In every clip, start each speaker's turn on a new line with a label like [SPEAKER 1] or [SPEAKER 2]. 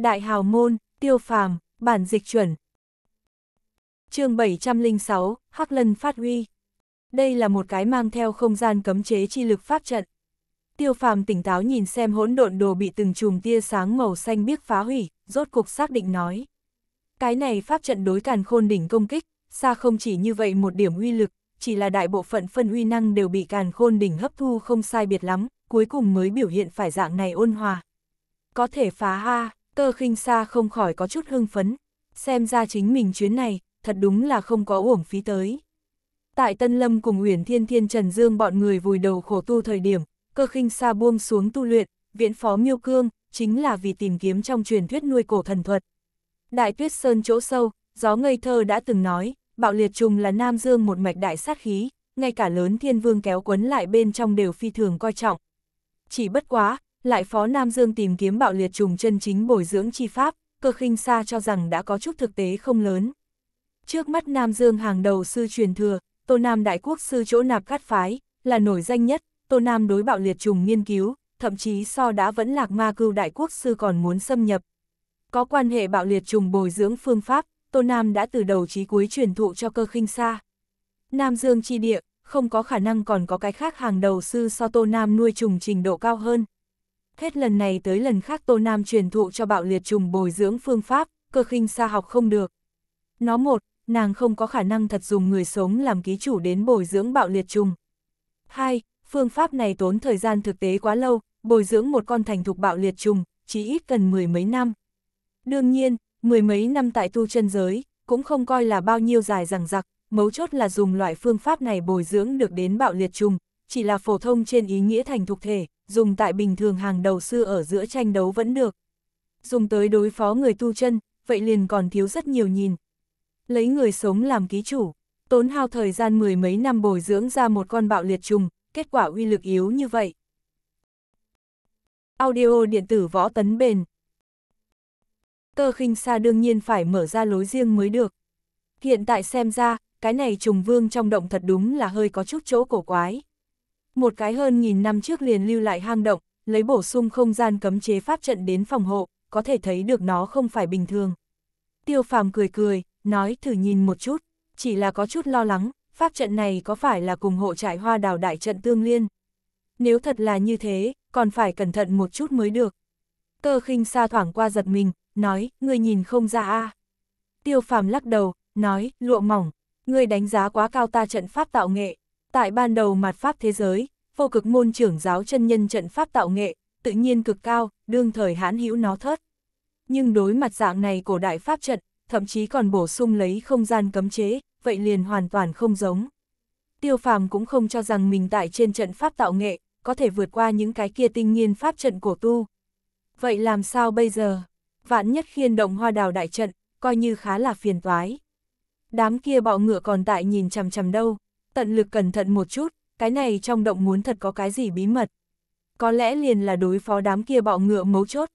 [SPEAKER 1] Đại hào môn, tiêu phàm, bản dịch chuẩn. chương 706, Hắc Lân Phát Huy. Đây là một cái mang theo không gian cấm chế chi lực pháp trận. Tiêu phàm tỉnh táo nhìn xem hỗn độn đồ bị từng chùm tia sáng màu xanh biếc phá hủy, rốt cục xác định nói. Cái này pháp trận đối càn khôn đỉnh công kích, xa không chỉ như vậy một điểm uy lực, chỉ là đại bộ phận phân uy năng đều bị càn khôn đỉnh hấp thu không sai biệt lắm, cuối cùng mới biểu hiện phải dạng này ôn hòa. Có thể phá ha, Cơ khinh xa không khỏi có chút hưng phấn, xem ra chính mình chuyến này, thật đúng là không có uổng phí tới. Tại Tân Lâm cùng Uyển Thiên Thiên Trần Dương bọn người vùi đầu khổ tu thời điểm, cơ khinh xa buông xuống tu luyện, Viễn phó miêu cương, chính là vì tìm kiếm trong truyền thuyết nuôi cổ thần thuật. Đại tuyết sơn chỗ sâu, gió ngây thơ đã từng nói, bạo liệt trùng là Nam Dương một mạch đại sát khí, ngay cả lớn thiên vương kéo quấn lại bên trong đều phi thường coi trọng. Chỉ bất quá, lại phó Nam Dương tìm kiếm bạo liệt trùng chân chính bồi dưỡng chi pháp, cơ khinh xa cho rằng đã có chút thực tế không lớn. Trước mắt Nam Dương hàng đầu sư truyền thừa, Tô Nam Đại Quốc sư chỗ nạp cát phái, là nổi danh nhất, Tô Nam đối bạo liệt trùng nghiên cứu, thậm chí so đã vẫn lạc ma cưu Đại Quốc sư còn muốn xâm nhập. Có quan hệ bạo liệt trùng bồi dưỡng phương pháp, Tô Nam đã từ đầu chí cuối truyền thụ cho cơ khinh xa. Nam Dương chi địa, không có khả năng còn có cái khác hàng đầu sư so Tô Nam nuôi trùng trình độ cao hơn. Hết lần này tới lần khác Tô Nam truyền thụ cho bạo liệt trùng bồi dưỡng phương pháp, cơ khinh xa học không được. Nó một, nàng không có khả năng thật dùng người sống làm ký chủ đến bồi dưỡng bạo liệt trùng. Hai, phương pháp này tốn thời gian thực tế quá lâu, bồi dưỡng một con thành thục bạo liệt trùng, chỉ ít cần mười mấy năm. Đương nhiên, mười mấy năm tại tu chân giới, cũng không coi là bao nhiêu dài rằng giặc, mấu chốt là dùng loại phương pháp này bồi dưỡng được đến bạo liệt trùng, chỉ là phổ thông trên ý nghĩa thành thục thể, dùng tại bình thường hàng đầu sư ở giữa tranh đấu vẫn được. Dùng tới đối phó người tu chân, vậy liền còn thiếu rất nhiều nhìn. Lấy người sống làm ký chủ, tốn hao thời gian mười mấy năm bồi dưỡng ra một con bạo liệt trùng, kết quả uy lực yếu như vậy. Audio điện tử võ tấn bền Cơ khinh xa đương nhiên phải mở ra lối riêng mới được. Hiện tại xem ra, cái này trùng vương trong động thật đúng là hơi có chút chỗ cổ quái một cái hơn nghìn năm trước liền lưu lại hang động, lấy bổ sung không gian cấm chế pháp trận đến phòng hộ, có thể thấy được nó không phải bình thường. Tiêu phàm cười cười, nói thử nhìn một chút, chỉ là có chút lo lắng, pháp trận này có phải là cùng hộ trại hoa đào đại trận tương liên. Nếu thật là như thế, còn phải cẩn thận một chút mới được. Cơ khinh xa thoảng qua giật mình, nói, ngươi nhìn không ra a Tiêu phàm lắc đầu, nói, lụa mỏng, ngươi đánh giá quá cao ta trận pháp tạo nghệ, Tại ban đầu mặt pháp thế giới, vô cực môn trưởng giáo chân nhân trận pháp tạo nghệ, tự nhiên cực cao, đương thời hãn hữu nó thất Nhưng đối mặt dạng này cổ đại pháp trận, thậm chí còn bổ sung lấy không gian cấm chế, vậy liền hoàn toàn không giống. Tiêu phàm cũng không cho rằng mình tại trên trận pháp tạo nghệ, có thể vượt qua những cái kia tinh nhiên pháp trận cổ tu. Vậy làm sao bây giờ? Vạn nhất khiên động hoa đào đại trận, coi như khá là phiền toái. Đám kia bọ ngựa còn tại nhìn chằm chằm đâu, tận lực cẩn thận một chút, cái này trong động muốn thật có cái gì bí mật. Có lẽ liền là đối phó đám kia bọ ngựa mấu chốt.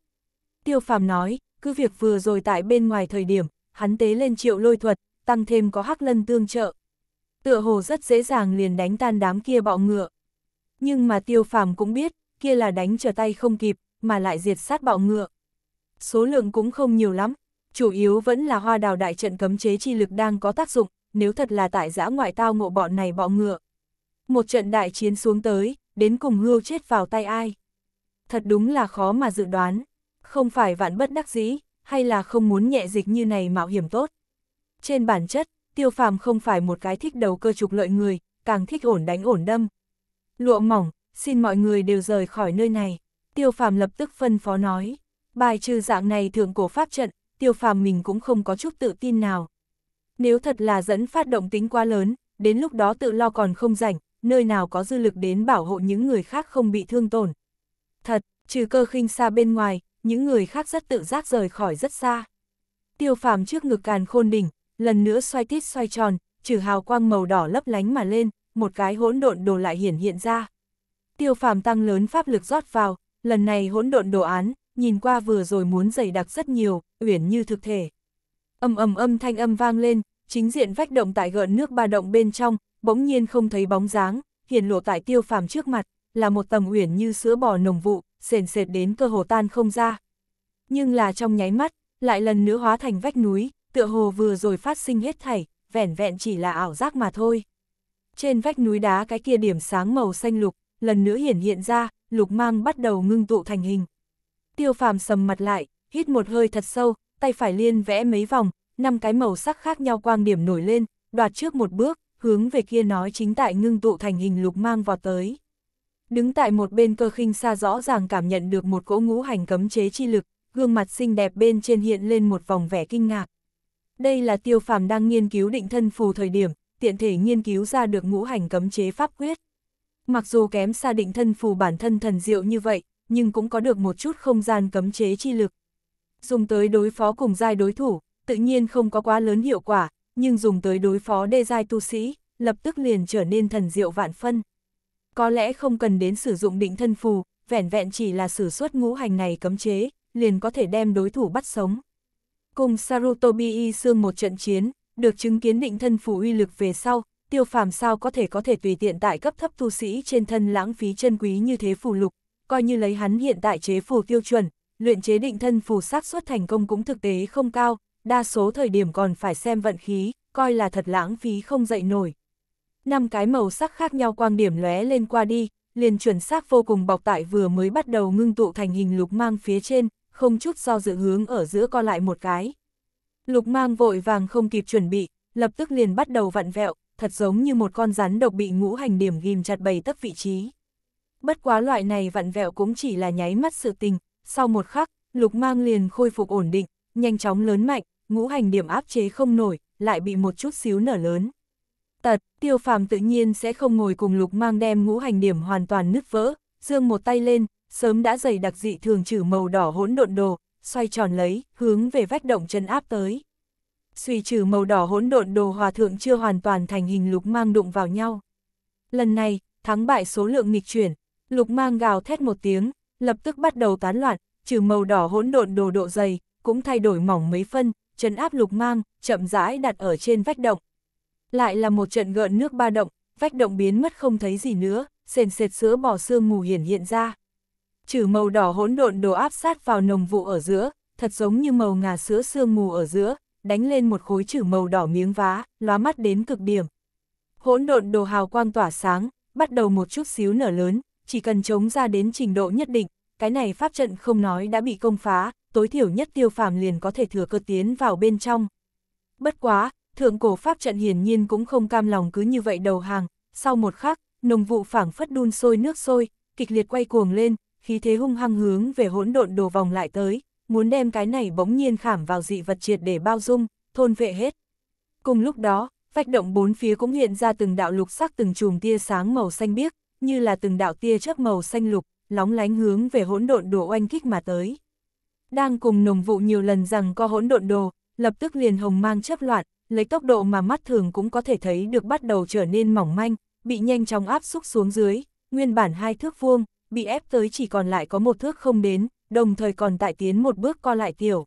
[SPEAKER 1] Tiêu phàm nói, cứ việc vừa rồi tại bên ngoài thời điểm, hắn tế lên triệu lôi thuật, tăng thêm có hắc lân tương trợ. Tựa hồ rất dễ dàng liền đánh tan đám kia bọ ngựa. Nhưng mà tiêu phàm cũng biết, kia là đánh trở tay không kịp, mà lại diệt sát bọ ngựa. Số lượng cũng không nhiều lắm, chủ yếu vẫn là hoa đào đại trận cấm chế chi lực đang có tác dụng, nếu thật là tại giã ngoại tao ngộ bọn này bọ ngựa. Một trận đại chiến xuống tới, đến cùng hưu chết vào tay ai. Thật đúng là khó mà dự đoán, không phải vạn bất đắc dĩ, hay là không muốn nhẹ dịch như này mạo hiểm tốt. Trên bản chất, tiêu phàm không phải một cái thích đầu cơ trục lợi người, càng thích ổn đánh ổn đâm. Lụa mỏng, xin mọi người đều rời khỏi nơi này. Tiêu phàm lập tức phân phó nói, bài trừ dạng này thường cổ pháp trận, tiêu phàm mình cũng không có chút tự tin nào. Nếu thật là dẫn phát động tính quá lớn, đến lúc đó tự lo còn không rảnh, nơi nào có dư lực đến bảo hộ những người khác không bị thương tổn. Thật, trừ cơ khinh xa bên ngoài, những người khác rất tự giác rời khỏi rất xa. Tiêu phàm trước ngực càn khôn đỉnh, lần nữa xoay tít xoay tròn, trừ hào quang màu đỏ lấp lánh mà lên, một cái hỗn độn đồ lại hiển hiện ra. Tiêu phàm tăng lớn pháp lực rót vào, lần này hỗn độn đồ án, nhìn qua vừa rồi muốn dày đặc rất nhiều, uyển như thực thể. Âm ầm âm thanh âm vang lên, chính diện vách động tại gợn nước ba động bên trong, bỗng nhiên không thấy bóng dáng, hiển lộ tại tiêu phàm trước mặt, là một tầng uyển như sữa bò nồng vụ, sền sệt đến cơ hồ tan không ra. Nhưng là trong nháy mắt, lại lần nữa hóa thành vách núi, tựa hồ vừa rồi phát sinh hết thảy, vẻn vẹn chỉ là ảo giác mà thôi. Trên vách núi đá cái kia điểm sáng màu xanh lục, lần nữa hiển hiện ra, lục mang bắt đầu ngưng tụ thành hình. Tiêu phàm sầm mặt lại, hít một hơi thật sâu, tay phải liên vẽ mấy vòng, năm cái màu sắc khác nhau quang điểm nổi lên, đoạt trước một bước, hướng về kia nói chính tại ngưng tụ thành hình lục mang vào tới. Đứng tại một bên cơ khinh xa rõ ràng cảm nhận được một cỗ ngũ hành cấm chế chi lực, gương mặt xinh đẹp bên trên hiện lên một vòng vẻ kinh ngạc. Đây là tiêu phàm đang nghiên cứu định thân phù thời điểm, tiện thể nghiên cứu ra được ngũ hành cấm chế pháp quyết. Mặc dù kém xa định thân phù bản thân thần diệu như vậy, nhưng cũng có được một chút không gian cấm chế chi lực, dùng tới đối phó cùng giai đối thủ, tự nhiên không có quá lớn hiệu quả, nhưng dùng tới đối phó đê giai tu sĩ, lập tức liền trở nên thần diệu vạn phân. Có lẽ không cần đến sử dụng định thân phù, vẻn vẹn chỉ là sử xuất ngũ hành này cấm chế, liền có thể đem đối thủ bắt sống. Cùng Sarutobi y xương một trận chiến, được chứng kiến định thân phù uy lực về sau, tiêu phàm sao có thể có thể tùy tiện tại cấp thấp tu sĩ trên thân lãng phí chân quý như thế phù lục, coi như lấy hắn hiện tại chế phù tiêu chuẩn, luyện chế định thân phù xác suất thành công cũng thực tế không cao, đa số thời điểm còn phải xem vận khí, coi là thật lãng phí không dậy nổi. Năm cái màu sắc khác nhau quang điểm lóe lên qua đi, liền chuẩn xác vô cùng bọc tại vừa mới bắt đầu ngưng tụ thành hình lục mang phía trên, không chút do dự hướng ở giữa co lại một cái. Lục mang vội vàng không kịp chuẩn bị, lập tức liền bắt đầu vặn vẹo, thật giống như một con rắn độc bị ngũ hành điểm ghim chặt bầy tấp vị trí. Bất quá loại này vặn vẹo cũng chỉ là nháy mắt sự tình, sau một khắc, lục mang liền khôi phục ổn định, nhanh chóng lớn mạnh, ngũ hành điểm áp chế không nổi, lại bị một chút xíu nở lớn. Tật, tiêu phàm tự nhiên sẽ không ngồi cùng lục mang đem ngũ hành điểm hoàn toàn nứt vỡ, dương một tay lên, sớm đã dày đặc dị thường trừ màu đỏ hỗn độn đồ, xoay tròn lấy, hướng về vách động chân áp tới. Suy trừ màu đỏ hỗn độn đồ hòa thượng chưa hoàn toàn thành hình lục mang đụng vào nhau. Lần này, thắng bại số lượng nghịch chuyển, lục mang gào thét một tiếng, lập tức bắt đầu tán loạn, trừ màu đỏ hỗn độn đồ độ dày, cũng thay đổi mỏng mấy phân, trấn áp lục mang, chậm rãi đặt ở trên vách động. Lại là một trận gợn nước ba động, vách động biến mất không thấy gì nữa, sền sệt sữa bỏ xương mù hiển hiện ra. Trừ màu đỏ hỗn độn đồ áp sát vào nồng vụ ở giữa, thật giống như màu ngà sữa xương mù ở giữa, đánh lên một khối trừ màu đỏ miếng vá, lóa mắt đến cực điểm. Hỗn độn đồ hào quang tỏa sáng, bắt đầu một chút xíu nở lớn, chỉ cần chống ra đến trình độ nhất định, cái này pháp trận không nói đã bị công phá, tối thiểu nhất tiêu phàm liền có thể thừa cơ tiến vào bên trong. Bất quá, thượng cổ pháp trận hiển nhiên cũng không cam lòng cứ như vậy đầu hàng, sau một khắc, nồng vụ phảng phất đun sôi nước sôi, kịch liệt quay cuồng lên, khí thế hung hăng hướng về hỗn độn đồ vòng lại tới, muốn đem cái này bỗng nhiên khảm vào dị vật triệt để bao dung, thôn vệ hết. Cùng lúc đó, vách động bốn phía cũng hiện ra từng đạo lục sắc từng chùm tia sáng màu xanh biếc, như là từng đạo tia chớp màu xanh lục, lóng lánh hướng về hỗn độn đồ oanh kích mà tới. Đang cùng nồng vụ nhiều lần rằng có hỗn độn đồ, lập tức liền hồng mang chấp loạn, lấy tốc độ mà mắt thường cũng có thể thấy được bắt đầu trở nên mỏng manh, bị nhanh chóng áp xúc xuống dưới, nguyên bản hai thước vuông, bị ép tới chỉ còn lại có một thước không đến, đồng thời còn tại tiến một bước co lại tiểu.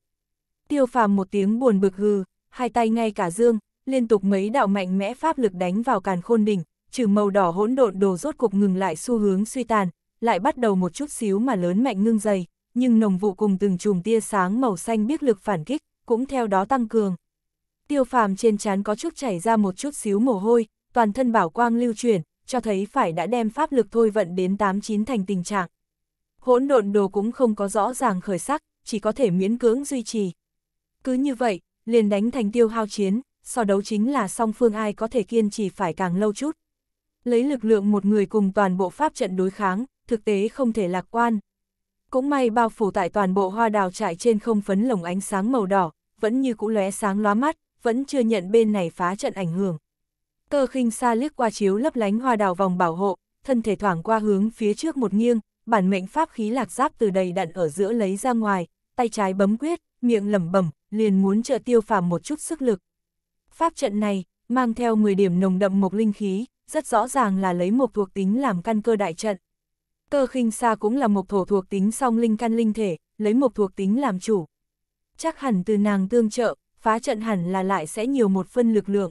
[SPEAKER 1] Tiêu phàm một tiếng buồn bực hừ, hai tay ngay cả dương, liên tục mấy đạo mạnh mẽ pháp lực đánh vào càn khôn đỉnh, trừ màu đỏ hỗn độn đồ rốt cục ngừng lại xu hướng suy tàn, lại bắt đầu một chút xíu mà lớn mạnh ngưng dày, nhưng nồng vụ cùng từng chùm tia sáng màu xanh biết lực phản kích, cũng theo đó tăng cường. Tiêu phàm trên trán có chút chảy ra một chút xíu mồ hôi, toàn thân bảo quang lưu chuyển, cho thấy phải đã đem pháp lực thôi vận đến 89 thành tình trạng. Hỗn độn đồ cũng không có rõ ràng khởi sắc, chỉ có thể miễn cưỡng duy trì. Cứ như vậy, liền đánh thành tiêu hao chiến, so đấu chính là song phương ai có thể kiên trì phải càng lâu chút lấy lực lượng một người cùng toàn bộ pháp trận đối kháng, thực tế không thể lạc quan. Cũng may bao phủ tại toàn bộ hoa đào trại trên không phấn lồng ánh sáng màu đỏ, vẫn như cũ lóe sáng lóa mắt, vẫn chưa nhận bên này phá trận ảnh hưởng. Cơ khinh xa liếc qua chiếu lấp lánh hoa đào vòng bảo hộ, thân thể thoảng qua hướng phía trước một nghiêng, bản mệnh pháp khí lạc giáp từ đầy đặn ở giữa lấy ra ngoài, tay trái bấm quyết, miệng lẩm bẩm, liền muốn trợ tiêu phàm một chút sức lực. Pháp trận này mang theo 10 điểm nồng đậm mộc linh khí, rất rõ ràng là lấy một thuộc tính làm căn cơ đại trận. Cơ khinh xa cũng là một thổ thuộc tính song linh căn linh thể, lấy một thuộc tính làm chủ. Chắc hẳn từ nàng tương trợ, phá trận hẳn là lại sẽ nhiều một phân lực lượng.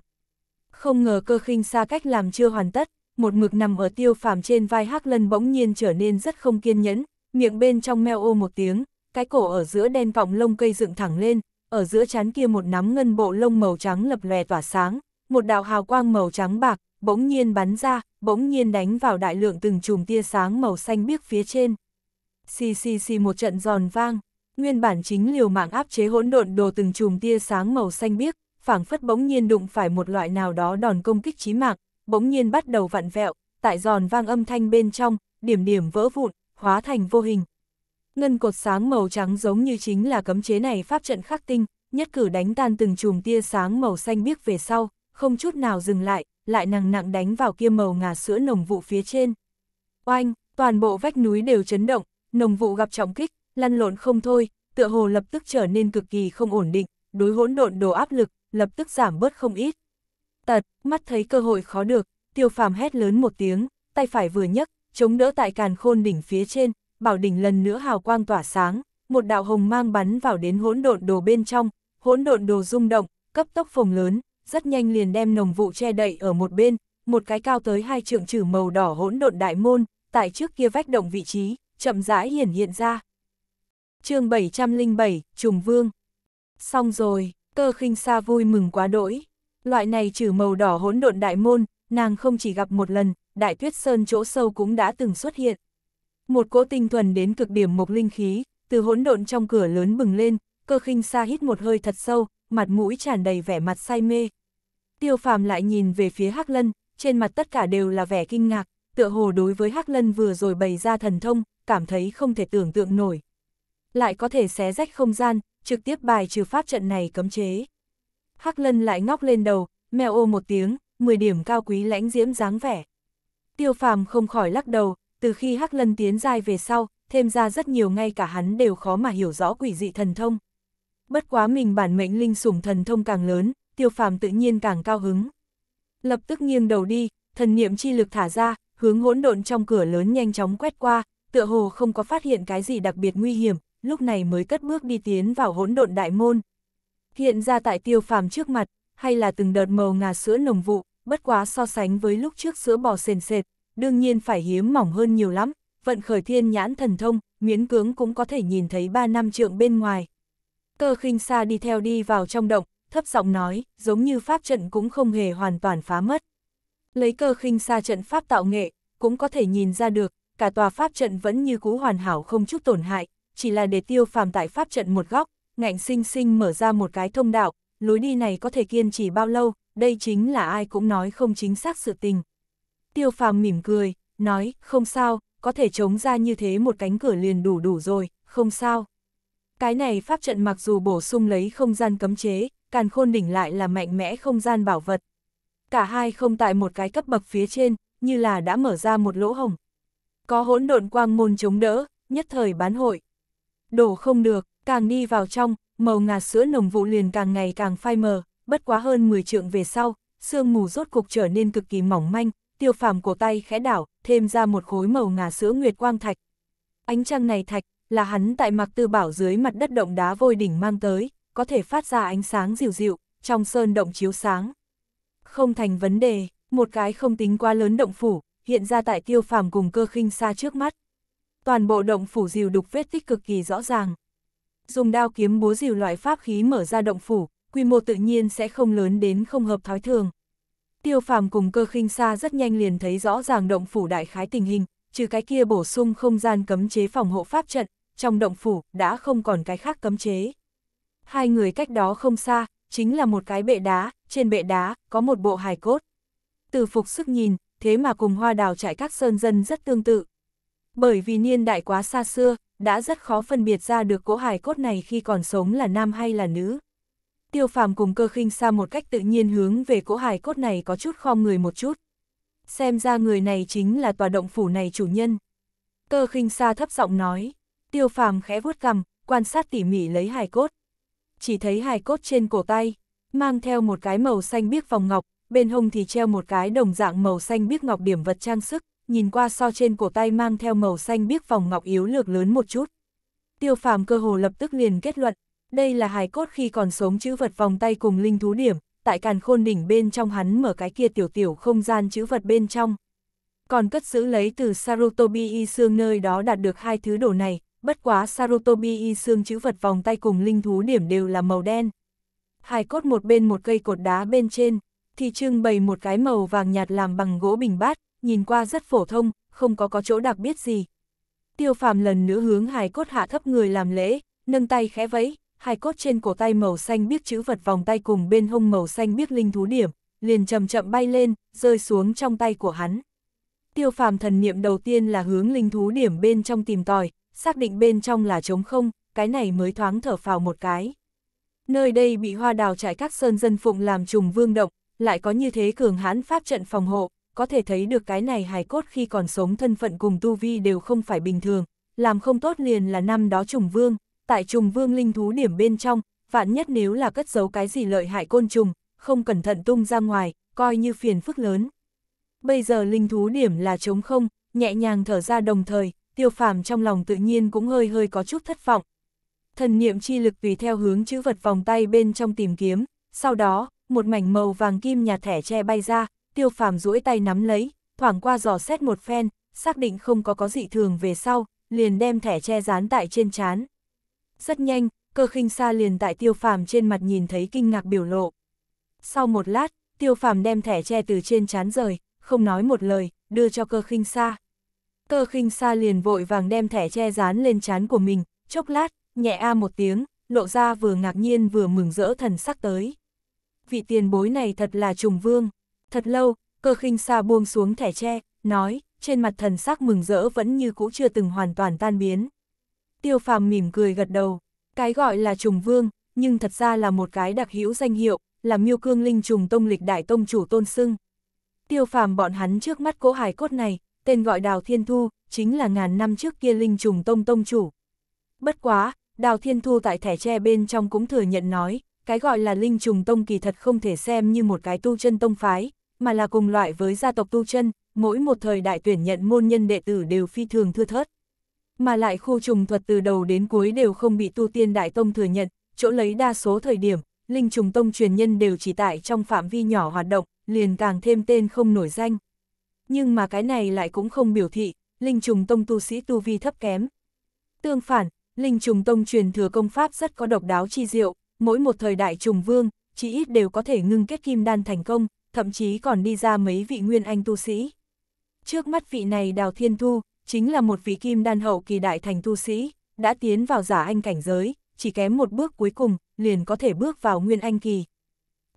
[SPEAKER 1] Không ngờ cơ khinh xa cách làm chưa hoàn tất, một mực nằm ở tiêu phàm trên vai hắc lân bỗng nhiên trở nên rất không kiên nhẫn, miệng bên trong meo ô một tiếng, cái cổ ở giữa đen vọng lông cây dựng thẳng lên, ở giữa chán kia một nắm ngân bộ lông màu trắng lập lòe tỏa sáng, một đạo hào quang màu trắng bạc, bỗng nhiên bắn ra, bỗng nhiên đánh vào đại lượng từng chùm tia sáng màu xanh biếc phía trên. Xì xì xì một trận giòn vang, nguyên bản chính liều mạng áp chế hỗn độn đồ từng chùm tia sáng màu xanh biếc, phảng phất bỗng nhiên đụng phải một loại nào đó đòn công kích chí mạng, bỗng nhiên bắt đầu vặn vẹo, tại giòn vang âm thanh bên trong, điểm điểm vỡ vụn, hóa thành vô hình. Ngân cột sáng màu trắng giống như chính là cấm chế này pháp trận khắc tinh, nhất cử đánh tan từng chùm tia sáng màu xanh biếc về sau, không chút nào dừng lại, lại nặng nặng đánh vào kia màu ngà sữa nồng vụ phía trên. Oanh, toàn bộ vách núi đều chấn động, nồng vụ gặp trọng kích, lăn lộn không thôi, tựa hồ lập tức trở nên cực kỳ không ổn định, đối hỗn độn đồ áp lực, lập tức giảm bớt không ít. Tật, mắt thấy cơ hội khó được, tiêu phàm hét lớn một tiếng, tay phải vừa nhấc, chống đỡ tại càn khôn đỉnh phía trên, bảo đỉnh lần nữa hào quang tỏa sáng, một đạo hồng mang bắn vào đến hỗn độn đồ bên trong, hỗn độn đồ rung động, cấp tốc phồng lớn, rất nhanh liền đem nồng vụ che đậy ở một bên, một cái cao tới hai trượng trừ màu đỏ hỗn độn đại môn, tại trước kia vách động vị trí, chậm rãi hiển hiện ra. chương 707, Trùng Vương. Xong rồi, cơ khinh xa vui mừng quá đỗi. Loại này trừ màu đỏ hỗn độn đại môn, nàng không chỉ gặp một lần, đại tuyết sơn chỗ sâu cũng đã từng xuất hiện. Một cỗ tinh thuần đến cực điểm mộc linh khí, từ hỗn độn trong cửa lớn bừng lên, cơ khinh xa hít một hơi thật sâu, mặt mũi tràn đầy vẻ mặt say mê. Tiêu phàm lại nhìn về phía Hắc Lân, trên mặt tất cả đều là vẻ kinh ngạc, tựa hồ đối với Hắc Lân vừa rồi bày ra thần thông, cảm thấy không thể tưởng tượng nổi. Lại có thể xé rách không gian, trực tiếp bài trừ pháp trận này cấm chế. Hắc Lân lại ngóc lên đầu, mèo ô một tiếng, 10 điểm cao quý lãnh diễm dáng vẻ. Tiêu phàm không khỏi lắc đầu, từ khi Hắc Lân tiến dài về sau, thêm ra rất nhiều ngay cả hắn đều khó mà hiểu rõ quỷ dị thần thông bất quá mình bản mệnh linh sủng thần thông càng lớn, tiêu phàm tự nhiên càng cao hứng. Lập tức nghiêng đầu đi, thần niệm chi lực thả ra, hướng hỗn độn trong cửa lớn nhanh chóng quét qua, tựa hồ không có phát hiện cái gì đặc biệt nguy hiểm, lúc này mới cất bước đi tiến vào hỗn độn đại môn. Hiện ra tại tiêu phàm trước mặt, hay là từng đợt màu ngà sữa nồng vụ, bất quá so sánh với lúc trước sữa bò sền sệt, đương nhiên phải hiếm mỏng hơn nhiều lắm, vận khởi thiên nhãn thần thông, miễn cưỡng cũng có thể nhìn thấy 3 năm trượng bên ngoài. Cơ khinh xa đi theo đi vào trong động, thấp giọng nói, giống như pháp trận cũng không hề hoàn toàn phá mất. Lấy cơ khinh xa trận pháp tạo nghệ, cũng có thể nhìn ra được, cả tòa pháp trận vẫn như cũ hoàn hảo không chút tổn hại, chỉ là để tiêu phàm tại pháp trận một góc, ngạnh sinh sinh mở ra một cái thông đạo, lối đi này có thể kiên trì bao lâu, đây chính là ai cũng nói không chính xác sự tình. Tiêu phàm mỉm cười, nói, không sao, có thể chống ra như thế một cánh cửa liền đủ đủ rồi, không sao. Cái này pháp trận mặc dù bổ sung lấy không gian cấm chế, càn khôn đỉnh lại là mạnh mẽ không gian bảo vật. Cả hai không tại một cái cấp bậc phía trên, như là đã mở ra một lỗ hồng. Có hỗn độn quang môn chống đỡ, nhất thời bán hội. Đổ không được, càng đi vào trong, màu ngà sữa nồng vụ liền càng ngày càng phai mờ, bất quá hơn 10 trượng về sau, sương mù rốt cục trở nên cực kỳ mỏng manh, tiêu phàm cổ tay khẽ đảo, thêm ra một khối màu ngà sữa nguyệt quang thạch. Ánh trăng này thạch, là hắn tại mặc tư bảo dưới mặt đất động đá vôi đỉnh mang tới, có thể phát ra ánh sáng dịu dịu, trong sơn động chiếu sáng. Không thành vấn đề, một cái không tính quá lớn động phủ, hiện ra tại tiêu phàm cùng cơ khinh xa trước mắt. Toàn bộ động phủ dìu đục vết tích cực kỳ rõ ràng. Dùng đao kiếm búa dìu loại pháp khí mở ra động phủ, quy mô tự nhiên sẽ không lớn đến không hợp thói thường. Tiêu phàm cùng cơ khinh xa rất nhanh liền thấy rõ ràng động phủ đại khái tình hình, trừ cái kia bổ sung không gian cấm chế phòng hộ pháp trận, trong động phủ đã không còn cái khác cấm chế. Hai người cách đó không xa, chính là một cái bệ đá, trên bệ đá có một bộ hài cốt. Từ phục sức nhìn, thế mà cùng hoa đào trại các sơn dân rất tương tự. Bởi vì niên đại quá xa xưa, đã rất khó phân biệt ra được cỗ hài cốt này khi còn sống là nam hay là nữ. Tiêu phàm cùng cơ khinh xa một cách tự nhiên hướng về cỗ hài cốt này có chút khom người một chút. Xem ra người này chính là tòa động phủ này chủ nhân. Cơ khinh xa thấp giọng nói. Tiêu phàm khẽ vuốt cằm, quan sát tỉ mỉ lấy hài cốt. Chỉ thấy hài cốt trên cổ tay, mang theo một cái màu xanh biếc vòng ngọc, bên hông thì treo một cái đồng dạng màu xanh biếc ngọc điểm vật trang sức, nhìn qua so trên cổ tay mang theo màu xanh biếc vòng ngọc yếu lược lớn một chút. Tiêu phàm cơ hồ lập tức liền kết luận, đây là hài cốt khi còn sống chữ vật vòng tay cùng linh thú điểm, tại càn khôn đỉnh bên trong hắn mở cái kia tiểu tiểu không gian chữ vật bên trong. Còn cất giữ lấy từ Sarutobi y xương nơi đó đạt được hai thứ đồ này, bất quá Sarutobi y xương chữ vật vòng tay cùng linh thú điểm đều là màu đen. Hài cốt một bên một cây cột đá bên trên, thì trưng bày một cái màu vàng nhạt làm bằng gỗ bình bát, nhìn qua rất phổ thông, không có có chỗ đặc biệt gì. Tiêu phàm lần nữa hướng hài cốt hạ thấp người làm lễ, nâng tay khẽ vẫy, hài cốt trên cổ tay màu xanh biết chữ vật vòng tay cùng bên hông màu xanh biết linh thú điểm, liền chậm chậm bay lên, rơi xuống trong tay của hắn. Tiêu phàm thần niệm đầu tiên là hướng linh thú điểm bên trong tìm tòi, xác định bên trong là trống không, cái này mới thoáng thở phào một cái. Nơi đây bị hoa đào trải các sơn dân phụng làm trùng vương động, lại có như thế cường hãn pháp trận phòng hộ, có thể thấy được cái này hài cốt khi còn sống thân phận cùng tu vi đều không phải bình thường, làm không tốt liền là năm đó trùng vương, tại trùng vương linh thú điểm bên trong, vạn nhất nếu là cất giấu cái gì lợi hại côn trùng, không cẩn thận tung ra ngoài, coi như phiền phức lớn. Bây giờ linh thú điểm là trống không, nhẹ nhàng thở ra đồng thời, tiêu phàm trong lòng tự nhiên cũng hơi hơi có chút thất vọng. Thần niệm chi lực tùy theo hướng chữ vật vòng tay bên trong tìm kiếm, sau đó, một mảnh màu vàng kim nhà thẻ tre bay ra, tiêu phàm duỗi tay nắm lấy, thoảng qua giò xét một phen, xác định không có có dị thường về sau, liền đem thẻ che dán tại trên chán. Rất nhanh, cơ khinh xa liền tại tiêu phàm trên mặt nhìn thấy kinh ngạc biểu lộ. Sau một lát, tiêu phàm đem thẻ che từ trên chán rời, không nói một lời, đưa cho cơ khinh xa. Cơ khinh xa liền vội vàng đem thẻ che dán lên trán của mình, chốc lát, nhẹ a một tiếng, lộ ra vừa ngạc nhiên vừa mừng rỡ thần sắc tới. Vị tiền bối này thật là trùng vương. Thật lâu, cơ khinh xa buông xuống thẻ tre, nói, trên mặt thần sắc mừng rỡ vẫn như cũ chưa từng hoàn toàn tan biến. Tiêu phàm mỉm cười gật đầu, cái gọi là trùng vương, nhưng thật ra là một cái đặc hữu danh hiệu, là miêu cương linh trùng tông lịch đại tông chủ tôn sưng. Tiêu phàm bọn hắn trước mắt cỗ hài cốt này, tên gọi Đào Thiên Thu, chính là ngàn năm trước kia linh trùng tông tông chủ. Bất quá, Đào Thiên Thu tại thẻ tre bên trong cũng thừa nhận nói, cái gọi là linh trùng tông kỳ thật không thể xem như một cái tu chân tông phái, mà là cùng loại với gia tộc tu chân, mỗi một thời đại tuyển nhận môn nhân đệ tử đều phi thường thưa thớt. Mà lại khu trùng thuật từ đầu đến cuối đều không bị tu tiên đại tông thừa nhận, chỗ lấy đa số thời điểm, linh trùng tông truyền nhân đều chỉ tại trong phạm vi nhỏ hoạt động, liền càng thêm tên không nổi danh nhưng mà cái này lại cũng không biểu thị, linh trùng tông tu sĩ tu vi thấp kém. Tương phản, linh trùng tông truyền thừa công pháp rất có độc đáo chi diệu, mỗi một thời đại trùng vương, chỉ ít đều có thể ngưng kết kim đan thành công, thậm chí còn đi ra mấy vị nguyên anh tu sĩ. Trước mắt vị này Đào Thiên Thu, chính là một vị kim đan hậu kỳ đại thành tu sĩ, đã tiến vào giả anh cảnh giới, chỉ kém một bước cuối cùng, liền có thể bước vào nguyên anh kỳ.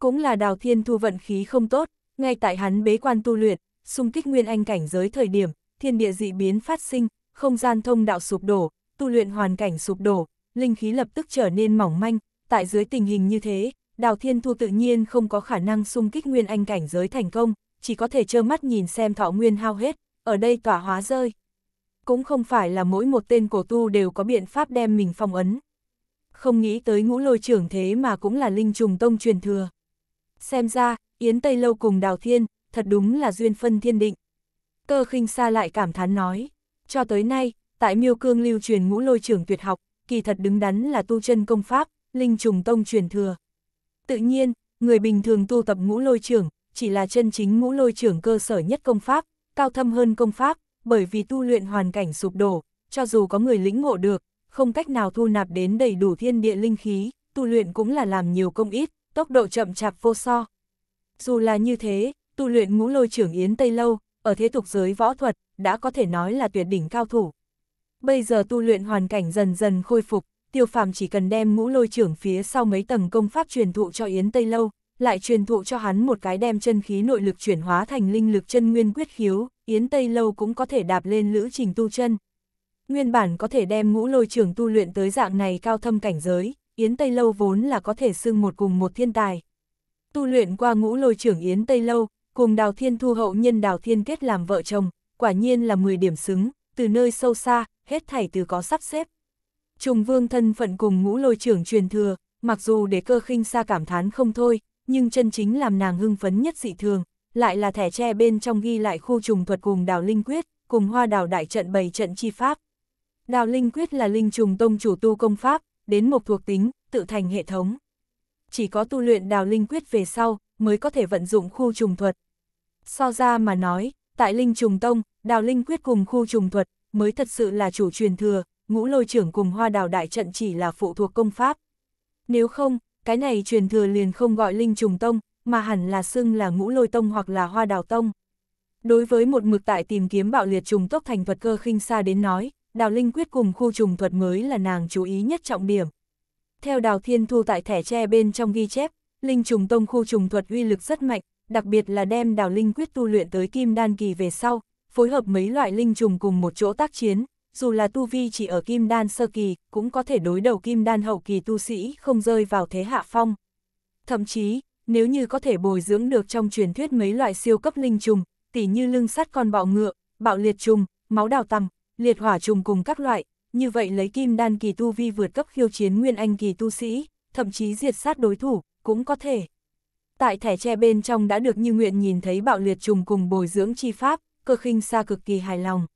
[SPEAKER 1] Cũng là Đào Thiên Thu vận khí không tốt, ngay tại hắn bế quan tu luyện, xung kích nguyên anh cảnh giới thời điểm, thiên địa dị biến phát sinh, không gian thông đạo sụp đổ, tu luyện hoàn cảnh sụp đổ, linh khí lập tức trở nên mỏng manh, tại dưới tình hình như thế, Đào Thiên Thu tự nhiên không có khả năng xung kích nguyên anh cảnh giới thành công, chỉ có thể trơ mắt nhìn xem thọ nguyên hao hết, ở đây tỏa hóa rơi. Cũng không phải là mỗi một tên cổ tu đều có biện pháp đem mình phong ấn. Không nghĩ tới ngũ lôi trưởng thế mà cũng là linh trùng tông truyền thừa. Xem ra, Yến Tây Lâu cùng Đào Thiên, thật đúng là duyên phân thiên định. Cơ khinh xa lại cảm thán nói, cho tới nay, tại miêu cương lưu truyền ngũ lôi trưởng tuyệt học, kỳ thật đứng đắn là tu chân công pháp, linh trùng tông truyền thừa. Tự nhiên, người bình thường tu tập ngũ lôi trưởng, chỉ là chân chính ngũ lôi trưởng cơ sở nhất công pháp, cao thâm hơn công pháp, bởi vì tu luyện hoàn cảnh sụp đổ, cho dù có người lĩnh ngộ được, không cách nào thu nạp đến đầy đủ thiên địa linh khí, tu luyện cũng là làm nhiều công ít, tốc độ chậm chạp vô so. Dù là như thế, tu luyện ngũ lôi trưởng Yến Tây Lâu, ở thế tục giới võ thuật, đã có thể nói là tuyệt đỉnh cao thủ. Bây giờ tu luyện hoàn cảnh dần dần khôi phục, tiêu phàm chỉ cần đem ngũ lôi trưởng phía sau mấy tầng công pháp truyền thụ cho Yến Tây Lâu, lại truyền thụ cho hắn một cái đem chân khí nội lực chuyển hóa thành linh lực chân nguyên quyết khiếu, Yến Tây Lâu cũng có thể đạp lên lữ trình tu chân. Nguyên bản có thể đem ngũ lôi trưởng tu luyện tới dạng này cao thâm cảnh giới, Yến Tây Lâu vốn là có thể xưng một cùng một thiên tài. Tu luyện qua ngũ lôi trưởng Yến Tây Lâu, cùng đào thiên thu hậu nhân đào thiên kết làm vợ chồng, quả nhiên là 10 điểm xứng, từ nơi sâu xa, hết thảy từ có sắp xếp. Trùng vương thân phận cùng ngũ lôi trưởng truyền thừa, mặc dù để cơ khinh xa cảm thán không thôi, nhưng chân chính làm nàng hưng phấn nhất dị thường, lại là thẻ tre bên trong ghi lại khu trùng thuật cùng đào linh quyết, cùng hoa đào đại trận bày trận chi pháp. Đào linh quyết là linh trùng tông chủ tu công pháp, đến một thuộc tính, tự thành hệ thống. Chỉ có tu luyện đào linh quyết về sau, mới có thể vận dụng khu trùng thuật. So ra mà nói, tại Linh Trùng Tông, Đào Linh quyết cùng khu trùng thuật, mới thật sự là chủ truyền thừa, ngũ lôi trưởng cùng hoa đào đại trận chỉ là phụ thuộc công pháp. Nếu không, cái này truyền thừa liền không gọi Linh Trùng Tông, mà hẳn là xưng là ngũ lôi tông hoặc là hoa đào tông. Đối với một mực tại tìm kiếm bạo liệt trùng tốc thành thuật cơ khinh xa đến nói, đào linh quyết cùng khu trùng thuật mới là nàng chú ý nhất trọng điểm. Theo đào thiên thu tại thẻ tre bên trong ghi chép, linh trùng tông khu trùng thuật uy lực rất mạnh, đặc biệt là đem đào linh quyết tu luyện tới kim đan kỳ về sau, phối hợp mấy loại linh trùng cùng một chỗ tác chiến, dù là tu vi chỉ ở kim đan sơ kỳ, cũng có thể đối đầu kim đan hậu kỳ tu sĩ không rơi vào thế hạ phong. Thậm chí, nếu như có thể bồi dưỡng được trong truyền thuyết mấy loại siêu cấp linh trùng, tỉ như lưng sắt con bọ ngựa, bạo liệt trùng, máu đào tằm, liệt hỏa trùng cùng các loại, như vậy lấy kim đan kỳ tu vi vượt cấp khiêu chiến nguyên anh kỳ tu sĩ, thậm chí diệt sát đối thủ, cũng có thể. Tại thẻ tre bên trong đã được như nguyện nhìn thấy bạo liệt trùng cùng bồi dưỡng chi pháp, cơ khinh xa cực kỳ hài lòng.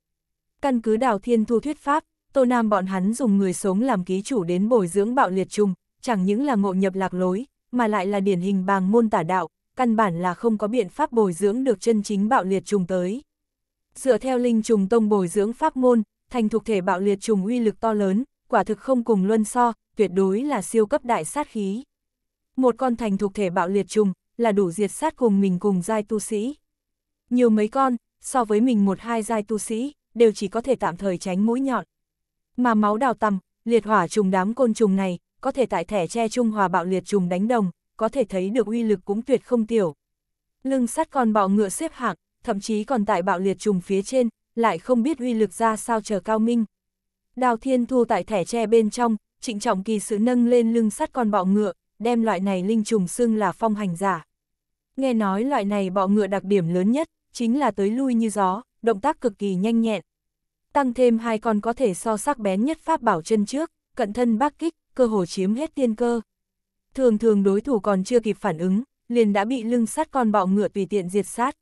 [SPEAKER 1] Căn cứ đào thiên thu thuyết pháp, Tô Nam bọn hắn dùng người sống làm ký chủ đến bồi dưỡng bạo liệt trùng, chẳng những là ngộ nhập lạc lối, mà lại là điển hình bàng môn tả đạo, căn bản là không có biện pháp bồi dưỡng được chân chính bạo liệt trùng tới. Dựa theo linh trùng tông bồi dưỡng pháp môn, thành thuộc thể bạo liệt trùng uy lực to lớn, quả thực không cùng luân so, tuyệt đối là siêu cấp đại sát khí một con thành thuộc thể bạo liệt trùng, là đủ diệt sát cùng mình cùng giai tu sĩ. Nhiều mấy con, so với mình một hai giai tu sĩ, đều chỉ có thể tạm thời tránh mũi nhọn. Mà máu đào tầm, liệt hỏa trùng đám côn trùng này, có thể tại thẻ che trung hòa bạo liệt trùng đánh đồng, có thể thấy được uy lực cũng tuyệt không tiểu. Lưng sắt con bọ ngựa xếp hạng, thậm chí còn tại bạo liệt trùng phía trên, lại không biết uy lực ra sao chờ cao minh. Đào thiên thu tại thẻ tre bên trong, trịnh trọng kỳ sự nâng lên lưng sắt con bọ ngựa, đem loại này linh trùng xưng là phong hành giả. Nghe nói loại này bọ ngựa đặc điểm lớn nhất, chính là tới lui như gió, động tác cực kỳ nhanh nhẹn. Tăng thêm hai con có thể so sắc bén nhất pháp bảo chân trước, cận thân bác kích, cơ hồ chiếm hết tiên cơ. Thường thường đối thủ còn chưa kịp phản ứng, liền đã bị lưng sát con bọ ngựa tùy tiện diệt sát.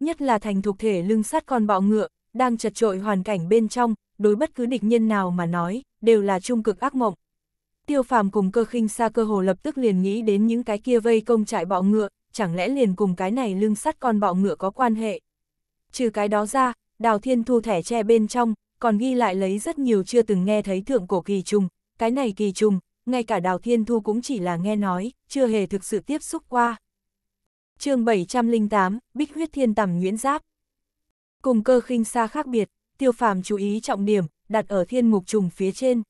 [SPEAKER 1] Nhất là thành thuộc thể lưng sát con bọ ngựa, đang chật trội hoàn cảnh bên trong, đối bất cứ địch nhân nào mà nói, đều là trung cực ác mộng, tiêu phàm cùng cơ khinh xa cơ hồ lập tức liền nghĩ đến những cái kia vây công trại bọ ngựa, chẳng lẽ liền cùng cái này lưng sắt con bọ ngựa có quan hệ. Trừ cái đó ra, đào thiên thu thẻ tre bên trong, còn ghi lại lấy rất nhiều chưa từng nghe thấy thượng cổ kỳ trùng, cái này kỳ trùng, ngay cả đào thiên thu cũng chỉ là nghe nói, chưa hề thực sự tiếp xúc qua. chương 708, Bích huyết thiên tầm nguyễn giáp. Cùng cơ khinh xa khác biệt, tiêu phàm chú ý trọng điểm, đặt ở thiên mục trùng phía trên.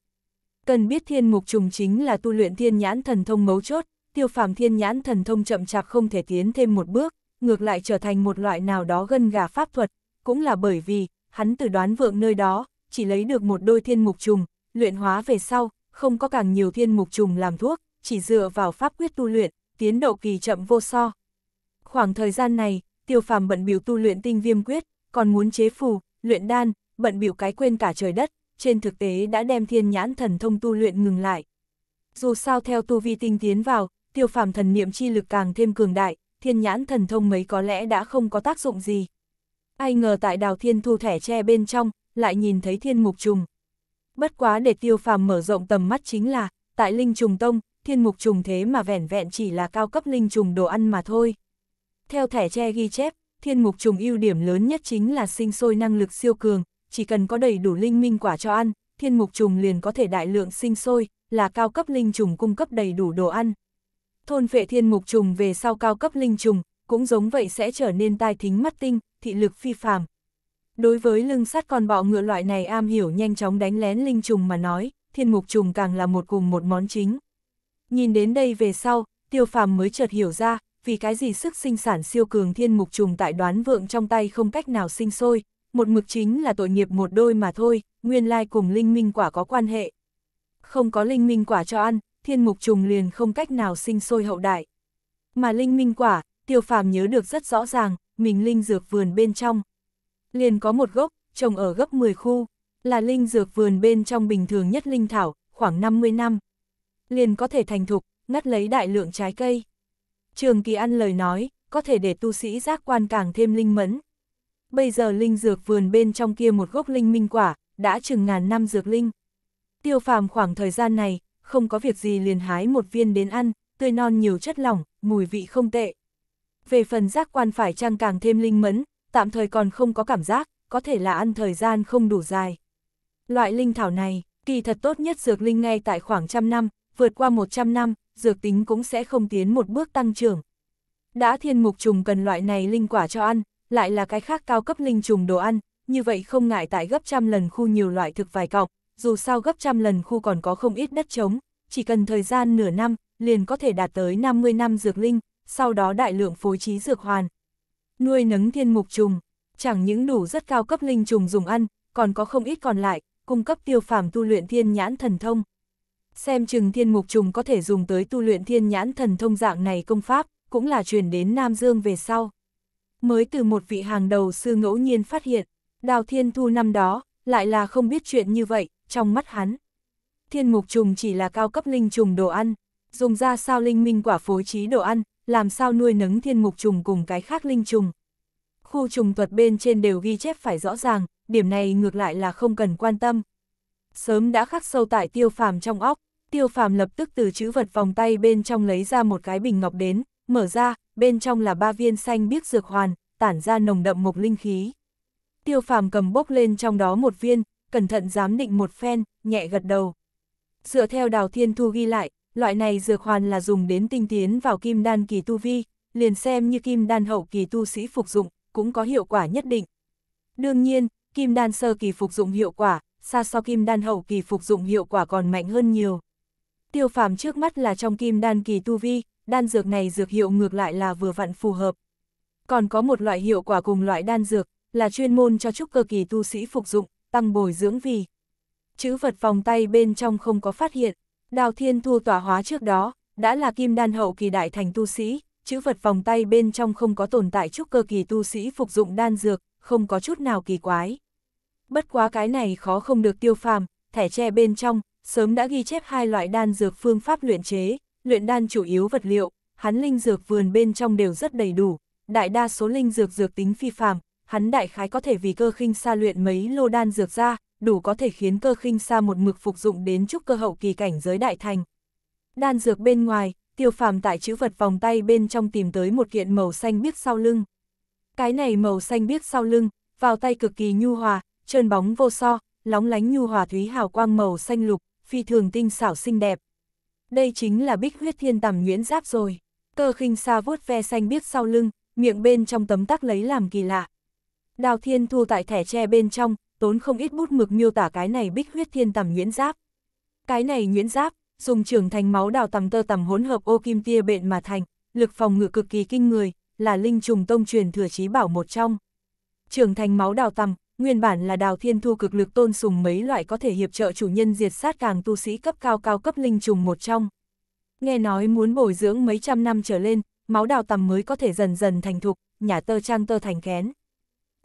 [SPEAKER 1] Cần biết thiên mục trùng chính là tu luyện thiên nhãn thần thông mấu chốt, tiêu phàm thiên nhãn thần thông chậm chạp không thể tiến thêm một bước, ngược lại trở thành một loại nào đó gân gà pháp thuật, cũng là bởi vì, hắn từ đoán vượng nơi đó, chỉ lấy được một đôi thiên mục trùng, luyện hóa về sau, không có càng nhiều thiên mục trùng làm thuốc, chỉ dựa vào pháp quyết tu luyện, tiến độ kỳ chậm vô so. Khoảng thời gian này, tiêu phàm bận biểu tu luyện tinh viêm quyết, còn muốn chế phù, luyện đan, bận biểu cái quên cả trời đất, trên thực tế đã đem thiên nhãn thần thông tu luyện ngừng lại. Dù sao theo tu vi tinh tiến vào, tiêu phàm thần niệm chi lực càng thêm cường đại, thiên nhãn thần thông mấy có lẽ đã không có tác dụng gì. Ai ngờ tại đào thiên thu thẻ tre bên trong, lại nhìn thấy thiên mục trùng. Bất quá để tiêu phàm mở rộng tầm mắt chính là, tại linh trùng tông, thiên mục trùng thế mà vẻn vẹn chỉ là cao cấp linh trùng đồ ăn mà thôi. Theo thẻ tre ghi chép, thiên mục trùng ưu điểm lớn nhất chính là sinh sôi năng lực siêu cường, chỉ cần có đầy đủ linh minh quả cho ăn, thiên mục trùng liền có thể đại lượng sinh sôi, là cao cấp linh trùng cung cấp đầy đủ đồ ăn. Thôn vệ thiên mục trùng về sau cao cấp linh trùng, cũng giống vậy sẽ trở nên tai thính mắt tinh, thị lực phi phàm. Đối với lưng sắt con bọ ngựa loại này am hiểu nhanh chóng đánh lén linh trùng mà nói, thiên mục trùng càng là một cùng một món chính. Nhìn đến đây về sau, tiêu phàm mới chợt hiểu ra, vì cái gì sức sinh sản siêu cường thiên mục trùng tại đoán vượng trong tay không cách nào sinh sôi, một mực chính là tội nghiệp một đôi mà thôi, nguyên lai cùng linh minh quả có quan hệ. Không có linh minh quả cho ăn, thiên mục trùng liền không cách nào sinh sôi hậu đại. Mà linh minh quả, tiêu phàm nhớ được rất rõ ràng, mình linh dược vườn bên trong. Liền có một gốc, trồng ở gấp 10 khu, là linh dược vườn bên trong bình thường nhất linh thảo, khoảng 50 năm. Liền có thể thành thục, ngắt lấy đại lượng trái cây. Trường kỳ ăn lời nói, có thể để tu sĩ giác quan càng thêm linh mẫn bây giờ linh dược vườn bên trong kia một gốc linh minh quả, đã chừng ngàn năm dược linh. Tiêu phàm khoảng thời gian này, không có việc gì liền hái một viên đến ăn, tươi non nhiều chất lỏng, mùi vị không tệ. Về phần giác quan phải trăng càng thêm linh mẫn, tạm thời còn không có cảm giác, có thể là ăn thời gian không đủ dài. Loại linh thảo này, kỳ thật tốt nhất dược linh ngay tại khoảng trăm năm, vượt qua 100 năm, dược tính cũng sẽ không tiến một bước tăng trưởng. Đã thiên mục trùng cần loại này linh quả cho ăn, lại là cái khác cao cấp linh trùng đồ ăn, như vậy không ngại tại gấp trăm lần khu nhiều loại thực vài cọc, dù sao gấp trăm lần khu còn có không ít đất trống, chỉ cần thời gian nửa năm, liền có thể đạt tới 50 năm dược linh, sau đó đại lượng phối trí dược hoàn. Nuôi nấng thiên mục trùng, chẳng những đủ rất cao cấp linh trùng dùng ăn, còn có không ít còn lại, cung cấp tiêu phàm tu luyện thiên nhãn thần thông. Xem chừng thiên mục trùng có thể dùng tới tu luyện thiên nhãn thần thông dạng này công pháp, cũng là truyền đến Nam Dương về sau mới từ một vị hàng đầu sư ngẫu nhiên phát hiện, Đào Thiên Thu năm đó, lại là không biết chuyện như vậy, trong mắt hắn. Thiên mục trùng chỉ là cao cấp linh trùng đồ ăn, dùng ra sao linh minh quả phối trí đồ ăn, làm sao nuôi nấng thiên mục trùng cùng cái khác linh trùng. Khu trùng thuật bên trên đều ghi chép phải rõ ràng, điểm này ngược lại là không cần quan tâm. Sớm đã khắc sâu tại tiêu phàm trong óc, tiêu phàm lập tức từ chữ vật vòng tay bên trong lấy ra một cái bình ngọc đến, mở ra, bên trong là ba viên xanh biếc dược hoàn, tản ra nồng đậm mộc linh khí. Tiêu phàm cầm bốc lên trong đó một viên, cẩn thận giám định một phen, nhẹ gật đầu. Dựa theo đào thiên thu ghi lại, loại này dược hoàn là dùng đến tinh tiến vào kim đan kỳ tu vi, liền xem như kim đan hậu kỳ tu sĩ phục dụng, cũng có hiệu quả nhất định. Đương nhiên, kim đan sơ kỳ phục dụng hiệu quả, xa so kim đan hậu kỳ phục dụng hiệu quả còn mạnh hơn nhiều. Tiêu phàm trước mắt là trong kim đan kỳ tu vi, đan dược này dược hiệu ngược lại là vừa vặn phù hợp. Còn có một loại hiệu quả cùng loại đan dược, là chuyên môn cho trúc cơ kỳ tu sĩ phục dụng, tăng bồi dưỡng vì. Chữ vật vòng tay bên trong không có phát hiện, đào thiên thu tỏa hóa trước đó, đã là kim đan hậu kỳ đại thành tu sĩ, chữ vật vòng tay bên trong không có tồn tại trúc cơ kỳ tu sĩ phục dụng đan dược, không có chút nào kỳ quái. Bất quá cái này khó không được tiêu phàm, thẻ tre bên trong, sớm đã ghi chép hai loại đan dược phương pháp luyện chế, luyện đan chủ yếu vật liệu, hắn linh dược vườn bên trong đều rất đầy đủ, đại đa số linh dược dược tính phi phàm, hắn đại khái có thể vì cơ khinh xa luyện mấy lô đan dược ra, đủ có thể khiến cơ khinh xa một mực phục dụng đến trúc cơ hậu kỳ cảnh giới đại thành. Đan dược bên ngoài, tiêu phàm tại chữ vật vòng tay bên trong tìm tới một kiện màu xanh biếc sau lưng. Cái này màu xanh biếc sau lưng, vào tay cực kỳ nhu hòa, trơn bóng vô so, lóng lánh nhu hòa thúy hào quang màu xanh lục, phi thường tinh xảo xinh đẹp đây chính là bích huyết thiên tầm nguyễn giáp rồi. Cơ khinh xa vuốt ve xanh biếc sau lưng, miệng bên trong tấm tắc lấy làm kỳ lạ. Đào thiên thu tại thẻ tre bên trong, tốn không ít bút mực miêu tả cái này bích huyết thiên tầm nguyễn giáp. Cái này nguyễn giáp, dùng trưởng thành máu đào tầm tơ tầm hỗn hợp ô kim tia bện mà thành, lực phòng ngự cực kỳ kinh người, là linh trùng tông truyền thừa trí bảo một trong. Trưởng thành máu đào tầm, nguyên bản là đào thiên thu cực lực tôn sùng mấy loại có thể hiệp trợ chủ nhân diệt sát càng tu sĩ cấp cao cao cấp linh trùng một trong. Nghe nói muốn bồi dưỡng mấy trăm năm trở lên, máu đào tầm mới có thể dần dần thành thục, nhà tơ trang tơ thành kén.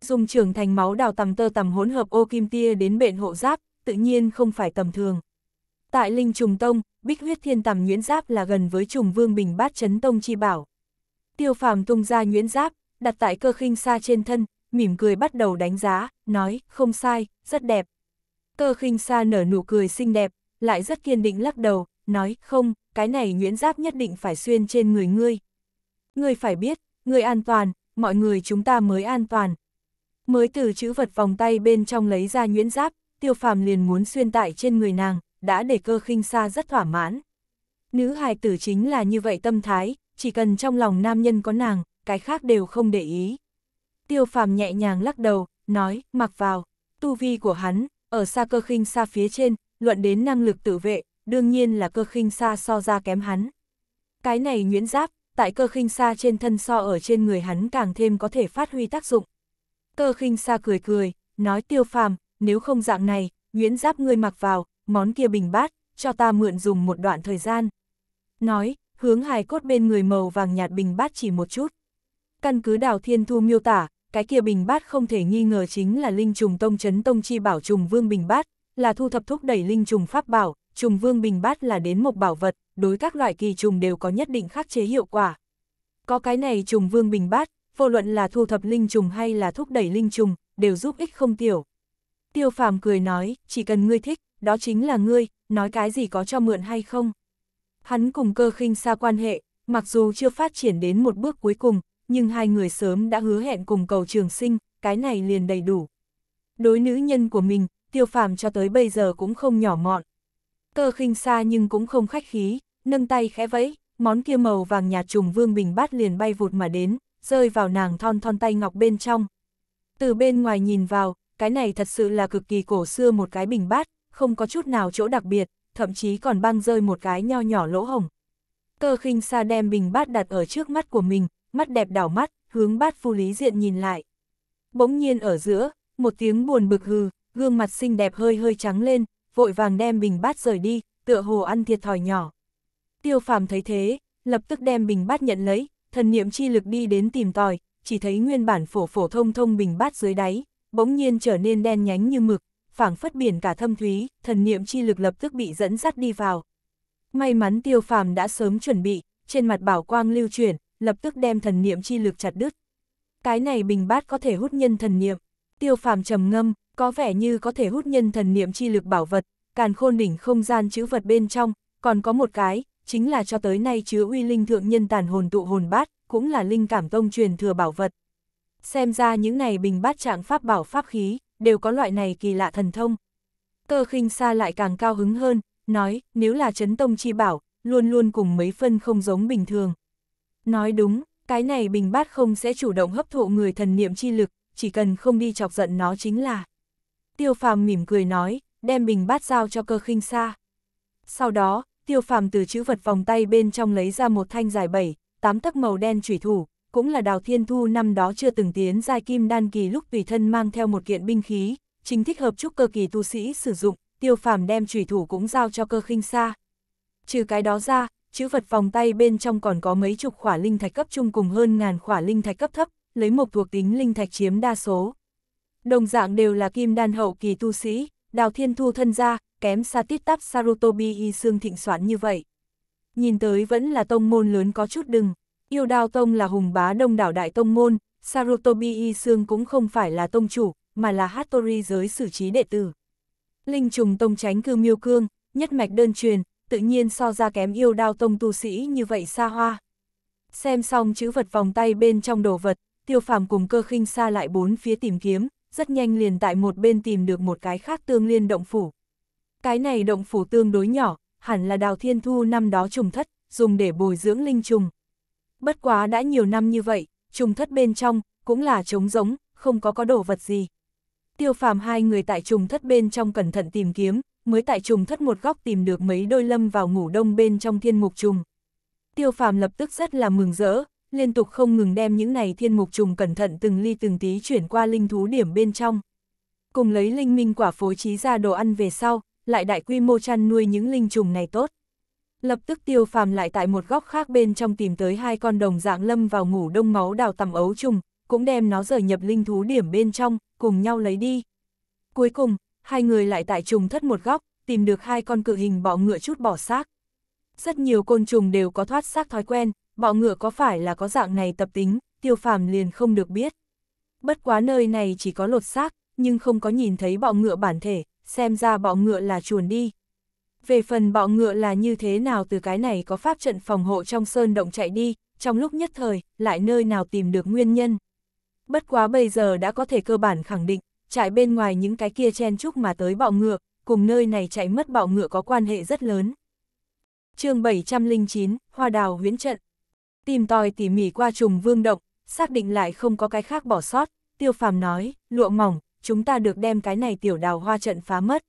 [SPEAKER 1] Dùng trưởng thành máu đào tầm tơ tầm hỗn hợp ô kim tia đến bệnh hộ giáp, tự nhiên không phải tầm thường. Tại Linh Trùng Tông, Bích Huyết Thiên Tầm nguyễn Giáp là gần với Trùng Vương Bình Bát Chấn Tông chi bảo. Tiêu Phàm tung ra nguyễn Giáp, đặt tại cơ khinh xa trên thân, mỉm cười bắt đầu đánh giá, nói, không sai, rất đẹp. Cơ khinh xa nở nụ cười xinh đẹp, lại rất kiên định lắc đầu, nói, không, cái này Nguyễn giáp nhất định phải xuyên trên người ngươi. Ngươi phải biết, ngươi an toàn, mọi người chúng ta mới an toàn. Mới từ chữ vật vòng tay bên trong lấy ra Nguyễn giáp, tiêu phàm liền muốn xuyên tại trên người nàng, đã để cơ khinh xa rất thỏa mãn. Nữ hài tử chính là như vậy tâm thái, chỉ cần trong lòng nam nhân có nàng, cái khác đều không để ý. Tiêu phàm nhẹ nhàng lắc đầu, nói, mặc vào, tu vi của hắn, ở xa cơ khinh xa phía trên, luận đến năng lực tự vệ, đương nhiên là cơ khinh xa so ra kém hắn. Cái này Nguyễn giáp, tại cơ khinh xa trên thân so ở trên người hắn càng thêm có thể phát huy tác dụng. Cơ khinh xa cười cười, nói tiêu phàm, nếu không dạng này, Nguyễn giáp ngươi mặc vào, món kia bình bát, cho ta mượn dùng một đoạn thời gian. Nói, hướng hài cốt bên người màu vàng nhạt bình bát chỉ một chút. Căn cứ đào thiên thu miêu tả, cái kia bình bát không thể nghi ngờ chính là linh trùng tông chấn tông chi bảo trùng vương bình bát, là thu thập thúc đẩy linh trùng pháp bảo, trùng vương bình bát là đến một bảo vật, đối các loại kỳ trùng đều có nhất định khắc chế hiệu quả. Có cái này trùng vương bình bát, vô luận là thu thập linh trùng hay là thúc đẩy linh trùng, đều giúp ích không tiểu. Tiêu phàm cười nói, chỉ cần ngươi thích, đó chính là ngươi, nói cái gì có cho mượn hay không. Hắn cùng cơ khinh xa quan hệ, mặc dù chưa phát triển đến một bước cuối cùng, nhưng hai người sớm đã hứa hẹn cùng cầu trường sinh, cái này liền đầy đủ. Đối nữ nhân của mình, tiêu phàm cho tới bây giờ cũng không nhỏ mọn. Cơ khinh xa nhưng cũng không khách khí, nâng tay khẽ vẫy, món kia màu vàng nhà trùng vương bình bát liền bay vụt mà đến, rơi vào nàng thon thon tay ngọc bên trong. Từ bên ngoài nhìn vào, cái này thật sự là cực kỳ cổ xưa một cái bình bát, không có chút nào chỗ đặc biệt, thậm chí còn băng rơi một cái nho nhỏ lỗ hồng. Cơ khinh xa đem bình bát đặt ở trước mắt của mình, mắt đẹp đảo mắt, hướng bát phu lý diện nhìn lại. Bỗng nhiên ở giữa, một tiếng buồn bực hừ, gương mặt xinh đẹp hơi hơi trắng lên, vội vàng đem bình bát rời đi, tựa hồ ăn thiệt thòi nhỏ. Tiêu phàm thấy thế, lập tức đem bình bát nhận lấy, thần niệm chi lực đi đến tìm tòi, chỉ thấy nguyên bản phổ phổ thông thông bình bát dưới đáy, bỗng nhiên trở nên đen nhánh như mực, phảng phất biển cả thâm thúy, thần niệm chi lực lập tức bị dẫn dắt đi vào. May mắn tiêu phàm đã sớm chuẩn bị, trên mặt bảo quang lưu chuyển, lập tức đem thần niệm chi lực chặt đứt. Cái này bình bát có thể hút nhân thần niệm. Tiêu phàm trầm ngâm, có vẻ như có thể hút nhân thần niệm chi lực bảo vật, càn khôn đỉnh không gian chữ vật bên trong, còn có một cái, chính là cho tới nay chứa uy linh thượng nhân tàn hồn tụ hồn bát, cũng là linh cảm tông truyền thừa bảo vật. Xem ra những này bình bát trạng pháp bảo pháp khí, đều có loại này kỳ lạ thần thông. Cơ khinh xa lại càng cao hứng hơn, nói, nếu là chấn tông chi bảo, luôn luôn cùng mấy phân không giống bình thường. Nói đúng, cái này bình bát không sẽ chủ động hấp thụ người thần niệm chi lực, chỉ cần không đi chọc giận nó chính là. Tiêu phàm mỉm cười nói, đem bình bát giao cho cơ khinh xa. Sau đó, tiêu phàm từ chữ vật vòng tay bên trong lấy ra một thanh dài bảy, tám tấc màu đen trùy thủ, cũng là đào thiên thu năm đó chưa từng tiến giai kim đan kỳ lúc tùy thân mang theo một kiện binh khí, chính thích hợp chúc cơ kỳ tu sĩ sử dụng, tiêu phàm đem trùy thủ cũng giao cho cơ khinh xa. Trừ cái đó ra, chữ vật vòng tay bên trong còn có mấy chục khỏa linh thạch cấp trung cùng hơn ngàn khỏa linh thạch cấp thấp, lấy một thuộc tính linh thạch chiếm đa số. Đồng dạng đều là kim đan hậu kỳ tu sĩ, đào thiên thu thân ra, kém xa tít tắp Sarutobi y xương thịnh soạn như vậy. Nhìn tới vẫn là tông môn lớn có chút đừng, yêu đao tông là hùng bá đông đảo đại tông môn, Sarutobi y xương cũng không phải là tông chủ, mà là Hattori giới xử trí đệ tử. Linh trùng tông tránh cư miêu cương, nhất mạch đơn truyền, tự nhiên so ra kém yêu đao tông tu sĩ như vậy xa hoa. Xem xong chữ vật vòng tay bên trong đồ vật, tiêu phàm cùng cơ khinh xa lại bốn phía tìm kiếm, rất nhanh liền tại một bên tìm được một cái khác tương liên động phủ. Cái này động phủ tương đối nhỏ, hẳn là đào thiên thu năm đó trùng thất, dùng để bồi dưỡng linh trùng. Bất quá đã nhiều năm như vậy, trùng thất bên trong, cũng là trống rỗng, không có có đồ vật gì. Tiêu phàm hai người tại trùng thất bên trong cẩn thận tìm kiếm, mới tại trùng thất một góc tìm được mấy đôi lâm vào ngủ đông bên trong thiên mục trùng. Tiêu phàm lập tức rất là mừng rỡ, liên tục không ngừng đem những này thiên mục trùng cẩn thận từng ly từng tí chuyển qua linh thú điểm bên trong. Cùng lấy linh minh quả phối trí ra đồ ăn về sau, lại đại quy mô chăn nuôi những linh trùng này tốt. Lập tức tiêu phàm lại tại một góc khác bên trong tìm tới hai con đồng dạng lâm vào ngủ đông máu đào tầm ấu trùng, cũng đem nó rời nhập linh thú điểm bên trong, cùng nhau lấy đi. Cuối cùng, hai người lại tại trùng thất một góc, tìm được hai con cự hình bọ ngựa chút bỏ xác. Rất nhiều côn trùng đều có thoát xác thói quen, bọ ngựa có phải là có dạng này tập tính, tiêu phàm liền không được biết. Bất quá nơi này chỉ có lột xác, nhưng không có nhìn thấy bọ ngựa bản thể, xem ra bọ ngựa là chuồn đi. Về phần bọ ngựa là như thế nào từ cái này có pháp trận phòng hộ trong sơn động chạy đi, trong lúc nhất thời, lại nơi nào tìm được nguyên nhân. Bất quá bây giờ đã có thể cơ bản khẳng định, trại bên ngoài những cái kia chen chúc mà tới bạo ngựa, cùng nơi này chạy mất bạo ngựa có quan hệ rất lớn. chương 709, Hoa đào huyến trận. Tìm tòi tỉ mỉ qua trùng vương động, xác định lại không có cái khác bỏ sót, tiêu phàm nói, lụa mỏng, chúng ta được đem cái này tiểu đào hoa trận phá mất.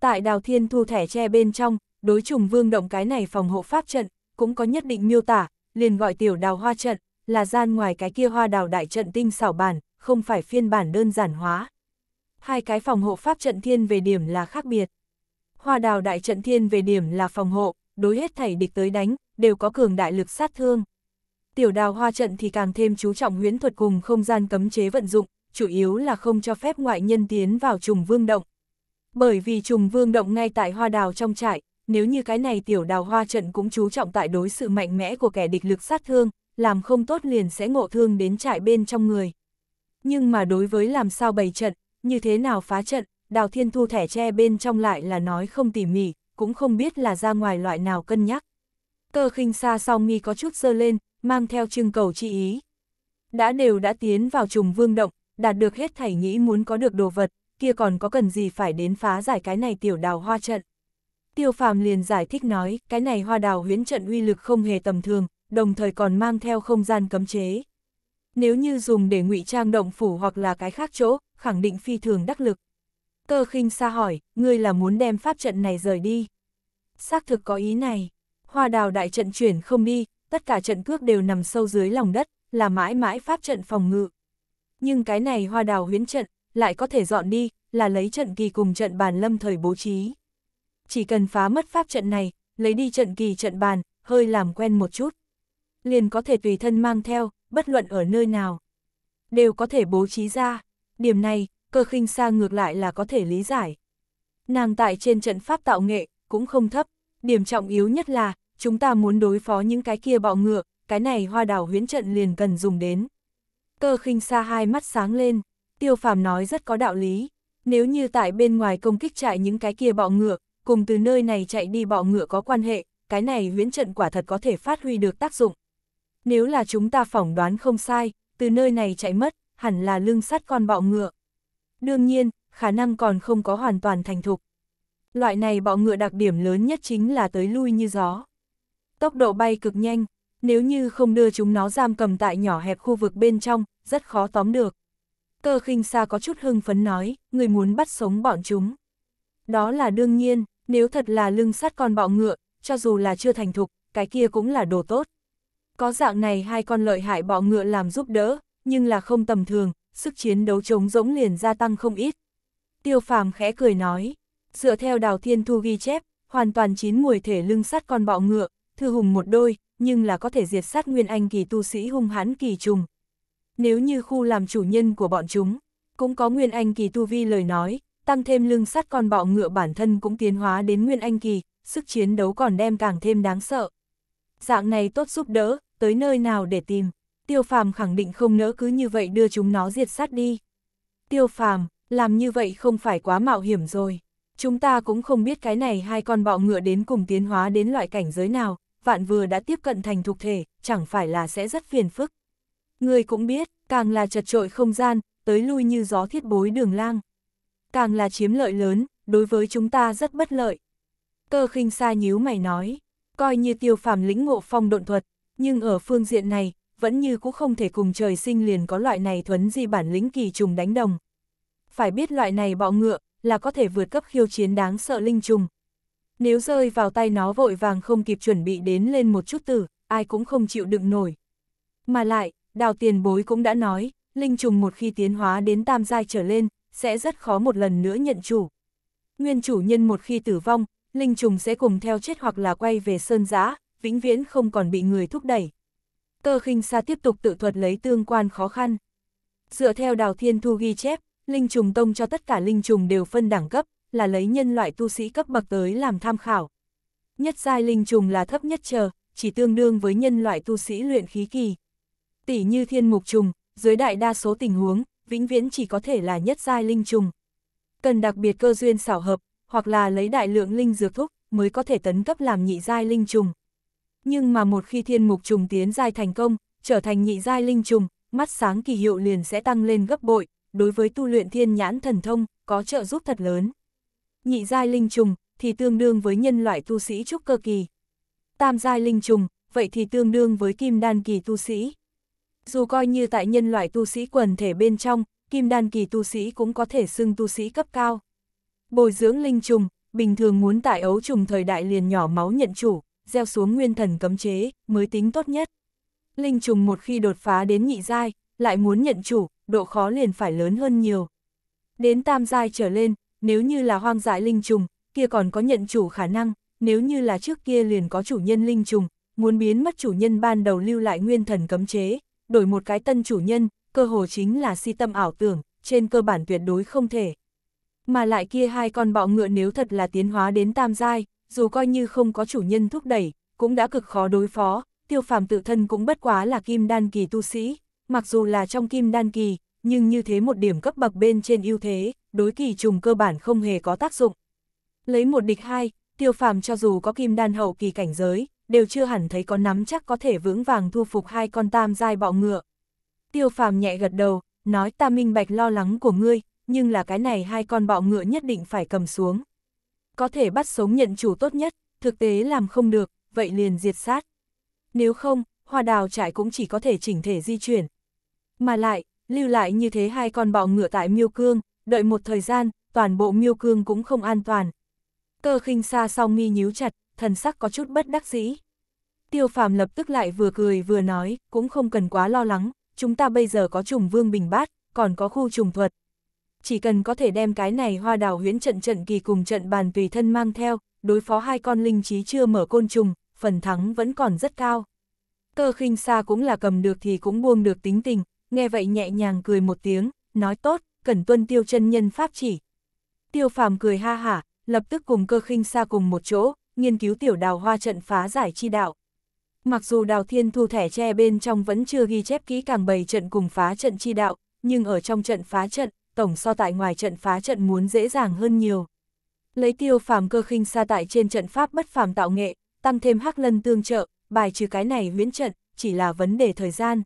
[SPEAKER 1] Tại đào thiên thu thẻ tre bên trong, đối trùng vương động cái này phòng hộ pháp trận, cũng có nhất định miêu tả, liền gọi tiểu đào hoa trận, là gian ngoài cái kia hoa đào đại trận tinh xảo bản, không phải phiên bản đơn giản hóa hai cái phòng hộ pháp trận thiên về điểm là khác biệt. Hoa đào đại trận thiên về điểm là phòng hộ, đối hết thảy địch tới đánh, đều có cường đại lực sát thương. Tiểu đào hoa trận thì càng thêm chú trọng huyễn thuật cùng không gian cấm chế vận dụng, chủ yếu là không cho phép ngoại nhân tiến vào trùng vương động. Bởi vì trùng vương động ngay tại hoa đào trong trại, nếu như cái này tiểu đào hoa trận cũng chú trọng tại đối sự mạnh mẽ của kẻ địch lực sát thương, làm không tốt liền sẽ ngộ thương đến trại bên trong người. Nhưng mà đối với làm sao bày trận, như thế nào phá trận, Đào Thiên Thu thẻ tre bên trong lại là nói không tỉ mỉ, cũng không biết là ra ngoài loại nào cân nhắc. Cơ khinh xa song mi có chút dơ lên, mang theo trưng cầu chi ý. Đã đều đã tiến vào trùng vương động, đạt được hết thảy nghĩ muốn có được đồ vật, kia còn có cần gì phải đến phá giải cái này tiểu đào hoa trận. Tiêu phàm liền giải thích nói, cái này hoa đào huyến trận uy lực không hề tầm thường, đồng thời còn mang theo không gian cấm chế nếu như dùng để ngụy trang động phủ hoặc là cái khác chỗ, khẳng định phi thường đắc lực. Cơ khinh xa hỏi, ngươi là muốn đem pháp trận này rời đi. Xác thực có ý này, hoa đào đại trận chuyển không đi, tất cả trận cước đều nằm sâu dưới lòng đất, là mãi mãi pháp trận phòng ngự. Nhưng cái này hoa đào huyến trận, lại có thể dọn đi, là lấy trận kỳ cùng trận bàn lâm thời bố trí. Chỉ cần phá mất pháp trận này, lấy đi trận kỳ trận bàn, hơi làm quen một chút. Liền có thể tùy thân mang theo, bất luận ở nơi nào, đều có thể bố trí ra. Điểm này, cơ khinh xa ngược lại là có thể lý giải. Nàng tại trên trận pháp tạo nghệ, cũng không thấp. Điểm trọng yếu nhất là, chúng ta muốn đối phó những cái kia bọ ngựa, cái này hoa đảo huyến trận liền cần dùng đến. Cơ khinh xa hai mắt sáng lên, tiêu phàm nói rất có đạo lý. Nếu như tại bên ngoài công kích chạy những cái kia bọ ngựa, cùng từ nơi này chạy đi bọ ngựa có quan hệ, cái này huyến trận quả thật có thể phát huy được tác dụng. Nếu là chúng ta phỏng đoán không sai, từ nơi này chạy mất, hẳn là lương sắt con bọ ngựa. Đương nhiên, khả năng còn không có hoàn toàn thành thục. Loại này bọ ngựa đặc điểm lớn nhất chính là tới lui như gió. Tốc độ bay cực nhanh, nếu như không đưa chúng nó giam cầm tại nhỏ hẹp khu vực bên trong, rất khó tóm được. Cơ khinh xa có chút hưng phấn nói, người muốn bắt sống bọn chúng. Đó là đương nhiên, nếu thật là lưng sắt con bọ ngựa, cho dù là chưa thành thục, cái kia cũng là đồ tốt. Có dạng này hai con lợi hại bọ ngựa làm giúp đỡ, nhưng là không tầm thường, sức chiến đấu chống rỗng liền gia tăng không ít. Tiêu phàm khẽ cười nói, dựa theo đào thiên thu ghi chép, hoàn toàn chín mùi thể lưng sắt con bọ ngựa, thư hùng một đôi, nhưng là có thể diệt sát nguyên anh kỳ tu sĩ hung hãn kỳ trùng. Nếu như khu làm chủ nhân của bọn chúng, cũng có nguyên anh kỳ tu vi lời nói, tăng thêm lưng sắt con bọ ngựa bản thân cũng tiến hóa đến nguyên anh kỳ, sức chiến đấu còn đem càng thêm đáng sợ. Dạng này tốt giúp đỡ, tới nơi nào để tìm, tiêu phàm khẳng định không nỡ cứ như vậy đưa chúng nó diệt sát đi. Tiêu phàm, làm như vậy không phải quá mạo hiểm rồi. Chúng ta cũng không biết cái này hai con bọ ngựa đến cùng tiến hóa đến loại cảnh giới nào, vạn vừa đã tiếp cận thành thục thể, chẳng phải là sẽ rất phiền phức. Người cũng biết, càng là chật trội không gian, tới lui như gió thiết bối đường lang. Càng là chiếm lợi lớn, đối với chúng ta rất bất lợi. Cơ khinh xa nhíu mày nói, coi như tiêu phàm lĩnh ngộ phong độn thuật, nhưng ở phương diện này, vẫn như cũng không thể cùng trời sinh liền có loại này thuấn di bản lĩnh kỳ trùng đánh đồng. Phải biết loại này bọ ngựa, là có thể vượt cấp khiêu chiến đáng sợ linh trùng. Nếu rơi vào tay nó vội vàng không kịp chuẩn bị đến lên một chút tử, ai cũng không chịu đựng nổi. Mà lại, đào tiền bối cũng đã nói, linh trùng một khi tiến hóa đến tam giai trở lên, sẽ rất khó một lần nữa nhận chủ. Nguyên chủ nhân một khi tử vong, linh trùng sẽ cùng theo chết hoặc là quay về sơn giã, vĩnh viễn không còn bị người thúc đẩy. Cơ khinh xa tiếp tục tự thuật lấy tương quan khó khăn. Dựa theo đào thiên thu ghi chép, linh trùng tông cho tất cả linh trùng đều phân đẳng cấp, là lấy nhân loại tu sĩ cấp bậc tới làm tham khảo. Nhất giai linh trùng là thấp nhất chờ, chỉ tương đương với nhân loại tu sĩ luyện khí kỳ. Tỷ như thiên mục trùng, dưới đại đa số tình huống, vĩnh viễn chỉ có thể là nhất giai linh trùng. Cần đặc biệt cơ duyên xảo hợp, hoặc là lấy đại lượng linh dược thúc mới có thể tấn cấp làm nhị giai linh trùng nhưng mà một khi thiên mục trùng tiến giai thành công, trở thành nhị giai linh trùng, mắt sáng kỳ hiệu liền sẽ tăng lên gấp bội, đối với tu luyện thiên nhãn thần thông, có trợ giúp thật lớn. Nhị giai linh trùng thì tương đương với nhân loại tu sĩ trúc cơ kỳ. Tam giai linh trùng, vậy thì tương đương với kim đan kỳ tu sĩ. Dù coi như tại nhân loại tu sĩ quần thể bên trong, kim đan kỳ tu sĩ cũng có thể xưng tu sĩ cấp cao. Bồi dưỡng linh trùng, bình thường muốn tại ấu trùng thời đại liền nhỏ máu nhận chủ, gieo xuống nguyên thần cấm chế, mới tính tốt nhất. Linh trùng một khi đột phá đến nhị giai, lại muốn nhận chủ, độ khó liền phải lớn hơn nhiều. Đến tam giai trở lên, nếu như là hoang dại linh trùng, kia còn có nhận chủ khả năng, nếu như là trước kia liền có chủ nhân linh trùng, muốn biến mất chủ nhân ban đầu lưu lại nguyên thần cấm chế, đổi một cái tân chủ nhân, cơ hồ chính là si tâm ảo tưởng, trên cơ bản tuyệt đối không thể. Mà lại kia hai con bọ ngựa nếu thật là tiến hóa đến tam giai, dù coi như không có chủ nhân thúc đẩy, cũng đã cực khó đối phó, tiêu phàm tự thân cũng bất quá là kim đan kỳ tu sĩ, mặc dù là trong kim đan kỳ, nhưng như thế một điểm cấp bậc bên trên ưu thế, đối kỳ trùng cơ bản không hề có tác dụng. Lấy một địch hai, tiêu phàm cho dù có kim đan hậu kỳ cảnh giới, đều chưa hẳn thấy có nắm chắc có thể vững vàng thu phục hai con tam giai bọ ngựa. Tiêu phàm nhẹ gật đầu, nói ta minh bạch lo lắng của ngươi, nhưng là cái này hai con bọ ngựa nhất định phải cầm xuống có thể bắt sống nhận chủ tốt nhất, thực tế làm không được, vậy liền diệt sát. Nếu không, hoa đào trại cũng chỉ có thể chỉnh thể di chuyển. Mà lại, lưu lại như thế hai con bọ ngựa tại miêu cương, đợi một thời gian, toàn bộ miêu cương cũng không an toàn. Cơ khinh xa song mi nhíu chặt, thần sắc có chút bất đắc dĩ. Tiêu phàm lập tức lại vừa cười vừa nói, cũng không cần quá lo lắng, chúng ta bây giờ có trùng vương bình bát, còn có khu trùng thuật, chỉ cần có thể đem cái này hoa đào huyễn trận trận kỳ cùng trận bàn tùy thân mang theo, đối phó hai con linh trí chưa mở côn trùng, phần thắng vẫn còn rất cao. Cơ khinh xa cũng là cầm được thì cũng buông được tính tình, nghe vậy nhẹ nhàng cười một tiếng, nói tốt, cần tuân tiêu chân nhân pháp chỉ. Tiêu phàm cười ha hả, lập tức cùng cơ khinh xa cùng một chỗ, nghiên cứu tiểu đào hoa trận phá giải chi đạo. Mặc dù đào thiên thu thẻ tre bên trong vẫn chưa ghi chép kỹ càng bày trận cùng phá trận chi đạo, nhưng ở trong trận phá trận, tổng so tại ngoài trận phá trận muốn dễ dàng hơn nhiều. Lấy tiêu phàm cơ khinh xa tại trên trận pháp bất phàm tạo nghệ, tăng thêm hắc lân tương trợ, bài trừ cái này huyễn trận, chỉ là vấn đề thời gian.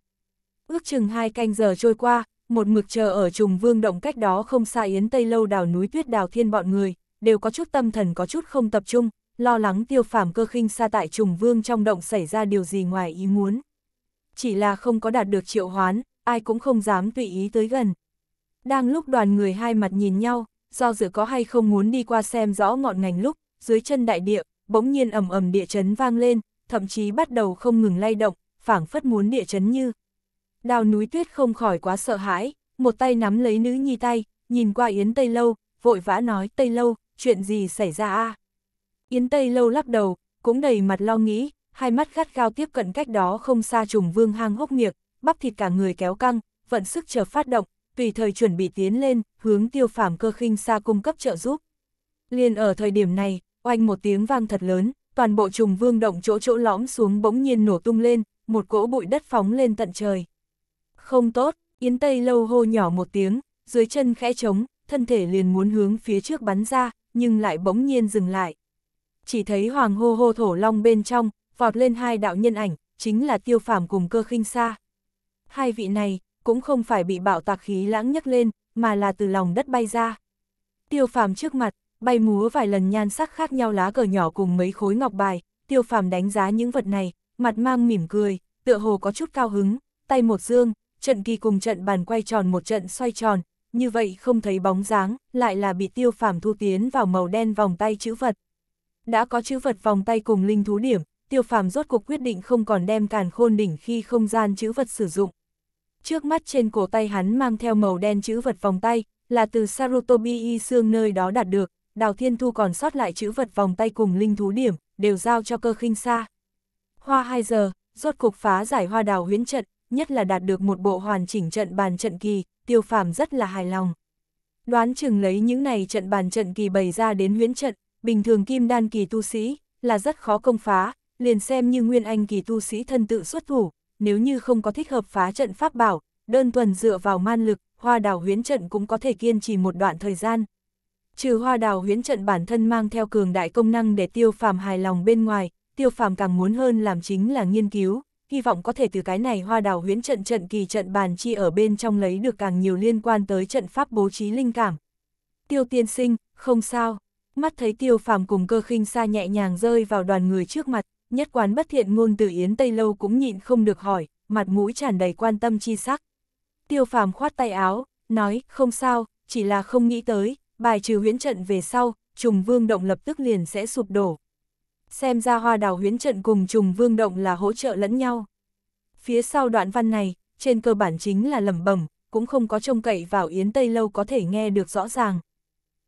[SPEAKER 1] Ước chừng hai canh giờ trôi qua, một mực chờ ở trùng vương động cách đó không xa yến tây lâu đào núi tuyết đào thiên bọn người, đều có chút tâm thần có chút không tập trung, lo lắng tiêu phàm cơ khinh xa tại trùng vương trong động xảy ra điều gì ngoài ý muốn. Chỉ là không có đạt được triệu hoán, ai cũng không dám tùy ý tới gần, đang lúc đoàn người hai mặt nhìn nhau, do dự có hay không muốn đi qua xem rõ ngọn ngành lúc, dưới chân đại địa, bỗng nhiên ầm ầm địa chấn vang lên, thậm chí bắt đầu không ngừng lay động, phảng phất muốn địa chấn như. Đào núi tuyết không khỏi quá sợ hãi, một tay nắm lấy nữ nhi tay, nhìn qua Yến Tây Lâu, vội vã nói Tây Lâu, chuyện gì xảy ra a Yến Tây Lâu lắc đầu, cũng đầy mặt lo nghĩ, hai mắt gắt gao tiếp cận cách đó không xa trùng vương hang hốc miệng, bắp thịt cả người kéo căng, vận sức chờ phát động, tùy thời chuẩn bị tiến lên, hướng tiêu phàm cơ khinh xa cung cấp trợ giúp. Liên ở thời điểm này, oanh một tiếng vang thật lớn, toàn bộ trùng vương động chỗ chỗ lõm xuống bỗng nhiên nổ tung lên, một cỗ bụi đất phóng lên tận trời. Không tốt, Yến Tây lâu hô nhỏ một tiếng, dưới chân khẽ trống, thân thể liền muốn hướng phía trước bắn ra, nhưng lại bỗng nhiên dừng lại. Chỉ thấy hoàng hô hô thổ long bên trong, vọt lên hai đạo nhân ảnh, chính là tiêu phàm cùng cơ khinh xa. Hai vị này, cũng không phải bị bạo tạc khí lãng nhấc lên, mà là từ lòng đất bay ra. Tiêu phàm trước mặt, bay múa vài lần nhan sắc khác nhau lá cờ nhỏ cùng mấy khối ngọc bài, tiêu phàm đánh giá những vật này, mặt mang mỉm cười, tựa hồ có chút cao hứng, tay một dương, trận kỳ cùng trận bàn quay tròn một trận xoay tròn, như vậy không thấy bóng dáng, lại là bị tiêu phàm thu tiến vào màu đen vòng tay chữ vật. Đã có chữ vật vòng tay cùng linh thú điểm, tiêu phàm rốt cuộc quyết định không còn đem càn khôn đỉnh khi không gian chữ vật sử dụng trước mắt trên cổ tay hắn mang theo màu đen chữ vật vòng tay, là từ Sarutobi y xương nơi đó đạt được, Đào Thiên Thu còn sót lại chữ vật vòng tay cùng linh thú điểm, đều giao cho cơ khinh xa. Hoa 2 giờ, rốt cục phá giải hoa đào huyến trận, nhất là đạt được một bộ hoàn chỉnh trận bàn trận kỳ, tiêu phàm rất là hài lòng. Đoán chừng lấy những này trận bàn trận kỳ bày ra đến huyến trận, bình thường kim đan kỳ tu sĩ, là rất khó công phá, liền xem như nguyên anh kỳ tu sĩ thân tự xuất thủ, nếu như không có thích hợp phá trận pháp bảo, đơn thuần dựa vào man lực, hoa đào huyến trận cũng có thể kiên trì một đoạn thời gian. Trừ hoa đào huyến trận bản thân mang theo cường đại công năng để tiêu phàm hài lòng bên ngoài, tiêu phàm càng muốn hơn làm chính là nghiên cứu, hy vọng có thể từ cái này hoa đào huyến trận trận kỳ trận bàn chi ở bên trong lấy được càng nhiều liên quan tới trận pháp bố trí linh cảm. Tiêu tiên sinh, không sao, mắt thấy tiêu phàm cùng cơ khinh xa nhẹ nhàng rơi vào đoàn người trước mặt, nhất quán bất thiện ngôn từ Yến Tây Lâu cũng nhịn không được hỏi, mặt mũi tràn đầy quan tâm chi sắc. Tiêu phàm khoát tay áo, nói, không sao, chỉ là không nghĩ tới, bài trừ huyễn trận về sau, trùng vương động lập tức liền sẽ sụp đổ. Xem ra hoa đào huyễn trận cùng trùng vương động là hỗ trợ lẫn nhau. Phía sau đoạn văn này, trên cơ bản chính là lẩm bẩm cũng không có trông cậy vào Yến Tây Lâu có thể nghe được rõ ràng.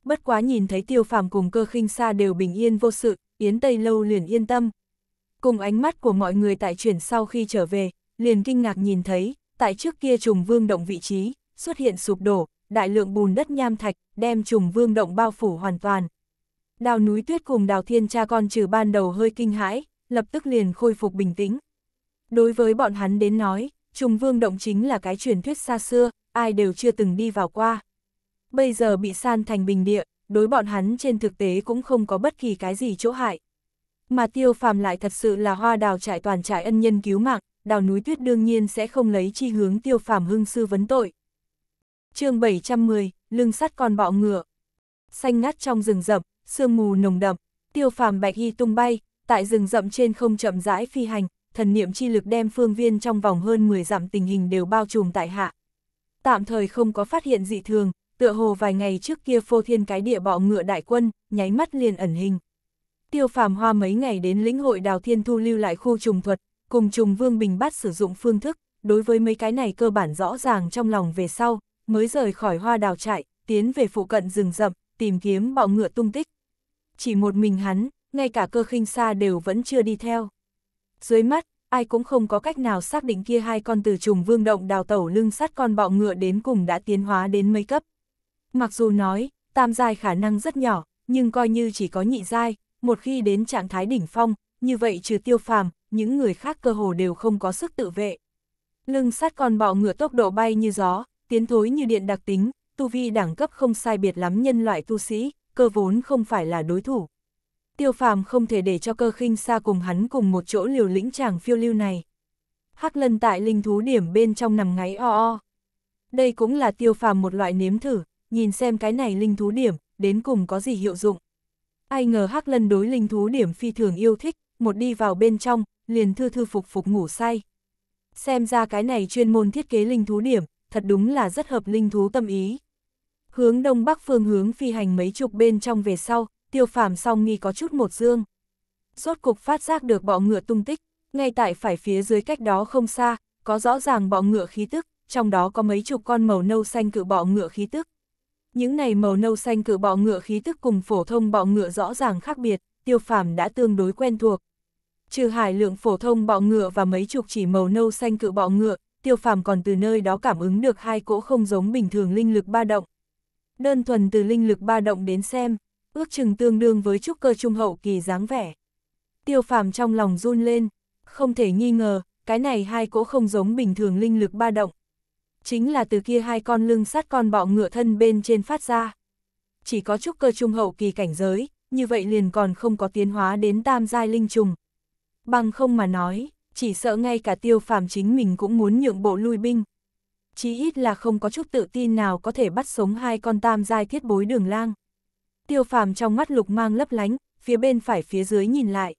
[SPEAKER 1] Bất quá nhìn thấy tiêu phàm cùng cơ khinh xa đều bình yên vô sự, Yến Tây Lâu liền yên tâm, cùng ánh mắt của mọi người tại chuyển sau khi trở về, liền kinh ngạc nhìn thấy, tại trước kia trùng vương động vị trí, xuất hiện sụp đổ, đại lượng bùn đất nham thạch, đem trùng vương động bao phủ hoàn toàn. Đào núi tuyết cùng đào thiên cha con trừ ban đầu hơi kinh hãi, lập tức liền khôi phục bình tĩnh. Đối với bọn hắn đến nói, trùng vương động chính là cái truyền thuyết xa xưa, ai đều chưa từng đi vào qua. Bây giờ bị san thành bình địa, đối bọn hắn trên thực tế cũng không có bất kỳ cái gì chỗ hại mà tiêu phàm lại thật sự là hoa đào trại toàn trại ân nhân cứu mạng, đào núi tuyết đương nhiên sẽ không lấy chi hướng tiêu phàm hưng sư vấn tội. chương 710, lưng sắt còn bọ ngựa. Xanh ngắt trong rừng rậm, sương mù nồng đậm, tiêu phàm bạch y tung bay, tại rừng rậm trên không chậm rãi phi hành, thần niệm chi lực đem phương viên trong vòng hơn 10 dặm tình hình đều bao trùm tại hạ. Tạm thời không có phát hiện dị thường, tựa hồ vài ngày trước kia phô thiên cái địa bọ ngựa đại quân, nháy mắt liền ẩn hình. Tiêu phàm hoa mấy ngày đến lĩnh hội đào thiên thu lưu lại khu trùng thuật, cùng trùng vương bình bắt sử dụng phương thức, đối với mấy cái này cơ bản rõ ràng trong lòng về sau, mới rời khỏi hoa đào trại, tiến về phụ cận rừng rậm, tìm kiếm bọ ngựa tung tích. Chỉ một mình hắn, ngay cả cơ khinh xa đều vẫn chưa đi theo. Dưới mắt, ai cũng không có cách nào xác định kia hai con từ trùng vương động đào tẩu lưng sắt con bọ ngựa đến cùng đã tiến hóa đến mấy cấp. Mặc dù nói, tam giai khả năng rất nhỏ, nhưng coi như chỉ có nhị giai, một khi đến trạng thái đỉnh phong, như vậy trừ tiêu phàm, những người khác cơ hồ đều không có sức tự vệ. Lưng sát con bọ ngựa tốc độ bay như gió, tiến thối như điện đặc tính, tu vi đẳng cấp không sai biệt lắm nhân loại tu sĩ, cơ vốn không phải là đối thủ. Tiêu phàm không thể để cho cơ khinh xa cùng hắn cùng một chỗ liều lĩnh chàng phiêu lưu này. Hắc lân tại linh thú điểm bên trong nằm ngáy o o. Đây cũng là tiêu phàm một loại nếm thử, nhìn xem cái này linh thú điểm, đến cùng có gì hiệu dụng. Ai ngờ Hắc Lân đối linh thú điểm phi thường yêu thích, một đi vào bên trong, liền thư thư phục phục ngủ say. Xem ra cái này chuyên môn thiết kế linh thú điểm, thật đúng là rất hợp linh thú tâm ý. Hướng đông bắc phương hướng phi hành mấy chục bên trong về sau, tiêu phàm song nghi có chút một dương. Rốt cục phát giác được bọ ngựa tung tích, ngay tại phải phía dưới cách đó không xa, có rõ ràng bọ ngựa khí tức, trong đó có mấy chục con màu nâu xanh cự bọ ngựa khí tức, những này màu nâu xanh cự bọ ngựa khí tức cùng phổ thông bọ ngựa rõ ràng khác biệt, tiêu phàm đã tương đối quen thuộc. Trừ hải lượng phổ thông bọ ngựa và mấy chục chỉ màu nâu xanh cự bọ ngựa, tiêu phàm còn từ nơi đó cảm ứng được hai cỗ không giống bình thường linh lực ba động. Đơn thuần từ linh lực ba động đến xem, ước chừng tương đương với trúc cơ trung hậu kỳ dáng vẻ. Tiêu phàm trong lòng run lên, không thể nghi ngờ, cái này hai cỗ không giống bình thường linh lực ba động, chính là từ kia hai con lưng sát con bọ ngựa thân bên trên phát ra. Chỉ có trúc cơ trung hậu kỳ cảnh giới, như vậy liền còn không có tiến hóa đến tam giai linh trùng. Bằng không mà nói, chỉ sợ ngay cả tiêu phàm chính mình cũng muốn nhượng bộ lui binh. Chí ít là không có chút tự tin nào có thể bắt sống hai con tam giai thiết bối đường lang. Tiêu phàm trong mắt lục mang lấp lánh, phía bên phải phía dưới nhìn lại.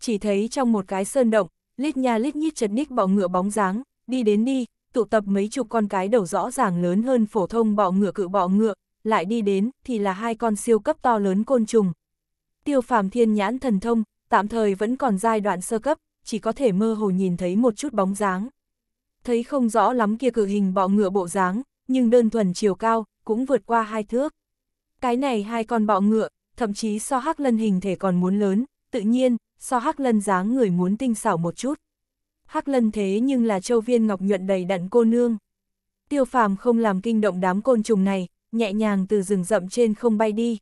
[SPEAKER 1] Chỉ thấy trong một cái sơn động, lít nha lít nhít chật ních bọ ngựa bóng dáng, đi đến đi, tụ tập mấy chục con cái đầu rõ ràng lớn hơn phổ thông bọ ngựa cự bọ ngựa, lại đi đến thì là hai con siêu cấp to lớn côn trùng. Tiêu phàm thiên nhãn thần thông, tạm thời vẫn còn giai đoạn sơ cấp, chỉ có thể mơ hồ nhìn thấy một chút bóng dáng. Thấy không rõ lắm kia cự hình bọ ngựa bộ dáng, nhưng đơn thuần chiều cao, cũng vượt qua hai thước. Cái này hai con bọ ngựa, thậm chí so hắc lân hình thể còn muốn lớn, tự nhiên, so hắc lân dáng người muốn tinh xảo một chút. Hắc Lân thế nhưng là châu viên ngọc nhuận đầy đặn cô nương. Tiêu phàm không làm kinh động đám côn trùng này, nhẹ nhàng từ rừng rậm trên không bay đi.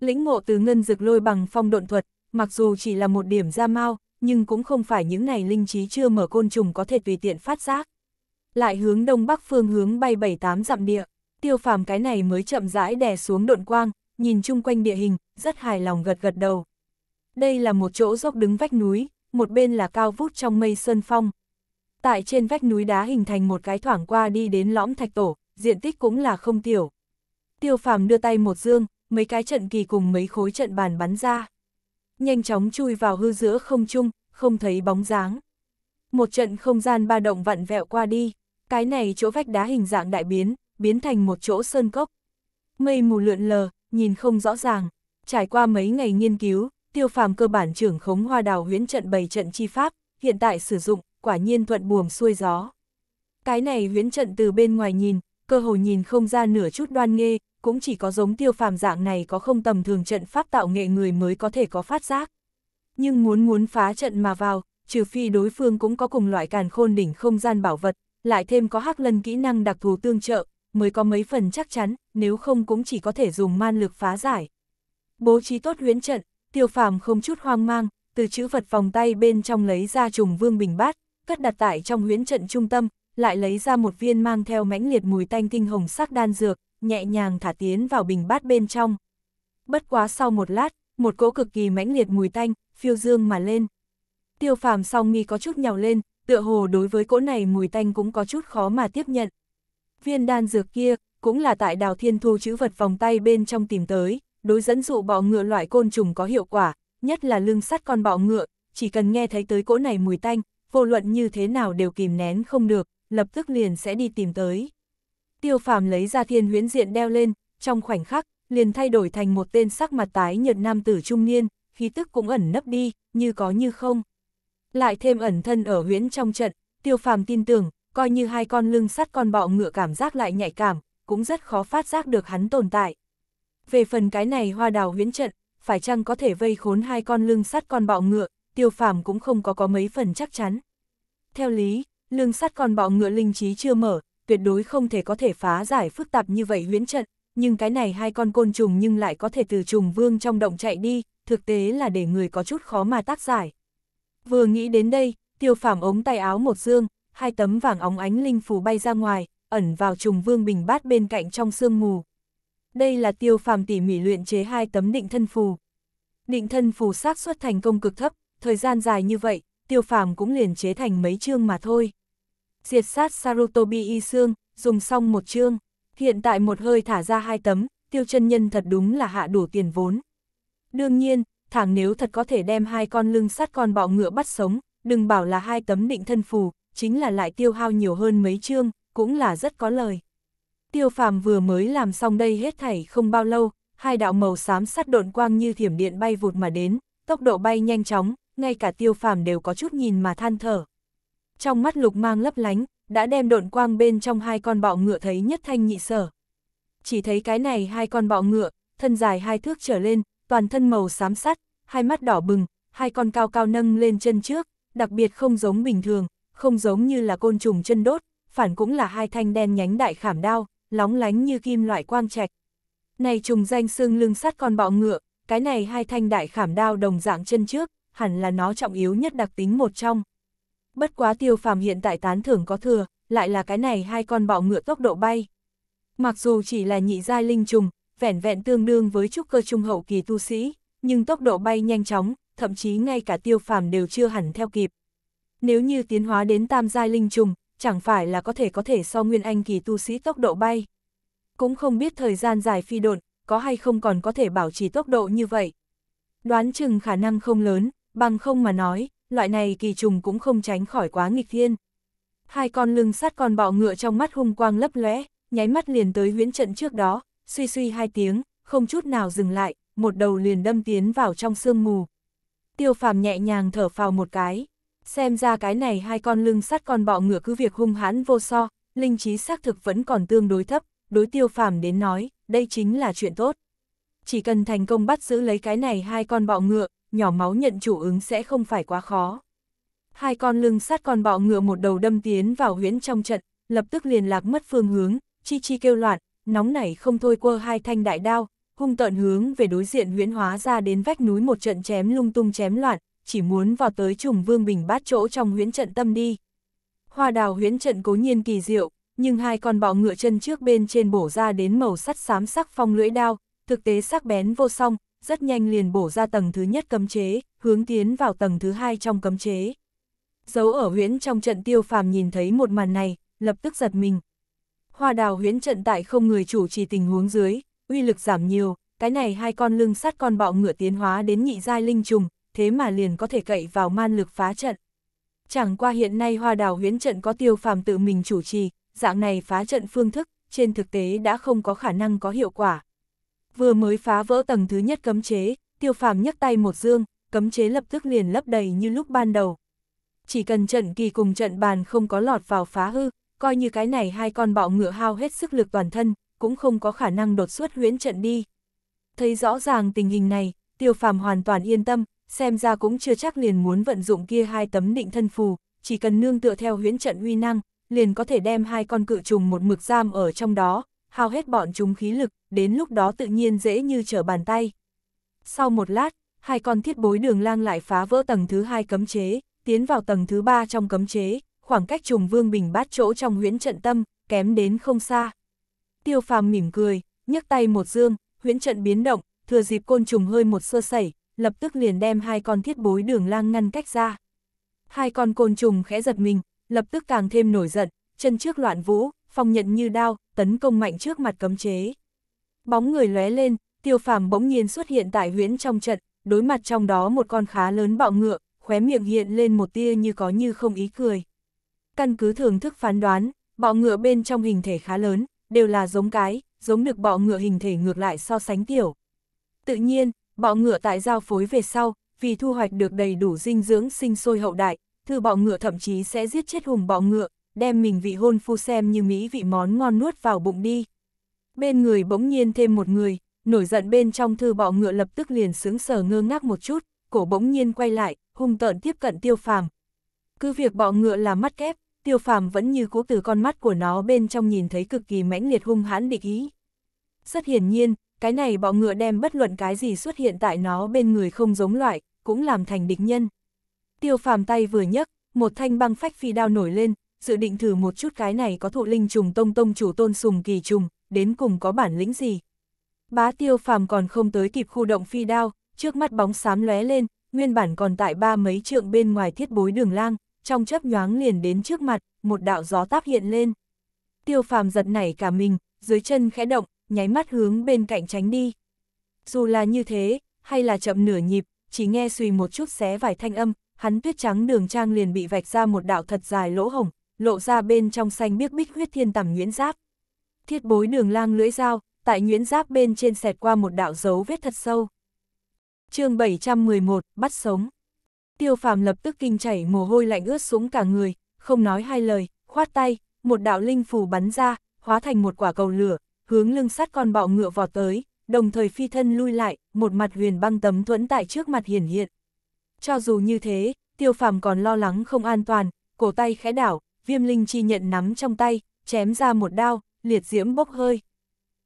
[SPEAKER 1] Lĩnh ngộ từ ngân dực lôi bằng phong độn thuật, mặc dù chỉ là một điểm ra mau, nhưng cũng không phải những này linh trí chưa mở côn trùng có thể tùy tiện phát giác. Lại hướng đông bắc phương hướng bay bảy tám dặm địa, tiêu phàm cái này mới chậm rãi đè xuống độn quang, nhìn chung quanh địa hình, rất hài lòng gật gật đầu. Đây là một chỗ dốc đứng vách núi, một bên là cao vút trong mây sơn phong. Tại trên vách núi đá hình thành một cái thoảng qua đi đến lõm thạch tổ, diện tích cũng là không tiểu. Tiêu phàm đưa tay một dương, mấy cái trận kỳ cùng mấy khối trận bàn bắn ra. Nhanh chóng chui vào hư giữa không trung, không thấy bóng dáng. Một trận không gian ba động vặn vẹo qua đi, cái này chỗ vách đá hình dạng đại biến, biến thành một chỗ sơn cốc. Mây mù lượn lờ, nhìn không rõ ràng, trải qua mấy ngày nghiên cứu, tiêu phàm cơ bản trưởng khống hoa đào huyễn trận bày trận chi pháp, hiện tại sử dụng, quả nhiên thuận buồm xuôi gió. Cái này huyễn trận từ bên ngoài nhìn, cơ hồ nhìn không ra nửa chút đoan nghê, cũng chỉ có giống tiêu phàm dạng này có không tầm thường trận pháp tạo nghệ người mới có thể có phát giác. Nhưng muốn muốn phá trận mà vào, trừ phi đối phương cũng có cùng loại càn khôn đỉnh không gian bảo vật, lại thêm có hắc lân kỹ năng đặc thù tương trợ, mới có mấy phần chắc chắn, nếu không cũng chỉ có thể dùng man lực phá giải. Bố trí tốt huyễn trận, tiêu phàm không chút hoang mang, từ chữ vật vòng tay bên trong lấy ra trùng vương bình bát, cất đặt tại trong huyễn trận trung tâm, lại lấy ra một viên mang theo mãnh liệt mùi tanh tinh hồng sắc đan dược, nhẹ nhàng thả tiến vào bình bát bên trong. Bất quá sau một lát, một cỗ cực kỳ mãnh liệt mùi tanh, phiêu dương mà lên. Tiêu phàm song mi có chút nhào lên, tựa hồ đối với cỗ này mùi tanh cũng có chút khó mà tiếp nhận. Viên đan dược kia, cũng là tại đào thiên thu chữ vật vòng tay bên trong tìm tới, đối dẫn dụ bọ ngựa loại côn trùng có hiệu quả, nhất là lưng sắt con bọ ngựa, chỉ cần nghe thấy tới cỗ này mùi tanh, vô luận như thế nào đều kìm nén không được, lập tức liền sẽ đi tìm tới. Tiêu phàm lấy ra thiên huyễn diện đeo lên, trong khoảnh khắc, liền thay đổi thành một tên sắc mặt tái nhợt nam tử trung niên, khí tức cũng ẩn nấp đi, như có như không. Lại thêm ẩn thân ở huyễn trong trận, tiêu phàm tin tưởng, coi như hai con lưng sắt con bọ ngựa cảm giác lại nhạy cảm, cũng rất khó phát giác được hắn tồn tại. Về phần cái này hoa đào huyễn trận, phải chăng có thể vây khốn hai con lưng sắt con bọ ngựa, tiêu phàm cũng không có có mấy phần chắc chắn. Theo lý, lưng sắt con bọ ngựa linh trí chưa mở, tuyệt đối không thể có thể phá giải phức tạp như vậy huyễn trận, nhưng cái này hai con côn trùng nhưng lại có thể từ trùng vương trong động chạy đi, thực tế là để người có chút khó mà tác giải. Vừa nghĩ đến đây, tiêu phàm ống tay áo một dương, hai tấm vàng óng ánh linh phù bay ra ngoài, ẩn vào trùng vương bình bát bên cạnh trong sương mù đây là tiêu phàm tỉ mỉ luyện chế hai tấm định thân phù. Định thân phù xác suất thành công cực thấp, thời gian dài như vậy, tiêu phàm cũng liền chế thành mấy chương mà thôi. Diệt sát Sarutobi y xương, dùng xong một chương, hiện tại một hơi thả ra hai tấm, tiêu chân nhân thật đúng là hạ đủ tiền vốn. Đương nhiên, thẳng nếu thật có thể đem hai con lưng sắt con bọ ngựa bắt sống, đừng bảo là hai tấm định thân phù, chính là lại tiêu hao nhiều hơn mấy chương, cũng là rất có lời tiêu phàm vừa mới làm xong đây hết thảy không bao lâu, hai đạo màu xám sắt độn quang như thiểm điện bay vụt mà đến, tốc độ bay nhanh chóng, ngay cả tiêu phàm đều có chút nhìn mà than thở. Trong mắt lục mang lấp lánh, đã đem độn quang bên trong hai con bọ ngựa thấy nhất thanh nhị sở. Chỉ thấy cái này hai con bọ ngựa, thân dài hai thước trở lên, toàn thân màu xám sắt, hai mắt đỏ bừng, hai con cao cao nâng lên chân trước, đặc biệt không giống bình thường, không giống như là côn trùng chân đốt, phản cũng là hai thanh đen nhánh đại khảm đao, lóng lánh như kim loại quang trạch. Này trùng danh xương lưng sắt con bọ ngựa, cái này hai thanh đại khảm đao đồng dạng chân trước, hẳn là nó trọng yếu nhất đặc tính một trong. Bất quá tiêu phàm hiện tại tán thưởng có thừa, lại là cái này hai con bọ ngựa tốc độ bay. Mặc dù chỉ là nhị giai linh trùng, vẻn vẹn tương đương với trúc cơ trung hậu kỳ tu sĩ, nhưng tốc độ bay nhanh chóng, thậm chí ngay cả tiêu phàm đều chưa hẳn theo kịp. Nếu như tiến hóa đến tam giai linh trùng, chẳng phải là có thể có thể so nguyên anh kỳ tu sĩ tốc độ bay. Cũng không biết thời gian dài phi độn, có hay không còn có thể bảo trì tốc độ như vậy. Đoán chừng khả năng không lớn, bằng không mà nói, loại này kỳ trùng cũng không tránh khỏi quá nghịch thiên. Hai con lưng sát con bọ ngựa trong mắt hung quang lấp lóe, nháy mắt liền tới huyễn trận trước đó, suy suy hai tiếng, không chút nào dừng lại, một đầu liền đâm tiến vào trong sương mù. Tiêu phàm nhẹ nhàng thở phào một cái. Xem ra cái này hai con lưng sắt con bọ ngựa cứ việc hung hãn vô so, linh trí xác thực vẫn còn tương đối thấp, đối tiêu phàm đến nói, đây chính là chuyện tốt. Chỉ cần thành công bắt giữ lấy cái này hai con bọ ngựa, nhỏ máu nhận chủ ứng sẽ không phải quá khó. Hai con lưng sắt con bọ ngựa một đầu đâm tiến vào huyễn trong trận, lập tức liền lạc mất phương hướng, chi chi kêu loạn, nóng nảy không thôi quơ hai thanh đại đao, hung tợn hướng về đối diện huyễn hóa ra đến vách núi một trận chém lung tung chém loạn, chỉ muốn vào tới trùng vương bình bát chỗ trong huyễn trận tâm đi. Hoa đào huyễn trận cố nhiên kỳ diệu, nhưng hai con bọ ngựa chân trước bên trên bổ ra đến màu sắt xám sắc phong lưỡi đao, thực tế sắc bén vô song, rất nhanh liền bổ ra tầng thứ nhất cấm chế, hướng tiến vào tầng thứ hai trong cấm chế. Dấu ở huyễn trong trận tiêu phàm nhìn thấy một màn này, lập tức giật mình. Hoa đào huyễn trận tại không người chủ trì tình huống dưới, uy lực giảm nhiều, cái này hai con lưng sắt con bọ ngựa tiến hóa đến nhị giai linh trùng, thế mà liền có thể cậy vào man lực phá trận. Chẳng qua hiện nay hoa đào huyến trận có tiêu phàm tự mình chủ trì, dạng này phá trận phương thức, trên thực tế đã không có khả năng có hiệu quả. Vừa mới phá vỡ tầng thứ nhất cấm chế, tiêu phàm nhấc tay một dương, cấm chế lập tức liền lấp đầy như lúc ban đầu. Chỉ cần trận kỳ cùng trận bàn không có lọt vào phá hư, coi như cái này hai con bọ ngựa hao hết sức lực toàn thân, cũng không có khả năng đột xuất huyễn trận đi. Thấy rõ ràng tình hình này, tiêu phàm hoàn toàn yên tâm, xem ra cũng chưa chắc liền muốn vận dụng kia hai tấm định thân phù, chỉ cần nương tựa theo huyễn trận uy năng, liền có thể đem hai con cự trùng một mực giam ở trong đó, hao hết bọn chúng khí lực, đến lúc đó tự nhiên dễ như trở bàn tay. Sau một lát, hai con thiết bối đường lang lại phá vỡ tầng thứ hai cấm chế, tiến vào tầng thứ ba trong cấm chế, khoảng cách trùng vương bình bát chỗ trong huyễn trận tâm, kém đến không xa. Tiêu phàm mỉm cười, nhấc tay một dương, huyễn trận biến động, thừa dịp côn trùng hơi một sơ sẩy, lập tức liền đem hai con thiết bối đường lang ngăn cách ra. Hai con côn trùng khẽ giật mình, lập tức càng thêm nổi giận, chân trước loạn vũ, phong nhận như đao, tấn công mạnh trước mặt cấm chế. Bóng người lóe lên, tiêu phàm bỗng nhiên xuất hiện tại huyễn trong trận, đối mặt trong đó một con khá lớn bạo ngựa, khóe miệng hiện lên một tia như có như không ý cười. Căn cứ thưởng thức phán đoán, bọ ngựa bên trong hình thể khá lớn, đều là giống cái, giống được bọ ngựa hình thể ngược lại so sánh tiểu. Tự nhiên, bọ ngựa tại giao phối về sau, vì thu hoạch được đầy đủ dinh dưỡng sinh sôi hậu đại, thư bọ ngựa thậm chí sẽ giết chết hùng bọ ngựa, đem mình vị hôn phu xem như mỹ vị món ngon nuốt vào bụng đi. Bên người bỗng nhiên thêm một người, nổi giận bên trong thư bọ ngựa lập tức liền sướng sờ ngơ ngác một chút, cổ bỗng nhiên quay lại, hung tợn tiếp cận tiêu phàm. Cứ việc bọ ngựa là mắt kép, tiêu phàm vẫn như cũ từ con mắt của nó bên trong nhìn thấy cực kỳ mãnh liệt hung hãn địch ý. Rất hiển nhiên, cái này bọ ngựa đem bất luận cái gì xuất hiện tại nó bên người không giống loại, cũng làm thành địch nhân. Tiêu phàm tay vừa nhấc, một thanh băng phách phi đao nổi lên, dự định thử một chút cái này có thụ linh trùng tông tông chủ tôn sùng kỳ trùng, đến cùng có bản lĩnh gì. Bá tiêu phàm còn không tới kịp khu động phi đao, trước mắt bóng xám lóe lên, nguyên bản còn tại ba mấy trượng bên ngoài thiết bối đường lang, trong chớp nhoáng liền đến trước mặt, một đạo gió táp hiện lên. Tiêu phàm giật nảy cả mình, dưới chân khẽ động, nháy mắt hướng bên cạnh tránh đi. Dù là như thế, hay là chậm nửa nhịp, chỉ nghe suy một chút xé vài thanh âm, hắn tuyết trắng đường trang liền bị vạch ra một đạo thật dài lỗ hồng, lộ ra bên trong xanh biếc bích huyết thiên tầm nhuyễn giáp. Thiết bối đường lang lưỡi dao, tại nhuyễn giáp bên trên xẹt qua một đạo dấu vết thật sâu. chương 711, bắt sống. Tiêu phàm lập tức kinh chảy mồ hôi lạnh ướt sũng cả người, không nói hai lời, khoát tay, một đạo linh phù bắn ra, hóa thành một quả cầu lửa, hướng lưng sắt con bọ ngựa vọt tới, đồng thời phi thân lui lại, một mặt huyền băng tấm thuẫn tại trước mặt hiển hiện. Cho dù như thế, tiêu phàm còn lo lắng không an toàn, cổ tay khẽ đảo, viêm linh chi nhận nắm trong tay, chém ra một đao, liệt diễm bốc hơi.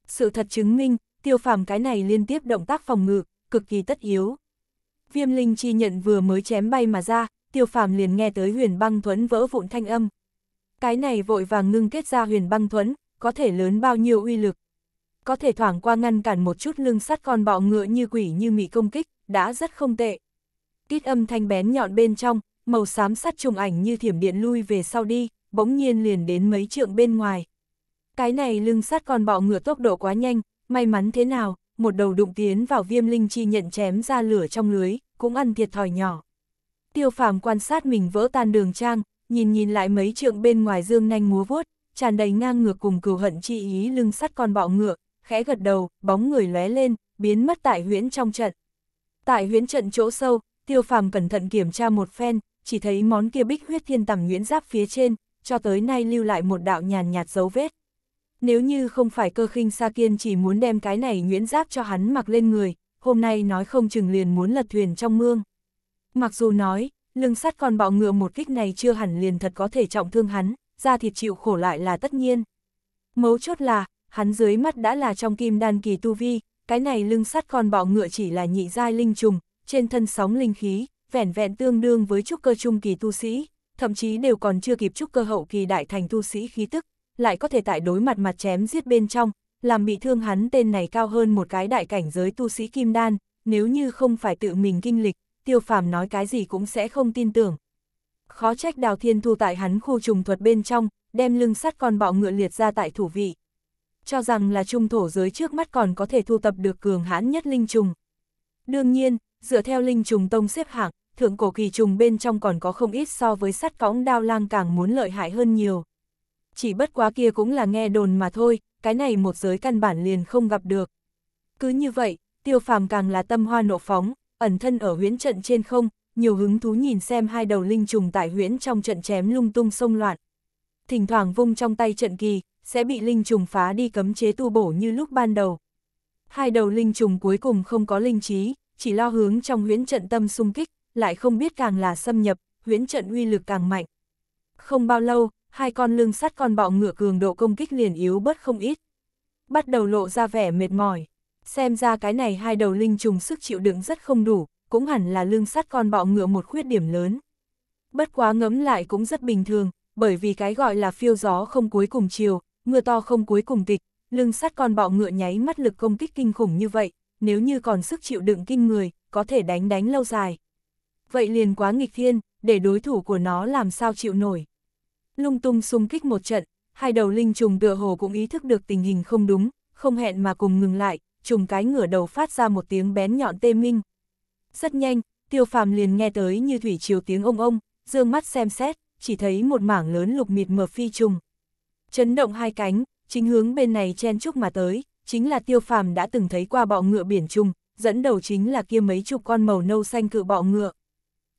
[SPEAKER 1] Sự thật chứng minh, tiêu phàm cái này liên tiếp động tác phòng ngự, cực kỳ tất yếu. Viêm linh chi nhận vừa mới chém bay mà ra, tiêu phàm liền nghe tới huyền băng thuẫn vỡ vụn thanh âm. Cái này vội vàng ngưng kết ra huyền băng thuẫn, có thể lớn bao nhiêu uy lực. Có thể thoảng qua ngăn cản một chút lưng sắt con bọ ngựa như quỷ như mị công kích, đã rất không tệ. Tít âm thanh bén nhọn bên trong, màu xám sắt trùng ảnh như thiểm điện lui về sau đi, bỗng nhiên liền đến mấy trượng bên ngoài. Cái này lưng sắt con bọ ngựa tốc độ quá nhanh, may mắn thế nào, một đầu đụng tiến vào viêm linh chi nhận chém ra lửa trong lưới, cũng ăn thiệt thòi nhỏ. Tiêu phàm quan sát mình vỡ tan đường trang, nhìn nhìn lại mấy trượng bên ngoài dương nanh múa vuốt, tràn đầy ngang ngược cùng cừu hận chi ý lưng sắt con bọ ngựa, khẽ gật đầu, bóng người lóe lên, biến mất tại huyễn trong trận. Tại huyễn trận chỗ sâu, tiêu phàm cẩn thận kiểm tra một phen, chỉ thấy món kia bích huyết thiên tầm nguyễn giáp phía trên, cho tới nay lưu lại một đạo nhàn nhạt dấu vết. Nếu như không phải cơ khinh Sa Kiên chỉ muốn đem cái này nguyễn giáp cho hắn mặc lên người, hôm nay nói không chừng liền muốn lật thuyền trong mương. Mặc dù nói, lưng sắt còn bạo ngựa một kích này chưa hẳn liền thật có thể trọng thương hắn, da thịt chịu khổ lại là tất nhiên. Mấu chốt là, hắn dưới mắt đã là trong kim đan kỳ tu vi, cái này lưng sắt con bọ ngựa chỉ là nhị giai linh trùng, trên thân sóng linh khí, vẻn vẹn tương đương với trúc cơ trung kỳ tu sĩ, thậm chí đều còn chưa kịp trúc cơ hậu kỳ đại thành tu sĩ khí tức, lại có thể tại đối mặt mặt chém giết bên trong, làm bị thương hắn tên này cao hơn một cái đại cảnh giới tu sĩ kim đan, nếu như không phải tự mình kinh lịch, tiêu phàm nói cái gì cũng sẽ không tin tưởng, Khó trách đào thiên thu tại hắn khu trùng thuật bên trong, đem lưng sắt con bọ ngựa liệt ra tại thủ vị. Cho rằng là trung thổ giới trước mắt còn có thể thu tập được cường hãn nhất linh trùng. Đương nhiên, dựa theo linh trùng tông xếp hạng, thượng cổ kỳ trùng bên trong còn có không ít so với sắt cõng đao lang càng muốn lợi hại hơn nhiều. Chỉ bất quá kia cũng là nghe đồn mà thôi, cái này một giới căn bản liền không gặp được. Cứ như vậy, tiêu phàm càng là tâm hoa nộ phóng, ẩn thân ở huyến trận trên không, nhiều hứng thú nhìn xem hai đầu linh trùng tại huyễn trong trận chém lung tung sông loạn. Thỉnh thoảng vung trong tay trận kỳ, sẽ bị linh trùng phá đi cấm chế tu bổ như lúc ban đầu. Hai đầu linh trùng cuối cùng không có linh trí, chỉ lo hướng trong huyễn trận tâm xung kích, lại không biết càng là xâm nhập, huyễn trận uy lực càng mạnh. Không bao lâu, hai con lưng sắt con bọ ngựa cường độ công kích liền yếu bớt không ít. Bắt đầu lộ ra vẻ mệt mỏi. Xem ra cái này hai đầu linh trùng sức chịu đựng rất không đủ, cũng hẳn là lương sắt con bọ ngựa một khuyết điểm lớn. Bất quá ngẫm lại cũng rất bình thường, bởi vì cái gọi là phiêu gió không cuối cùng chiều, mưa to không cuối cùng tịch, lưng sắt con bọ ngựa nháy mắt lực công kích kinh khủng như vậy, nếu như còn sức chịu đựng kinh người, có thể đánh đánh lâu dài. Vậy liền quá nghịch thiên, để đối thủ của nó làm sao chịu nổi. Lung tung xung kích một trận, hai đầu linh trùng tựa hồ cũng ý thức được tình hình không đúng, không hẹn mà cùng ngừng lại, trùng cái ngửa đầu phát ra một tiếng bén nhọn tê minh, rất nhanh, tiêu phàm liền nghe tới như thủy chiều tiếng ông ông, dương mắt xem xét, chỉ thấy một mảng lớn lục mịt mờ phi trùng. Chấn động hai cánh, chính hướng bên này chen chúc mà tới, chính là tiêu phàm đã từng thấy qua bọ ngựa biển trùng, dẫn đầu chính là kia mấy chục con màu nâu xanh cự bọ ngựa.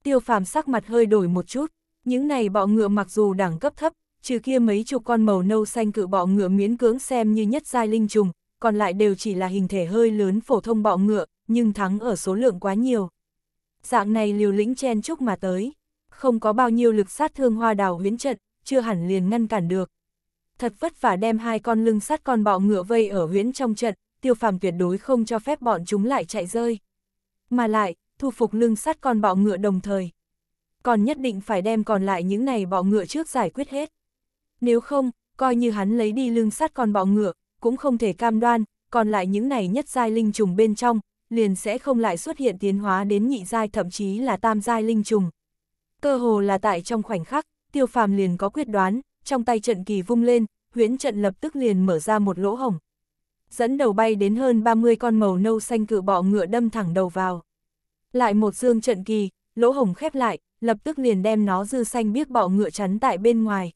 [SPEAKER 1] Tiêu phàm sắc mặt hơi đổi một chút, những này bọ ngựa mặc dù đẳng cấp thấp, trừ kia mấy chục con màu nâu xanh cự bọ ngựa miễn cưỡng xem như nhất giai linh trùng, còn lại đều chỉ là hình thể hơi lớn phổ thông bọ ngựa, nhưng thắng ở số lượng quá nhiều. Dạng này liều lĩnh chen chúc mà tới, không có bao nhiêu lực sát thương hoa đào huyến trận, chưa hẳn liền ngăn cản được. Thật vất vả đem hai con lưng sắt con bọ ngựa vây ở huyến trong trận, tiêu phàm tuyệt đối không cho phép bọn chúng lại chạy rơi. Mà lại, thu phục lưng sắt con bọ ngựa đồng thời. Còn nhất định phải đem còn lại những này bọ ngựa trước giải quyết hết. Nếu không, coi như hắn lấy đi lưng sắt con bọ ngựa, cũng không thể cam đoan, còn lại những này nhất giai linh trùng bên trong, liền sẽ không lại xuất hiện tiến hóa đến nhị giai thậm chí là tam giai linh trùng. Cơ hồ là tại trong khoảnh khắc, tiêu phàm liền có quyết đoán, trong tay trận kỳ vung lên, huyễn trận lập tức liền mở ra một lỗ hồng Dẫn đầu bay đến hơn 30 con màu nâu xanh cự bọ ngựa đâm thẳng đầu vào. Lại một dương trận kỳ, lỗ hồng khép lại, lập tức liền đem nó dư xanh biếc bọ ngựa chắn tại bên ngoài.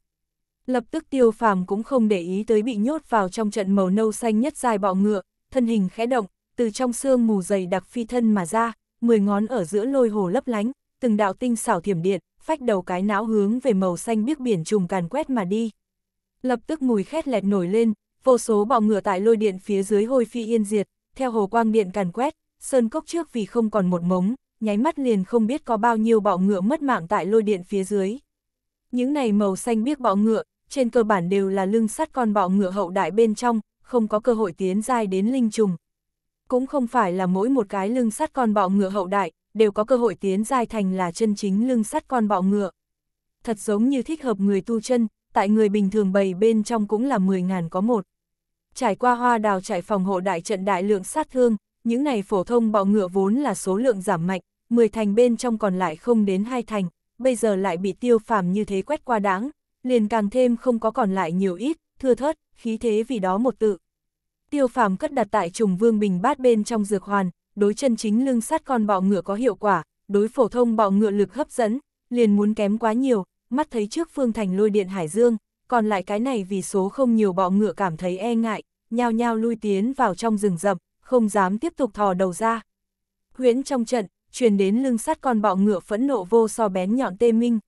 [SPEAKER 1] Lập tức tiêu phàm cũng không để ý tới bị nhốt vào trong trận màu nâu xanh nhất dài bọ ngựa, thân hình khẽ động, từ trong xương mù dày đặc phi thân mà ra, mười ngón ở giữa lôi hồ lấp lánh, từng đạo tinh xảo thiểm điện, phách đầu cái não hướng về màu xanh biếc biển trùng càn quét mà đi. Lập tức mùi khét lẹt nổi lên, vô số bọ ngựa tại lôi điện phía dưới hôi phi yên diệt, theo hồ quang điện càn quét, sơn cốc trước vì không còn một mống, nháy mắt liền không biết có bao nhiêu bọ ngựa mất mạng tại lôi điện phía dưới. Những này màu xanh biếc bọ ngựa, trên cơ bản đều là lưng sắt con bọ ngựa hậu đại bên trong, không có cơ hội tiến dài đến linh trùng, cũng không phải là mỗi một cái lưng sắt con bọ ngựa hậu đại, đều có cơ hội tiến dài thành là chân chính lưng sắt con bọ ngựa. Thật giống như thích hợp người tu chân, tại người bình thường bầy bên trong cũng là 10.000 có một. Trải qua hoa đào trải phòng hộ đại trận đại lượng sát thương, những này phổ thông bọ ngựa vốn là số lượng giảm mạnh, 10 thành bên trong còn lại không đến hai thành, bây giờ lại bị tiêu phàm như thế quét qua đáng, liền càng thêm không có còn lại nhiều ít, thưa thớt, khí thế vì đó một tự tiêu phàm cất đặt tại trùng vương bình bát bên trong dược hoàn, đối chân chính lưng sắt con bọ ngựa có hiệu quả, đối phổ thông bọ ngựa lực hấp dẫn, liền muốn kém quá nhiều, mắt thấy trước phương thành lôi điện hải dương, còn lại cái này vì số không nhiều bọ ngựa cảm thấy e ngại, nhao nhao lui tiến vào trong rừng rậm, không dám tiếp tục thò đầu ra. Huyễn trong trận, truyền đến lưng sắt con bọ ngựa phẫn nộ vô so bén nhọn tê minh.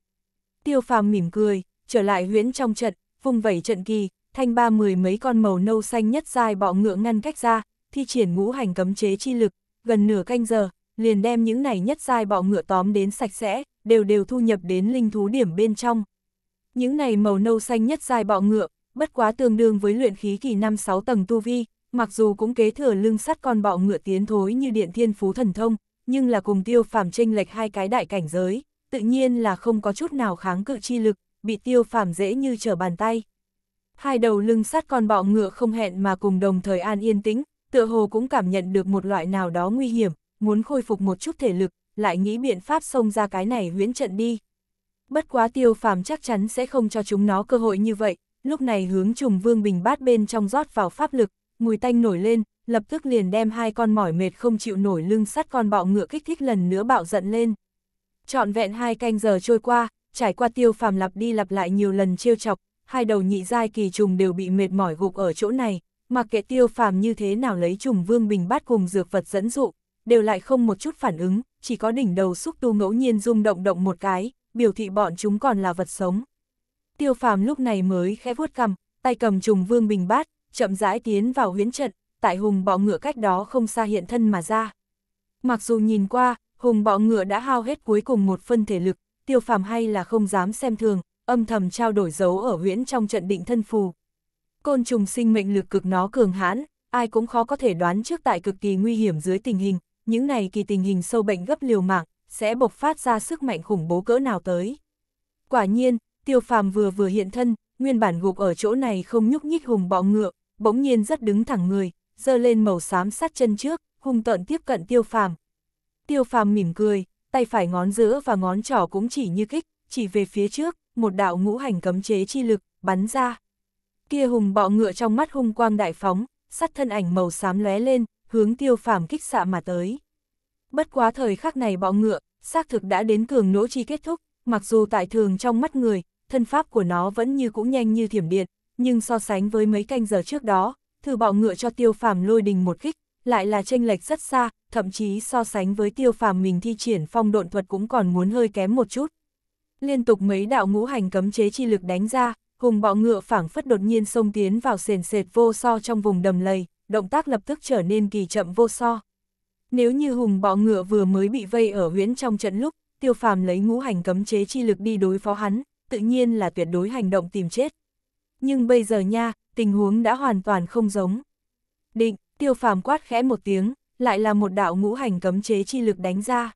[SPEAKER 1] Tiêu phàm mỉm cười, trở lại huyễn trong trận, vùng vẩy trận kỳ, thanh ba mười mấy con màu nâu xanh nhất dài bọ ngựa ngăn cách ra, thi triển ngũ hành cấm chế chi lực, gần nửa canh giờ, liền đem những này nhất dài bọ ngựa tóm đến sạch sẽ, đều đều thu nhập đến linh thú điểm bên trong. Những này màu nâu xanh nhất dài bọ ngựa, bất quá tương đương với luyện khí kỳ 5-6 tầng tu vi, mặc dù cũng kế thừa lưng sắt con bọ ngựa tiến thối như điện thiên phú thần thông, nhưng là cùng tiêu phàm tranh lệch hai cái đại cảnh giới, tự nhiên là không có chút nào kháng cự chi lực, bị tiêu phàm dễ như trở bàn tay. Hai đầu lưng sát con bọ ngựa không hẹn mà cùng đồng thời an yên tĩnh, tựa hồ cũng cảm nhận được một loại nào đó nguy hiểm, muốn khôi phục một chút thể lực, lại nghĩ biện pháp xông ra cái này huyễn trận đi. Bất quá tiêu phàm chắc chắn sẽ không cho chúng nó cơ hội như vậy, lúc này hướng trùng vương bình bát bên trong rót vào pháp lực, mùi tanh nổi lên, lập tức liền đem hai con mỏi mệt không chịu nổi lưng sắt con bọ ngựa kích thích lần nữa bạo giận lên. Trọn vẹn hai canh giờ trôi qua, trải qua tiêu phàm lặp đi lặp lại nhiều lần trêu chọc, hai đầu nhị giai kỳ trùng đều bị mệt mỏi gục ở chỗ này, mặc kệ tiêu phàm như thế nào lấy trùng vương bình bát cùng dược vật dẫn dụ, đều lại không một chút phản ứng, chỉ có đỉnh đầu xúc tu ngẫu nhiên rung động động một cái, biểu thị bọn chúng còn là vật sống. Tiêu phàm lúc này mới khẽ vuốt cầm, tay cầm trùng vương bình bát, chậm rãi tiến vào huyến trận, tại hùng bọ ngựa cách đó không xa hiện thân mà ra. Mặc dù nhìn qua, hùng bọ ngựa đã hao hết cuối cùng một phân thể lực, tiêu phàm hay là không dám xem thường, âm thầm trao đổi dấu ở huyễn trong trận định thân phù. Côn trùng sinh mệnh lực cực nó cường hãn, ai cũng khó có thể đoán trước tại cực kỳ nguy hiểm dưới tình hình, những này kỳ tình hình sâu bệnh gấp liều mạng, sẽ bộc phát ra sức mạnh khủng bố cỡ nào tới. Quả nhiên, tiêu phàm vừa vừa hiện thân, nguyên bản gục ở chỗ này không nhúc nhích hùng bọ ngựa, bỗng nhiên rất đứng thẳng người, dơ lên màu xám sát chân trước, hung tợn tiếp cận tiêu phàm. Tiêu phàm mỉm cười, tay phải ngón giữa và ngón trỏ cũng chỉ như kích, chỉ về phía trước, một đạo ngũ hành cấm chế chi lực, bắn ra. Kia hùng bọ ngựa trong mắt hung quang đại phóng, sắt thân ảnh màu xám lóe lên, hướng tiêu phàm kích xạ mà tới. Bất quá thời khắc này bọ ngựa, xác thực đã đến cường nỗ chi kết thúc, mặc dù tại thường trong mắt người, thân pháp của nó vẫn như cũng nhanh như thiểm điện, nhưng so sánh với mấy canh giờ trước đó, thử bọ ngựa cho tiêu phàm lôi đình một kích, lại là chênh lệch rất xa, thậm chí so sánh với tiêu phàm mình thi triển phong độn thuật cũng còn muốn hơi kém một chút, Liên tục mấy đạo ngũ hành cấm chế chi lực đánh ra, hùng bọ ngựa phảng phất đột nhiên xông tiến vào sền sệt vô so trong vùng đầm lầy, động tác lập tức trở nên kỳ chậm vô so. Nếu như hùng bọ ngựa vừa mới bị vây ở huyễn trong trận lúc, tiêu phàm lấy ngũ hành cấm chế chi lực đi đối phó hắn, tự nhiên là tuyệt đối hành động tìm chết. Nhưng bây giờ nha, tình huống đã hoàn toàn không giống. Định, tiêu phàm quát khẽ một tiếng, lại là một đạo ngũ hành cấm chế chi lực đánh ra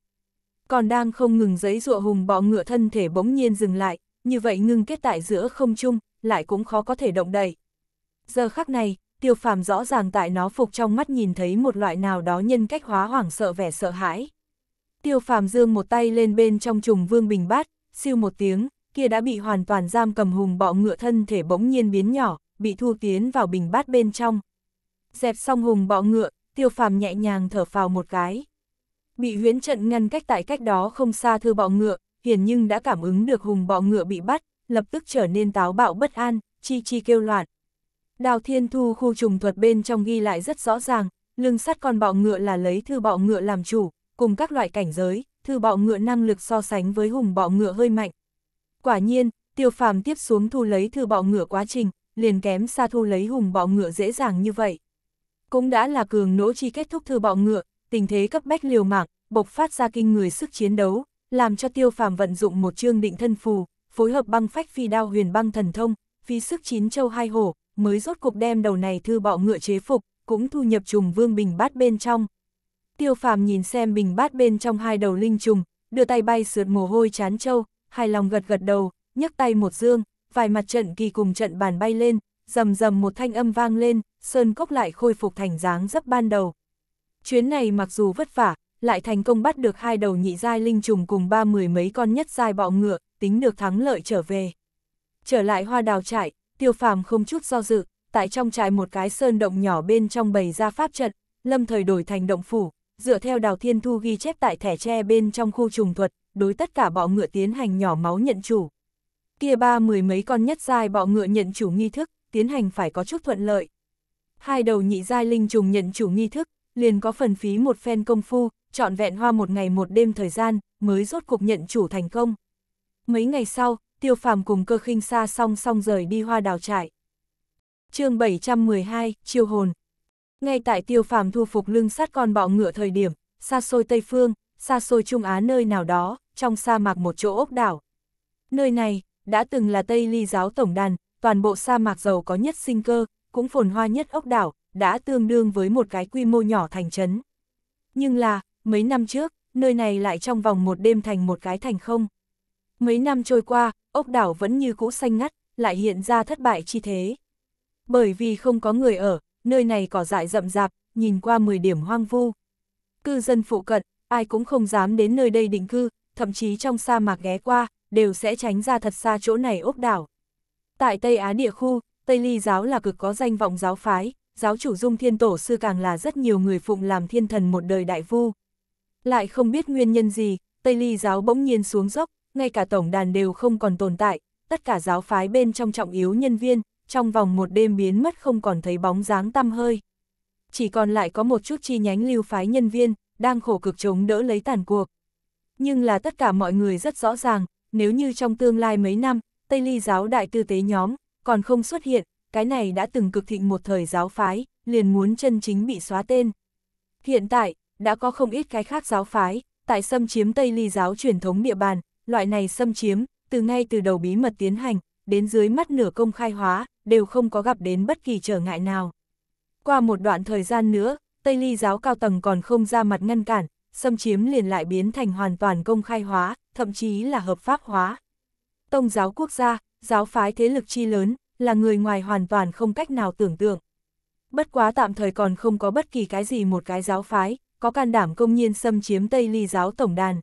[SPEAKER 1] còn đang không ngừng giấy rụa hùng bọ ngựa thân thể bỗng nhiên dừng lại, như vậy ngưng kết tại giữa không chung, lại cũng khó có thể động đậy. Giờ khắc này, tiêu phàm rõ ràng tại nó phục trong mắt nhìn thấy một loại nào đó nhân cách hóa hoảng sợ vẻ sợ hãi. Tiêu phàm dương một tay lên bên trong trùng vương bình bát, siêu một tiếng, kia đã bị hoàn toàn giam cầm hùng bọ ngựa thân thể bỗng nhiên biến nhỏ, bị thu tiến vào bình bát bên trong. Dẹp xong hùng bọ ngựa, tiêu phàm nhẹ nhàng thở phào một cái bị huyễn trận ngăn cách tại cách đó không xa thư bọ ngựa, hiển nhưng đã cảm ứng được hùng bọ ngựa bị bắt, lập tức trở nên táo bạo bất an, chi chi kêu loạn. Đào thiên thu khu trùng thuật bên trong ghi lại rất rõ ràng, lưng sắt con bọ ngựa là lấy thư bọ ngựa làm chủ, cùng các loại cảnh giới, thư bọ ngựa năng lực so sánh với hùng bọ ngựa hơi mạnh. Quả nhiên, tiêu phàm tiếp xuống thu lấy thư bọ ngựa quá trình, liền kém xa thu lấy hùng bọ ngựa dễ dàng như vậy. Cũng đã là cường nỗ chi kết thúc thư bọ ngựa, tình thế cấp bách liều mạng, bộc phát ra kinh người sức chiến đấu, làm cho tiêu phàm vận dụng một chương định thân phù, phối hợp băng phách phi đao huyền băng thần thông, phí sức chín châu hai hổ, mới rốt cục đem đầu này thư bọ ngựa chế phục, cũng thu nhập trùng vương bình bát bên trong. Tiêu phàm nhìn xem bình bát bên trong hai đầu linh trùng, đưa tay bay sượt mồ hôi chán châu, hài lòng gật gật đầu, nhấc tay một dương, vài mặt trận kỳ cùng trận bàn bay lên, rầm rầm một thanh âm vang lên, sơn cốc lại khôi phục thành dáng dấp ban đầu. Chuyến này mặc dù vất vả, lại thành công bắt được hai đầu nhị giai linh trùng cùng ba mười mấy con nhất giai bọ ngựa, tính được thắng lợi trở về. Trở lại hoa đào trại, tiêu phàm không chút do dự, tại trong trại một cái sơn động nhỏ bên trong bầy ra pháp trận, lâm thời đổi thành động phủ, dựa theo đào thiên thu ghi chép tại thẻ tre bên trong khu trùng thuật, đối tất cả bọ ngựa tiến hành nhỏ máu nhận chủ. Kia ba mười mấy con nhất giai bọ ngựa nhận chủ nghi thức, tiến hành phải có chút thuận lợi. Hai đầu nhị giai linh trùng nhận chủ nghi thức, liền có phần phí một phen công phu, trọn vẹn hoa một ngày một đêm thời gian, mới rốt cuộc nhận chủ thành công. Mấy ngày sau, tiêu phàm cùng cơ khinh xa song song rời đi hoa đào trại. chương 712, Chiêu Hồn Ngay tại tiêu phàm thu phục lưng sát con bọ ngựa thời điểm, xa xôi Tây Phương, xa xôi Trung Á nơi nào đó, trong sa mạc một chỗ ốc đảo. Nơi này, đã từng là Tây Ly giáo tổng đàn, toàn bộ sa mạc giàu có nhất sinh cơ, cũng phồn hoa nhất ốc đảo, đã tương đương với một cái quy mô nhỏ thành trấn. Nhưng là, mấy năm trước, nơi này lại trong vòng một đêm thành một cái thành không. Mấy năm trôi qua, ốc đảo vẫn như cũ xanh ngắt, lại hiện ra thất bại chi thế. Bởi vì không có người ở, nơi này cỏ dại rậm rạp, nhìn qua 10 điểm hoang vu. Cư dân phụ cận, ai cũng không dám đến nơi đây định cư, thậm chí trong sa mạc ghé qua, đều sẽ tránh ra thật xa chỗ này ốc đảo. Tại Tây Á địa khu, Tây Ly giáo là cực có danh vọng giáo phái, giáo chủ dung thiên tổ sư càng là rất nhiều người phụng làm thiên thần một đời đại vu. Lại không biết nguyên nhân gì, Tây Ly giáo bỗng nhiên xuống dốc, ngay cả tổng đàn đều không còn tồn tại, tất cả giáo phái bên trong trọng yếu nhân viên, trong vòng một đêm biến mất không còn thấy bóng dáng tăm hơi. Chỉ còn lại có một chút chi nhánh lưu phái nhân viên, đang khổ cực chống đỡ lấy tàn cuộc. Nhưng là tất cả mọi người rất rõ ràng, nếu như trong tương lai mấy năm, Tây Ly giáo đại tư tế nhóm, còn không xuất hiện, cái này đã từng cực thịnh một thời giáo phái, liền muốn chân chính bị xóa tên. Hiện tại, đã có không ít cái khác giáo phái, tại xâm chiếm Tây Ly giáo truyền thống địa bàn, loại này xâm chiếm, từ ngay từ đầu bí mật tiến hành, đến dưới mắt nửa công khai hóa, đều không có gặp đến bất kỳ trở ngại nào. Qua một đoạn thời gian nữa, Tây Ly giáo cao tầng còn không ra mặt ngăn cản, xâm chiếm liền lại biến thành hoàn toàn công khai hóa, thậm chí là hợp pháp hóa. Tông giáo quốc gia, giáo phái thế lực chi lớn, là người ngoài hoàn toàn không cách nào tưởng tượng. Bất quá tạm thời còn không có bất kỳ cái gì một cái giáo phái, có can đảm công nhiên xâm chiếm Tây Ly giáo tổng đàn.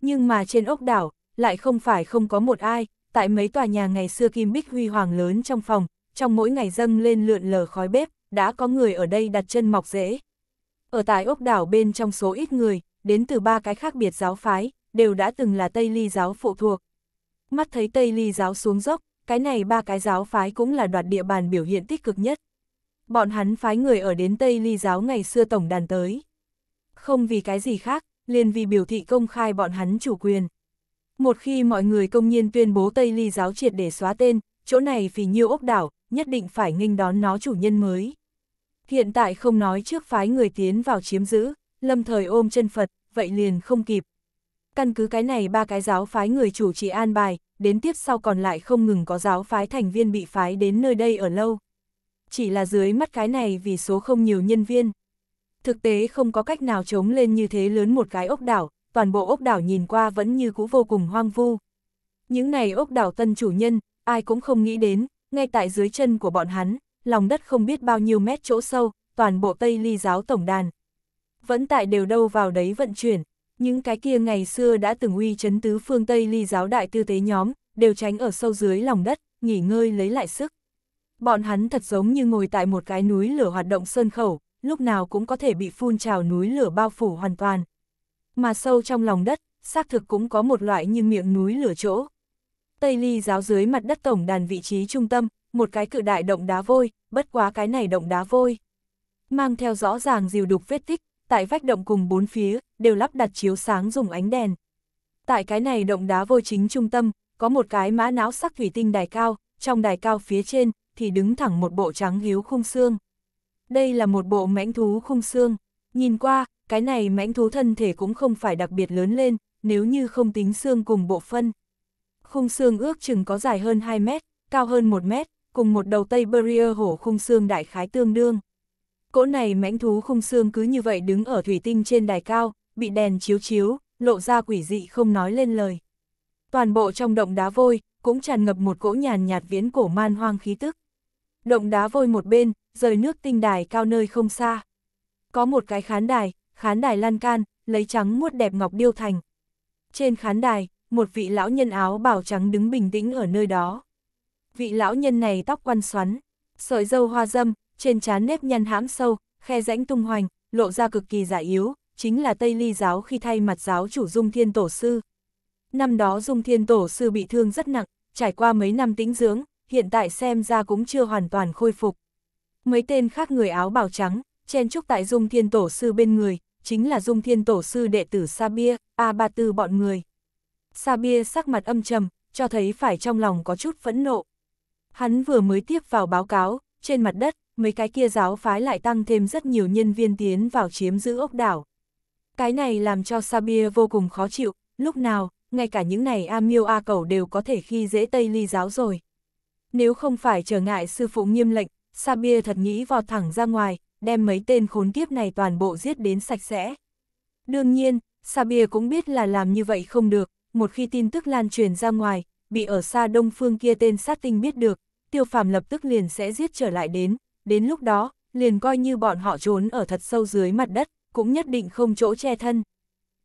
[SPEAKER 1] Nhưng mà trên ốc đảo, lại không phải không có một ai, tại mấy tòa nhà ngày xưa kim bích huy hoàng lớn trong phòng, trong mỗi ngày dâng lên lượn lờ khói bếp, đã có người ở đây đặt chân mọc rễ. Ở tại ốc đảo bên trong số ít người, đến từ ba cái khác biệt giáo phái, đều đã từng là Tây Ly giáo phụ thuộc. Mắt thấy Tây Ly giáo xuống dốc, cái này ba cái giáo phái cũng là đoạt địa bàn biểu hiện tích cực nhất. Bọn hắn phái người ở đến Tây Ly giáo ngày xưa tổng đàn tới. Không vì cái gì khác, liền vì biểu thị công khai bọn hắn chủ quyền. Một khi mọi người công nhiên tuyên bố Tây Ly giáo triệt để xóa tên, chỗ này vì nhiêu ốc đảo, nhất định phải nghênh đón nó chủ nhân mới. Hiện tại không nói trước phái người tiến vào chiếm giữ, lâm thời ôm chân Phật, vậy liền không kịp, Căn cứ cái này ba cái giáo phái người chủ trì an bài, đến tiếp sau còn lại không ngừng có giáo phái thành viên bị phái đến nơi đây ở lâu. Chỉ là dưới mắt cái này vì số không nhiều nhân viên. Thực tế không có cách nào chống lên như thế lớn một cái ốc đảo, toàn bộ ốc đảo nhìn qua vẫn như cũ vô cùng hoang vu. Những này ốc đảo tân chủ nhân, ai cũng không nghĩ đến, ngay tại dưới chân của bọn hắn, lòng đất không biết bao nhiêu mét chỗ sâu, toàn bộ Tây Ly giáo tổng đàn. Vẫn tại đều đâu vào đấy vận chuyển, những cái kia ngày xưa đã từng uy chấn tứ phương Tây ly giáo đại tư tế nhóm, đều tránh ở sâu dưới lòng đất, nghỉ ngơi lấy lại sức. Bọn hắn thật giống như ngồi tại một cái núi lửa hoạt động sơn khẩu, lúc nào cũng có thể bị phun trào núi lửa bao phủ hoàn toàn. Mà sâu trong lòng đất, xác thực cũng có một loại như miệng núi lửa chỗ. Tây ly giáo dưới mặt đất tổng đàn vị trí trung tâm, một cái cự đại động đá vôi, bất quá cái này động đá vôi. Mang theo rõ ràng dìu đục vết tích, tại vách động cùng bốn phía, đều lắp đặt chiếu sáng dùng ánh đèn. Tại cái này động đá vôi chính trung tâm, có một cái mã não sắc thủy tinh đài cao, trong đài cao phía trên, thì đứng thẳng một bộ trắng hiếu khung xương. Đây là một bộ mãnh thú khung xương. Nhìn qua, cái này mãnh thú thân thể cũng không phải đặc biệt lớn lên, nếu như không tính xương cùng bộ phân. Khung xương ước chừng có dài hơn 2 mét, cao hơn 1 mét, cùng một đầu Tây Barrier hổ khung xương đại khái tương đương. Cỗ này mãnh thú khung xương cứ như vậy đứng ở thủy tinh trên đài cao, bị đèn chiếu chiếu, lộ ra quỷ dị không nói lên lời. Toàn bộ trong động đá vôi, cũng tràn ngập một cỗ nhàn nhạt viễn cổ man hoang khí tức. Động đá vôi một bên, rời nước tinh đài cao nơi không xa. Có một cái khán đài, khán đài lan can, lấy trắng muốt đẹp ngọc điêu thành. Trên khán đài, một vị lão nhân áo bào trắng đứng bình tĩnh ở nơi đó. Vị lão nhân này tóc quăn xoắn, sợi dâu hoa dâm, trên trán nếp nhăn hãm sâu, khe rãnh tung hoành, lộ ra cực kỳ giả yếu, chính là Tây Ly giáo khi thay mặt giáo chủ Dung Thiên Tổ Sư. Năm đó Dung Thiên Tổ Sư bị thương rất nặng, trải qua mấy năm tĩnh dưỡng, hiện tại xem ra cũng chưa hoàn toàn khôi phục. Mấy tên khác người áo bào trắng, chen chúc tại Dung Thiên Tổ Sư bên người, chính là Dung Thiên Tổ Sư đệ tử Sa Bia, A Ba Tư bọn người. Sa Bia sắc mặt âm trầm, cho thấy phải trong lòng có chút phẫn nộ. Hắn vừa mới tiếp vào báo cáo, trên mặt đất, mấy cái kia giáo phái lại tăng thêm rất nhiều nhân viên tiến vào chiếm giữ ốc đảo. Cái này làm cho Sabir vô cùng khó chịu, lúc nào, ngay cả những này A A cầu đều có thể khi dễ Tây Ly giáo rồi. Nếu không phải trở ngại sư phụ nghiêm lệnh, Sabir thật nghĩ vọt thẳng ra ngoài, đem mấy tên khốn kiếp này toàn bộ giết đến sạch sẽ. Đương nhiên, Sabir cũng biết là làm như vậy không được, một khi tin tức lan truyền ra ngoài, bị ở xa đông phương kia tên sát tinh biết được, tiêu phàm lập tức liền sẽ giết trở lại đến, đến lúc đó, liền coi như bọn họ trốn ở thật sâu dưới mặt đất, cũng nhất định không chỗ che thân.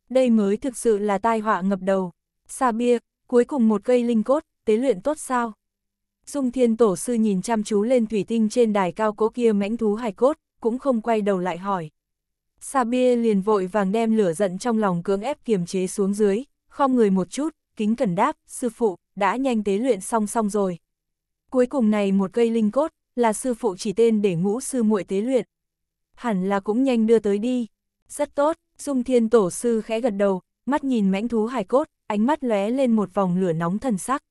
[SPEAKER 1] Đây mới thực sự là tai họa ngập đầu. Sa bia, cuối cùng một cây linh cốt, tế luyện tốt sao? Dung thiên tổ sư nhìn chăm chú lên thủy tinh trên đài cao cố kia mãnh thú hài cốt, cũng không quay đầu lại hỏi. Sa bia liền vội vàng đem lửa giận trong lòng cưỡng ép kiềm chế xuống dưới, không người một chút, kính cẩn đáp, sư phụ, đã nhanh tế luyện xong xong rồi. Cuối cùng này một cây linh cốt, là sư phụ chỉ tên để ngũ sư muội tế luyện. Hẳn là cũng nhanh đưa tới đi. Rất tốt, Dung Thiên Tổ sư khẽ gật đầu, mắt nhìn mãnh thú hải cốt, ánh mắt lóe lên một vòng lửa nóng thần sắc.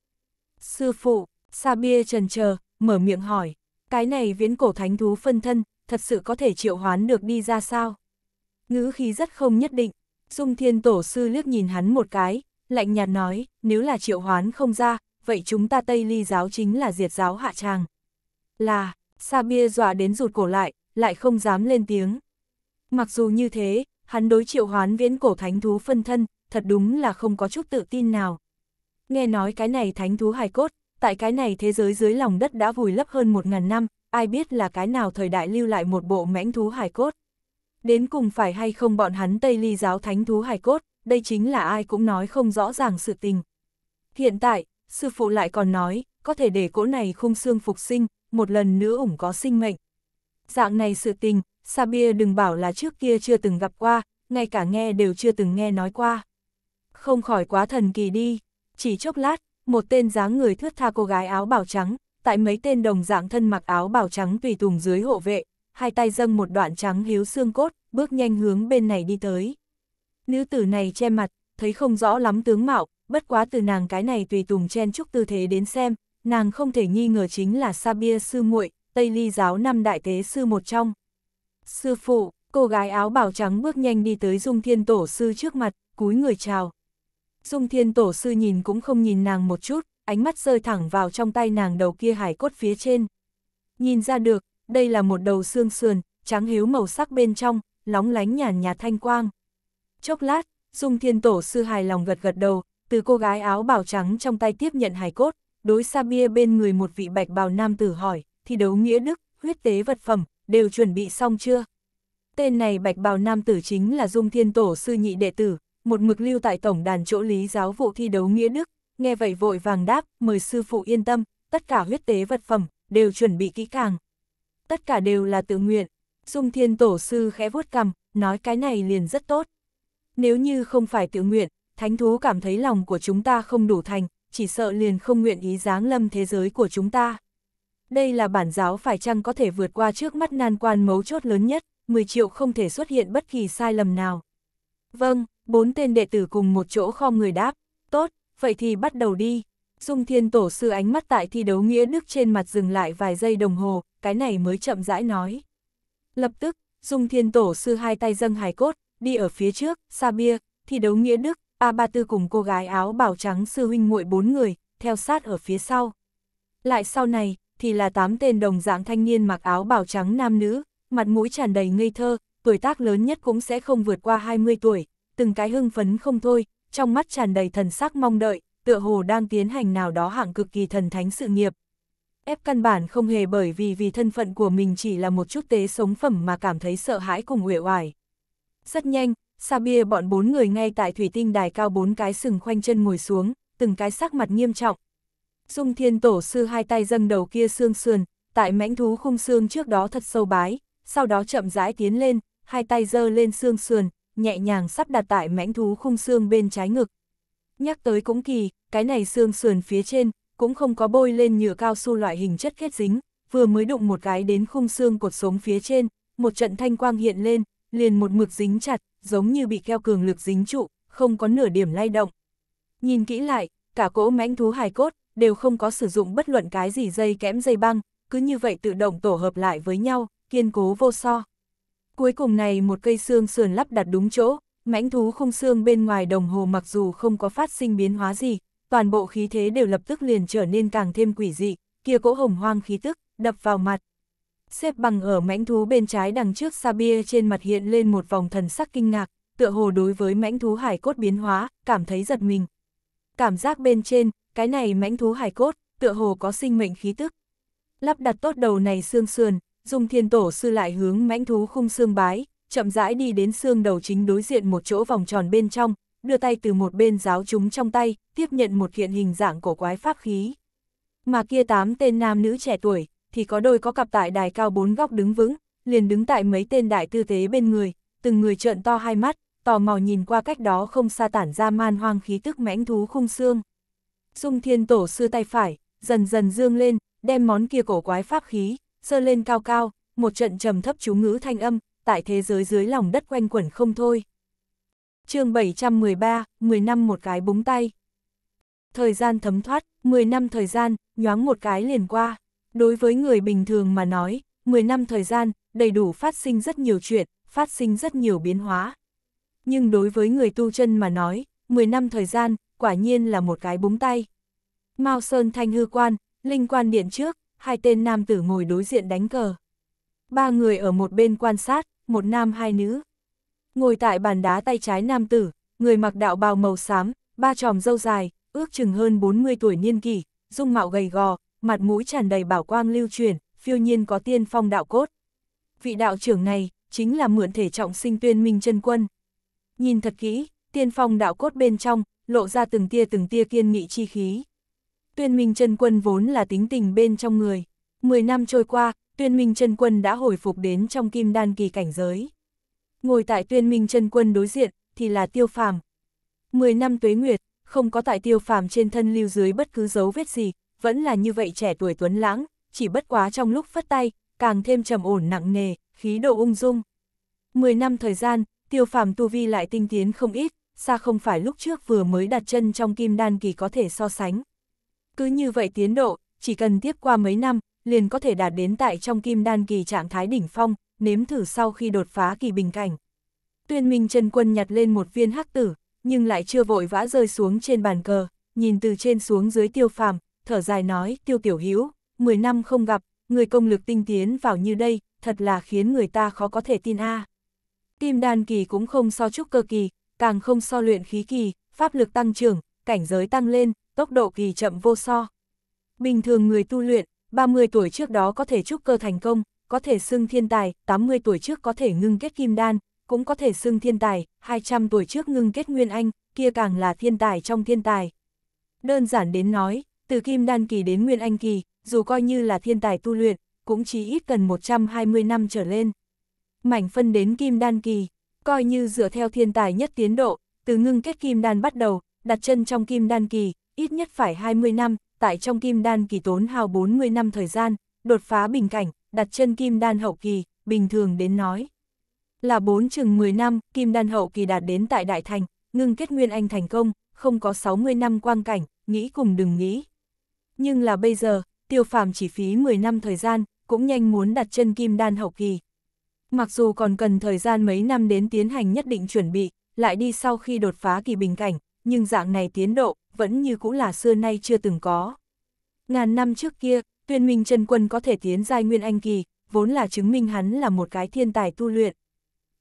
[SPEAKER 1] Sư phụ, Sa Bia trần chờ, mở miệng hỏi, cái này viễn cổ thánh thú phân thân, thật sự có thể triệu hoán được đi ra sao? Ngữ khí rất không nhất định, Dung Thiên Tổ sư liếc nhìn hắn một cái, lạnh nhạt nói, nếu là triệu hoán không ra, vậy chúng ta Tây Ly giáo chính là diệt giáo hạ tràng. Là, Sa Bia dọa đến rụt cổ lại, lại không dám lên tiếng. Mặc dù như thế, hắn đối triệu hoán viễn cổ thánh thú phân thân, thật đúng là không có chút tự tin nào. Nghe nói cái này thánh thú hài cốt, tại cái này thế giới dưới lòng đất đã vùi lấp hơn một ngàn năm, ai biết là cái nào thời đại lưu lại một bộ mãnh thú hài cốt. Đến cùng phải hay không bọn hắn Tây Ly giáo thánh thú hài cốt, đây chính là ai cũng nói không rõ ràng sự tình. Hiện tại, sư phụ lại còn nói, có thể để cỗ này khung xương phục sinh, một lần nữa ủng có sinh mệnh. Dạng này sự tình, Sabia đừng bảo là trước kia chưa từng gặp qua, ngay cả nghe đều chưa từng nghe nói qua. Không khỏi quá thần kỳ đi, chỉ chốc lát, một tên dáng người thướt tha cô gái áo bảo trắng, tại mấy tên đồng dạng thân mặc áo bảo trắng tùy tùng dưới hộ vệ, hai tay dâng một đoạn trắng hiếu xương cốt, bước nhanh hướng bên này đi tới. Nữ tử này che mặt, thấy không rõ lắm tướng mạo, bất quá từ nàng cái này tùy tùng chen chúc tư thế đến xem, nàng không thể nghi ngờ chính là Sabia sư muội, Tây Ly giáo năm đại tế sư một trong. Sư phụ, cô gái áo bảo trắng bước nhanh đi tới Dung Thiên Tổ sư trước mặt, cúi người chào. Dung Thiên Tổ sư nhìn cũng không nhìn nàng một chút, ánh mắt rơi thẳng vào trong tay nàng đầu kia hải cốt phía trên. Nhìn ra được, đây là một đầu xương sườn, trắng hiếu màu sắc bên trong, lóng lánh nhàn nhạt thanh quang. Chốc lát, Dung Thiên Tổ sư hài lòng gật gật đầu, từ cô gái áo bảo trắng trong tay tiếp nhận hài cốt, đối xa bia bên người một vị bạch bào nam tử hỏi, thi đấu nghĩa đức, huyết tế vật phẩm, đều chuẩn bị xong chưa? Tên này bạch bào nam tử chính là Dung Thiên Tổ sư nhị đệ tử, một mực lưu tại tổng đàn chỗ lý giáo vụ thi đấu nghĩa đức, nghe vậy vội vàng đáp, mời sư phụ yên tâm, tất cả huyết tế vật phẩm, đều chuẩn bị kỹ càng. Tất cả đều là tự nguyện, Dung Thiên Tổ sư khẽ vuốt cằm, nói cái này liền rất tốt. Nếu như không phải tự nguyện, thánh thú cảm thấy lòng của chúng ta không đủ thành, chỉ sợ liền không nguyện ý giáng lâm thế giới của chúng ta. Đây là bản giáo phải chăng có thể vượt qua trước mắt nan quan mấu chốt lớn nhất, 10 triệu không thể xuất hiện bất kỳ sai lầm nào. Vâng, bốn tên đệ tử cùng một chỗ kho người đáp, tốt, vậy thì bắt đầu đi. Dung Thiên Tổ sư ánh mắt tại thi đấu nghĩa đức trên mặt dừng lại vài giây đồng hồ, cái này mới chậm rãi nói. Lập tức, Dung Thiên Tổ sư hai tay dâng hài cốt, đi ở phía trước, xa bia, thi đấu nghĩa đức, A Ba Tư cùng cô gái áo bảo trắng sư huynh muội bốn người, theo sát ở phía sau. Lại sau này, thì là tám tên đồng dạng thanh niên mặc áo bảo trắng nam nữ, mặt mũi tràn đầy ngây thơ, tuổi tác lớn nhất cũng sẽ không vượt qua 20 tuổi, từng cái hưng phấn không thôi, trong mắt tràn đầy thần sắc mong đợi, tựa hồ đang tiến hành nào đó hạng cực kỳ thần thánh sự nghiệp. Ép căn bản không hề bởi vì vì thân phận của mình chỉ là một chút tế sống phẩm mà cảm thấy sợ hãi cùng uể oải. Rất nhanh, Sa bọn bốn người ngay tại thủy tinh đài cao bốn cái sừng khoanh chân ngồi xuống, từng cái sắc mặt nghiêm trọng. Dung thiên tổ sư hai tay dâng đầu kia xương sườn, tại mãnh thú khung xương trước đó thật sâu bái, sau đó chậm rãi tiến lên, hai tay dơ lên xương sườn, nhẹ nhàng sắp đặt tại mãnh thú khung xương bên trái ngực. Nhắc tới cũng kỳ, cái này xương sườn phía trên, cũng không có bôi lên nhựa cao su loại hình chất kết dính, vừa mới đụng một cái đến khung xương cột sống phía trên, một trận thanh quang hiện lên, liền một mực dính chặt, giống như bị keo cường lực dính trụ, không có nửa điểm lay động. Nhìn kỹ lại, cả cỗ mãnh thú hài cốt đều không có sử dụng bất luận cái gì dây kẽm dây băng, cứ như vậy tự động tổ hợp lại với nhau, kiên cố vô so. Cuối cùng này một cây xương sườn lắp đặt đúng chỗ, mãnh thú không xương bên ngoài đồng hồ mặc dù không có phát sinh biến hóa gì, toàn bộ khí thế đều lập tức liền trở nên càng thêm quỷ dị, kia cỗ hồng hoang khí tức, đập vào mặt. Xếp bằng ở mãnh thú bên trái đằng trước Sabia trên mặt hiện lên một vòng thần sắc kinh ngạc, tựa hồ đối với mãnh thú hải cốt biến hóa, cảm thấy giật mình. Cảm giác bên trên, cái này mãnh thú hải cốt, tựa hồ có sinh mệnh khí tức. Lắp đặt tốt đầu này xương sườn, dùng thiên tổ sư lại hướng mãnh thú khung xương bái, chậm rãi đi đến xương đầu chính đối diện một chỗ vòng tròn bên trong, đưa tay từ một bên giáo chúng trong tay, tiếp nhận một kiện hình dạng cổ quái pháp khí. Mà kia tám tên nam nữ trẻ tuổi, thì có đôi có cặp tại đài cao bốn góc đứng vững, liền đứng tại mấy tên đại tư tế bên người, từng người trợn to hai mắt, tò mò nhìn qua cách đó không xa tản ra man hoang khí tức mãnh thú khung xương. Dung thiên tổ sư tay phải, dần dần dương lên, đem món kia cổ quái pháp khí, sơ lên cao cao, một trận trầm thấp chú ngữ thanh âm, tại thế giới dưới lòng đất quanh quẩn không thôi. chương 713, 10 năm một cái búng tay. Thời gian thấm thoát, 10 năm thời gian, nhoáng một cái liền qua. Đối với người bình thường mà nói, 10 năm thời gian, đầy đủ phát sinh rất nhiều chuyện, phát sinh rất nhiều biến hóa. Nhưng đối với người tu chân mà nói, 10 năm thời gian, quả nhiên là một cái búng tay. Mao Sơn Thanh Hư Quan, Linh Quan Điện trước, hai tên nam tử ngồi đối diện đánh cờ. Ba người ở một bên quan sát, một nam hai nữ. Ngồi tại bàn đá tay trái nam tử, người mặc đạo bào màu xám, ba tròm dâu dài, ước chừng hơn 40 tuổi niên kỷ, dung mạo gầy gò, mặt mũi tràn đầy bảo quang lưu truyền, phiêu nhiên có tiên phong đạo cốt. Vị đạo trưởng này, chính là mượn thể trọng sinh tuyên minh chân quân. Nhìn thật kỹ, tiên phong đạo cốt bên trong, lộ ra từng tia từng tia kiên nghị chi khí. Tuyên minh chân quân vốn là tính tình bên trong người. Mười năm trôi qua, tuyên minh chân quân đã hồi phục đến trong kim đan kỳ cảnh giới. Ngồi tại tuyên minh chân quân đối diện, thì là tiêu phàm. Mười năm tuế nguyệt, không có tại tiêu phàm trên thân lưu dưới bất cứ dấu vết gì, vẫn là như vậy trẻ tuổi tuấn lãng, chỉ bất quá trong lúc phất tay, càng thêm trầm ổn nặng nề, khí độ ung dung. Mười năm thời gian, tiêu phàm tu vi lại tinh tiến không ít, xa không phải lúc trước vừa mới đặt chân trong kim đan kỳ có thể so sánh. Cứ như vậy tiến độ, chỉ cần tiếp qua mấy năm, liền có thể đạt đến tại trong kim đan kỳ trạng thái đỉnh phong, nếm thử sau khi đột phá kỳ bình cảnh. Tuyên Minh chân Quân nhặt lên một viên hắc tử, nhưng lại chưa vội vã rơi xuống trên bàn cờ, nhìn từ trên xuống dưới tiêu phàm, thở dài nói, tiêu tiểu hữu 10 năm không gặp, người công lực tinh tiến vào như đây, thật là khiến người ta khó có thể tin a. Kim đan kỳ cũng không so trúc cơ kỳ, càng không so luyện khí kỳ, pháp lực tăng trưởng, cảnh giới tăng lên, tốc độ kỳ chậm vô so. Bình thường người tu luyện, 30 tuổi trước đó có thể trúc cơ thành công, có thể xưng thiên tài, 80 tuổi trước có thể ngưng kết kim đan, cũng có thể xưng thiên tài, 200 tuổi trước ngưng kết nguyên anh, kia càng là thiên tài trong thiên tài. Đơn giản đến nói, từ kim đan kỳ đến nguyên anh kỳ, dù coi như là thiên tài tu luyện, cũng chỉ ít cần 120 năm trở lên. Mảnh phân đến kim đan kỳ, coi như dựa theo thiên tài nhất tiến độ, từ ngưng kết kim đan bắt đầu, đặt chân trong kim đan kỳ, ít nhất phải 20 năm, tại trong kim đan kỳ tốn hào 40 năm thời gian, đột phá bình cảnh, đặt chân kim đan hậu kỳ, bình thường đến nói. Là 4 chừng 10 năm, kim đan hậu kỳ đạt đến tại Đại Thành, ngưng kết nguyên anh thành công, không có 60 năm quang cảnh, nghĩ cùng đừng nghĩ. Nhưng là bây giờ, tiêu phàm chỉ phí 10 năm thời gian, cũng nhanh muốn đặt chân kim đan hậu kỳ. Mặc dù còn cần thời gian mấy năm đến tiến hành nhất định chuẩn bị, lại đi sau khi đột phá kỳ bình cảnh, nhưng dạng này tiến độ, vẫn như cũ là xưa nay chưa từng có. Ngàn năm trước kia, tuyên minh chân quân có thể tiến giai nguyên anh kỳ, vốn là chứng minh hắn là một cái thiên tài tu luyện.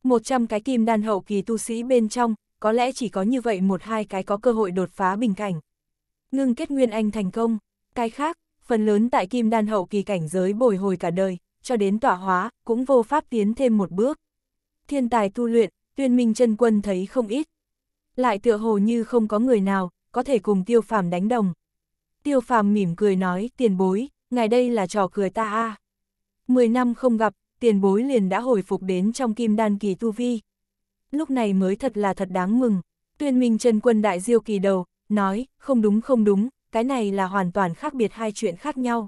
[SPEAKER 1] 100 cái kim đan hậu kỳ tu sĩ bên trong, có lẽ chỉ có như vậy một hai cái có cơ hội đột phá bình cảnh. Ngưng kết nguyên anh thành công, cái khác, phần lớn tại kim đan hậu kỳ cảnh giới bồi hồi cả đời, cho đến tỏa hóa, cũng vô pháp tiến thêm một bước. Thiên tài tu luyện, tuyên minh chân quân thấy không ít. Lại tựa hồ như không có người nào, có thể cùng tiêu phàm đánh đồng. Tiêu phàm mỉm cười nói, tiền bối, ngài đây là trò cười ta a Mười năm không gặp, tiền bối liền đã hồi phục đến trong kim đan kỳ tu vi. Lúc này mới thật là thật đáng mừng. Tuyên minh chân quân đại diêu kỳ đầu, nói, không đúng không đúng, cái này là hoàn toàn khác biệt hai chuyện khác nhau.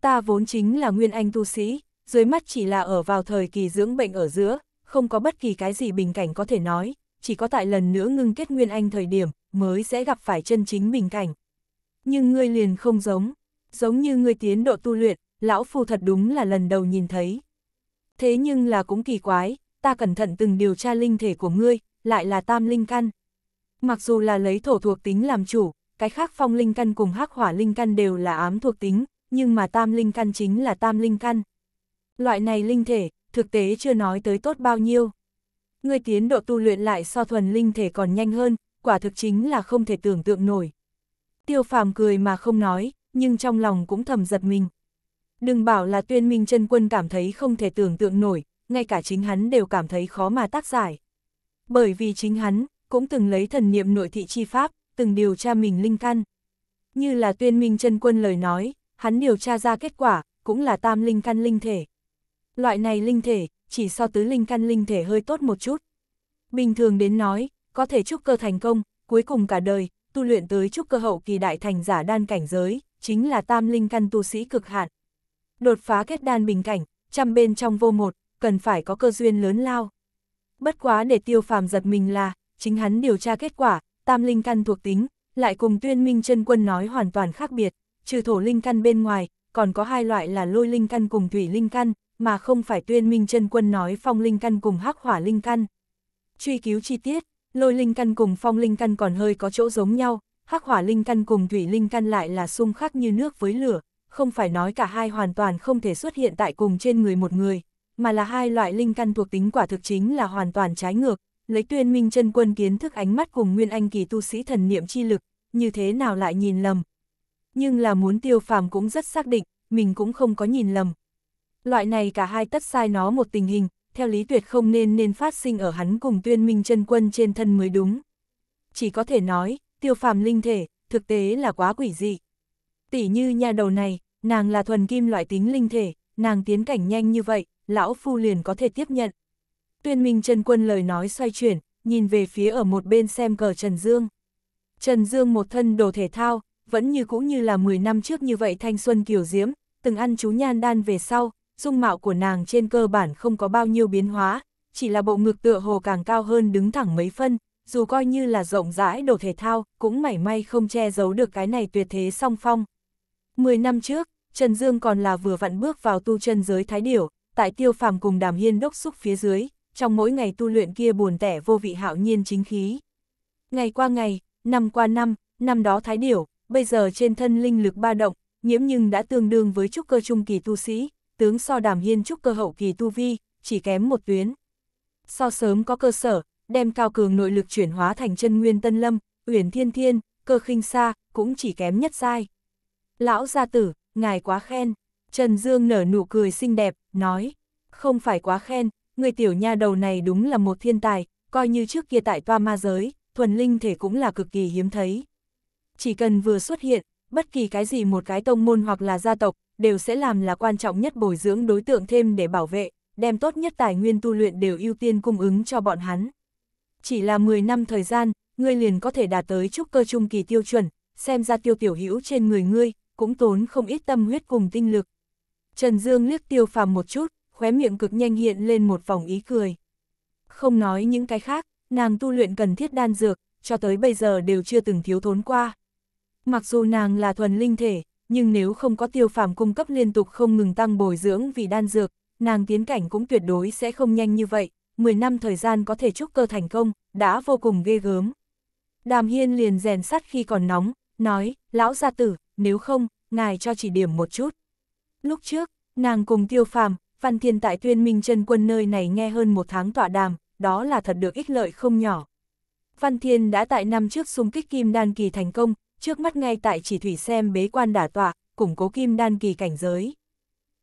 [SPEAKER 1] Ta vốn chính là nguyên anh tu sĩ, dưới mắt chỉ là ở vào thời kỳ dưỡng bệnh ở giữa, không có bất kỳ cái gì bình cảnh có thể nói, chỉ có tại lần nữa ngưng kết nguyên anh thời điểm, mới sẽ gặp phải chân chính bình cảnh. Nhưng ngươi liền không giống, giống như ngươi tiến độ tu luyện, lão phu thật đúng là lần đầu nhìn thấy. Thế nhưng là cũng kỳ quái, ta cẩn thận từng điều tra linh thể của ngươi, lại là tam linh căn. Mặc dù là lấy thổ thuộc tính làm chủ, cái khác phong linh căn cùng hắc hỏa linh căn đều là ám thuộc tính, nhưng mà tam linh căn chính là tam linh căn. Loại này linh thể, thực tế chưa nói tới tốt bao nhiêu. Người tiến độ tu luyện lại so thuần linh thể còn nhanh hơn, quả thực chính là không thể tưởng tượng nổi. Tiêu phàm cười mà không nói, nhưng trong lòng cũng thầm giật mình. Đừng bảo là tuyên minh chân quân cảm thấy không thể tưởng tượng nổi, ngay cả chính hắn đều cảm thấy khó mà tác giải. Bởi vì chính hắn, cũng từng lấy thần niệm nội thị chi pháp, từng điều tra mình linh căn. Như là tuyên minh chân quân lời nói, hắn điều tra ra kết quả, cũng là tam linh căn linh thể. Loại này linh thể, chỉ so tứ linh căn linh thể hơi tốt một chút. Bình thường đến nói, có thể trúc cơ thành công, cuối cùng cả đời, tu luyện tới trúc cơ hậu kỳ đại thành giả đan cảnh giới, chính là tam linh căn tu sĩ cực hạn. Đột phá kết đan bình cảnh, trăm bên trong vô một, cần phải có cơ duyên lớn lao. Bất quá để tiêu phàm giật mình là, chính hắn điều tra kết quả, tam linh căn thuộc tính, lại cùng tuyên minh chân quân nói hoàn toàn khác biệt, trừ thổ linh căn bên ngoài, còn có hai loại là lôi linh căn cùng thủy linh căn, mà không phải tuyên minh chân quân nói phong linh căn cùng hắc hỏa linh căn. Truy cứu chi tiết, lôi linh căn cùng phong linh căn còn hơi có chỗ giống nhau, hắc hỏa linh căn cùng thủy linh căn lại là xung khắc như nước với lửa, không phải nói cả hai hoàn toàn không thể xuất hiện tại cùng trên người một người, mà là hai loại linh căn thuộc tính quả thực chính là hoàn toàn trái ngược, lấy tuyên minh chân quân kiến thức ánh mắt cùng nguyên anh kỳ tu sĩ thần niệm chi lực, như thế nào lại nhìn lầm. Nhưng là muốn tiêu phàm cũng rất xác định, mình cũng không có nhìn lầm. Loại này cả hai tất sai nó một tình hình, theo lý tuyệt không nên nên phát sinh ở hắn cùng tuyên minh chân quân trên thân mới đúng. Chỉ có thể nói, tiêu phàm linh thể, thực tế là quá quỷ dị. Tỷ như nhà đầu này, nàng là thuần kim loại tính linh thể, nàng tiến cảnh nhanh như vậy, lão phu liền có thể tiếp nhận. Tuyên Minh Trần Quân lời nói xoay chuyển, nhìn về phía ở một bên xem cờ Trần Dương. Trần Dương một thân đồ thể thao, vẫn như cũng như là 10 năm trước như vậy thanh xuân kiểu diễm, từng ăn chú nhan đan về sau, dung mạo của nàng trên cơ bản không có bao nhiêu biến hóa, chỉ là bộ ngực tựa hồ càng cao hơn đứng thẳng mấy phân, dù coi như là rộng rãi đồ thể thao, cũng mảy may không che giấu được cái này tuyệt thế song phong. 10 năm trước, Trần Dương còn là vừa vặn bước vào tu chân giới thái điểu, tại tiêu phàm cùng đàm hiên đốc xúc phía dưới, trong mỗi ngày tu luyện kia buồn tẻ vô vị hạo nhiên chính khí. Ngày qua ngày, năm qua năm, năm đó thái điểu, bây giờ trên thân linh lực ba động, nhiễm nhưng đã tương đương với trúc cơ trung kỳ tu sĩ, tướng so đàm hiên trúc cơ hậu kỳ tu vi, chỉ kém một tuyến. So sớm có cơ sở, đem cao cường nội lực chuyển hóa thành chân nguyên tân lâm, uyển thiên thiên, cơ khinh xa, cũng chỉ kém nhất sai. Lão gia tử, ngài quá khen. Trần Dương nở nụ cười xinh đẹp, nói, không phải quá khen, người tiểu nha đầu này đúng là một thiên tài, coi như trước kia tại toa ma giới, thuần linh thể cũng là cực kỳ hiếm thấy. Chỉ cần vừa xuất hiện, bất kỳ cái gì một cái tông môn hoặc là gia tộc, đều sẽ làm là quan trọng nhất bồi dưỡng đối tượng thêm để bảo vệ, đem tốt nhất tài nguyên tu luyện đều ưu tiên cung ứng cho bọn hắn. Chỉ là 10 năm thời gian, ngươi liền có thể đạt tới trúc cơ trung kỳ tiêu chuẩn, xem ra tiêu tiểu hữu trên người ngươi, cũng tốn không ít tâm huyết cùng tinh lực. Trần Dương liếc tiêu phàm một chút, khóe miệng cực nhanh hiện lên một vòng ý cười. Không nói những cái khác, nàng tu luyện cần thiết đan dược, cho tới bây giờ đều chưa từng thiếu thốn qua. Mặc dù nàng là thuần linh thể, nhưng nếu không có tiêu phàm cung cấp liên tục không ngừng tăng bồi dưỡng vì đan dược, nàng tiến cảnh cũng tuyệt đối sẽ không nhanh như vậy, 10 năm thời gian có thể trúc cơ thành công, đã vô cùng ghê gớm. Đàm Hiên liền rèn sắt khi còn nóng, nói, lão gia tử, nếu không, ngài cho chỉ điểm một chút. Lúc trước, nàng cùng tiêu phàm, Văn Thiên tại tuyên minh chân quân nơi này nghe hơn một tháng tọa đàm, đó là thật được ích lợi không nhỏ. Văn Thiên đã tại năm trước xung kích kim đan kỳ thành công, trước mắt ngay tại chỉ thủy xem bế quan đả tọa, củng cố kim đan kỳ cảnh giới.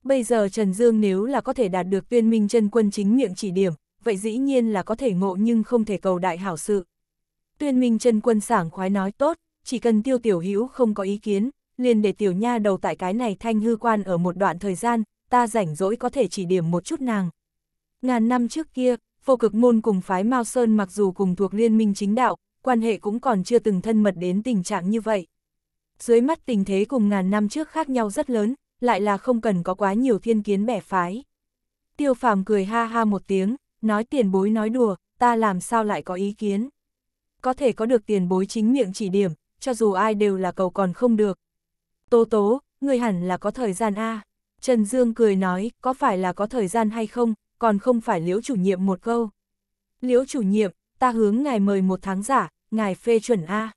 [SPEAKER 1] Bây giờ Trần Dương nếu là có thể đạt được tuyên minh chân quân chính miệng chỉ điểm, vậy dĩ nhiên là có thể ngộ nhưng không thể cầu đại hảo sự. Tuyên minh chân quân sảng khoái nói tốt, chỉ cần tiêu tiểu hữu không có ý kiến, liền để tiểu nha đầu tại cái này thanh hư quan ở một đoạn thời gian, ta rảnh rỗi có thể chỉ điểm một chút nàng. Ngàn năm trước kia, vô cực môn cùng phái Mao Sơn mặc dù cùng thuộc liên minh chính đạo, quan hệ cũng còn chưa từng thân mật đến tình trạng như vậy. Dưới mắt tình thế cùng ngàn năm trước khác nhau rất lớn, lại là không cần có quá nhiều thiên kiến bẻ phái. Tiêu phàm cười ha ha một tiếng, nói tiền bối nói đùa, ta làm sao lại có ý kiến. Có thể có được tiền bối chính miệng chỉ điểm, cho dù ai đều là cầu còn không được. Tố tố, người hẳn là có thời gian A. Trần Dương cười nói, có phải là có thời gian hay không, còn không phải liễu chủ nhiệm một câu. Liễu chủ nhiệm, ta hướng ngài mời một tháng giả, ngài phê chuẩn A.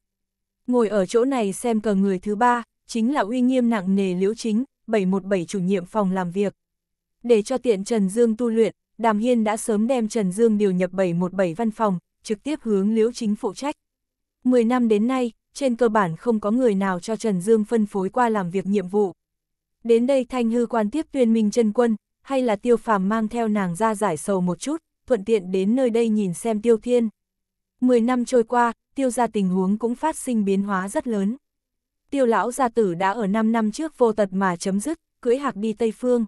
[SPEAKER 1] Ngồi ở chỗ này xem cờ người thứ ba, chính là uy nghiêm nặng nề liễu chính, 717 chủ nhiệm phòng làm việc. Để cho tiện Trần Dương tu luyện, Đàm Hiên đã sớm đem Trần Dương điều nhập 717 văn phòng, trực tiếp hướng liễu chính phụ trách. 10 năm đến nay, trên cơ bản không có người nào cho Trần Dương phân phối qua làm việc nhiệm vụ đến đây thanh hư quan tiếp tuyên minh chân quân, hay là tiêu phàm mang theo nàng ra giải sầu một chút, thuận tiện đến nơi đây nhìn xem tiêu thiên. Mười năm trôi qua, tiêu gia tình huống cũng phát sinh biến hóa rất lớn. Tiêu lão gia tử đã ở 5 năm trước vô tật mà chấm dứt, cưỡi hạc đi Tây Phương.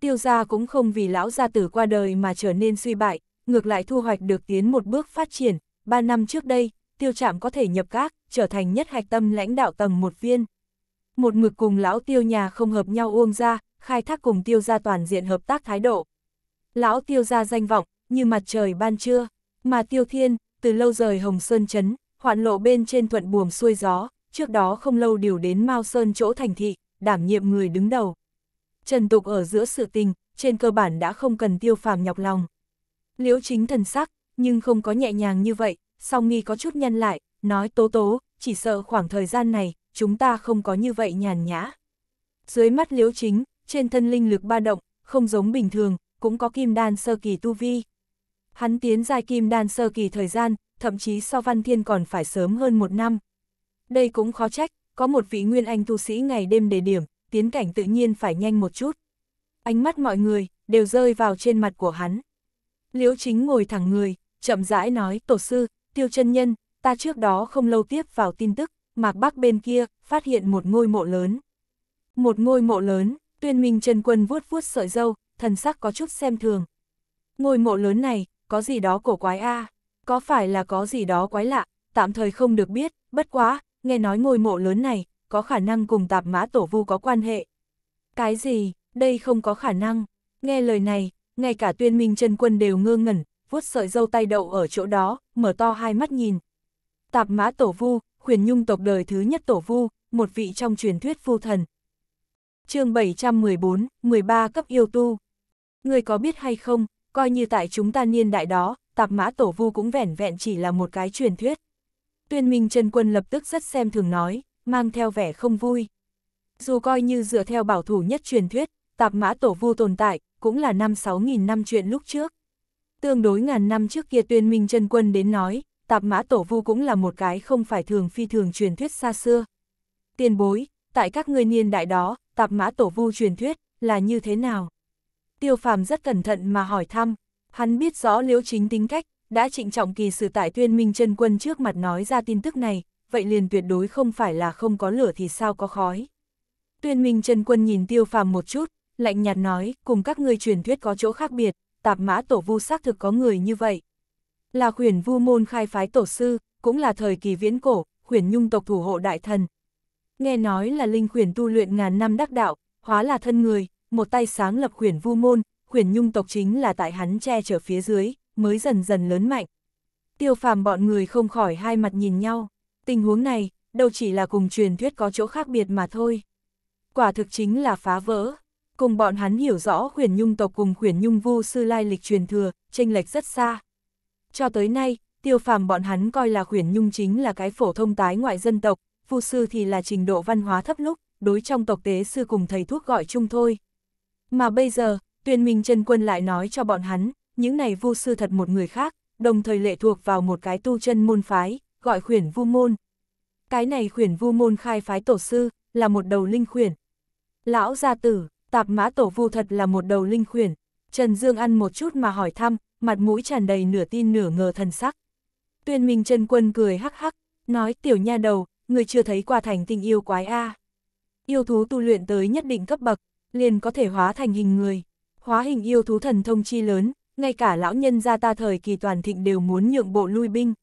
[SPEAKER 1] Tiêu gia cũng không vì lão gia tử qua đời mà trở nên suy bại, ngược lại thu hoạch được tiến một bước phát triển. 3 năm trước đây, tiêu trạm có thể nhập các, trở thành nhất hạch tâm lãnh đạo tầng một viên một mực cùng lão tiêu nhà không hợp nhau uông ra, khai thác cùng tiêu gia toàn diện hợp tác thái độ. Lão tiêu gia danh vọng, như mặt trời ban trưa, mà tiêu thiên, từ lâu rời Hồng Sơn chấn, hoạn lộ bên trên thuận buồm xuôi gió, trước đó không lâu điều đến Mao Sơn chỗ thành thị, đảm nhiệm người đứng đầu. Trần Tục ở giữa sự tình, trên cơ bản đã không cần tiêu phàm nhọc lòng. Liễu chính thần sắc, nhưng không có nhẹ nhàng như vậy, song nghi có chút nhân lại, nói tố tố, chỉ sợ khoảng thời gian này, chúng ta không có như vậy nhàn nhã. Dưới mắt liễu chính, trên thân linh lực ba động, không giống bình thường, cũng có kim đan sơ kỳ tu vi. Hắn tiến giai kim đan sơ kỳ thời gian, thậm chí so văn thiên còn phải sớm hơn một năm. Đây cũng khó trách, có một vị nguyên anh tu sĩ ngày đêm đề điểm, tiến cảnh tự nhiên phải nhanh một chút. Ánh mắt mọi người, đều rơi vào trên mặt của hắn. Liễu chính ngồi thẳng người, chậm rãi nói, tổ sư, tiêu chân nhân, ta trước đó không lâu tiếp vào tin tức. Mạc Bắc bên kia, phát hiện một ngôi mộ lớn. Một ngôi mộ lớn, tuyên minh chân quân vuốt vuốt sợi dâu, thần sắc có chút xem thường. Ngôi mộ lớn này, có gì đó cổ quái a có phải là có gì đó quái lạ, tạm thời không được biết, bất quá, nghe nói ngôi mộ lớn này, có khả năng cùng tạp mã tổ vu có quan hệ. Cái gì, đây không có khả năng, nghe lời này, ngay cả tuyên minh chân quân đều ngơ ngẩn, vuốt sợi dâu tay đậu ở chỗ đó, mở to hai mắt nhìn. Tạp mã tổ vu, huyền nhung tộc đời thứ nhất tổ vu, một vị trong truyền thuyết phu thần. chương 714, 13 cấp yêu tu. Người có biết hay không, coi như tại chúng ta niên đại đó, tạp mã tổ vu cũng vẻn vẹn chỉ là một cái truyền thuyết. Tuyên minh Trần quân lập tức rất xem thường nói, mang theo vẻ không vui. Dù coi như dựa theo bảo thủ nhất truyền thuyết, tạp mã tổ vu tồn tại, cũng là năm 6.000 năm chuyện lúc trước. Tương đối ngàn năm trước kia tuyên minh Trần quân đến nói, tạp mã tổ vu cũng là một cái không phải thường phi thường truyền thuyết xa xưa. Tiền bối, tại các ngươi niên đại đó, tạp mã tổ vu truyền thuyết là như thế nào? Tiêu phàm rất cẩn thận mà hỏi thăm, hắn biết rõ liễu chính tính cách, đã trịnh trọng kỳ sự tại tuyên minh chân quân trước mặt nói ra tin tức này, vậy liền tuyệt đối không phải là không có lửa thì sao có khói. Tuyên minh chân quân nhìn tiêu phàm một chút, lạnh nhạt nói, cùng các ngươi truyền thuyết có chỗ khác biệt, tạp mã tổ vu xác thực có người như vậy, là khuyển vu môn khai phái tổ sư, cũng là thời kỳ viễn cổ, khuyển nhung tộc thủ hộ đại thần. Nghe nói là linh khuyển tu luyện ngàn năm đắc đạo, hóa là thân người, một tay sáng lập khuyển vu môn, khuyển nhung tộc chính là tại hắn che chở phía dưới, mới dần dần lớn mạnh. Tiêu phàm bọn người không khỏi hai mặt nhìn nhau, tình huống này, đâu chỉ là cùng truyền thuyết có chỗ khác biệt mà thôi. Quả thực chính là phá vỡ, cùng bọn hắn hiểu rõ khuyển nhung tộc cùng khuyển nhung vu sư lai lịch truyền thừa, tranh lệch rất xa, cho tới nay, tiêu phàm bọn hắn coi là khuyển nhung chính là cái phổ thông tái ngoại dân tộc, phu sư thì là trình độ văn hóa thấp lúc, đối trong tộc tế sư cùng thầy thuốc gọi chung thôi. Mà bây giờ, tuyên minh chân quân lại nói cho bọn hắn, những này vu sư thật một người khác, đồng thời lệ thuộc vào một cái tu chân môn phái, gọi khuyển vu môn. Cái này khuyển vu môn khai phái tổ sư, là một đầu linh khuyển. Lão gia tử, tạp mã tổ vu thật là một đầu linh khuyển, Trần Dương ăn một chút mà hỏi thăm, mặt mũi tràn đầy nửa tin nửa ngờ thần sắc. Tuyên Minh Trần Quân cười hắc hắc, nói tiểu nha đầu, người chưa thấy qua thành tình yêu quái a. Yêu thú tu luyện tới nhất định cấp bậc, liền có thể hóa thành hình người. Hóa hình yêu thú thần thông chi lớn, ngay cả lão nhân gia ta thời kỳ toàn thịnh đều muốn nhượng bộ lui binh.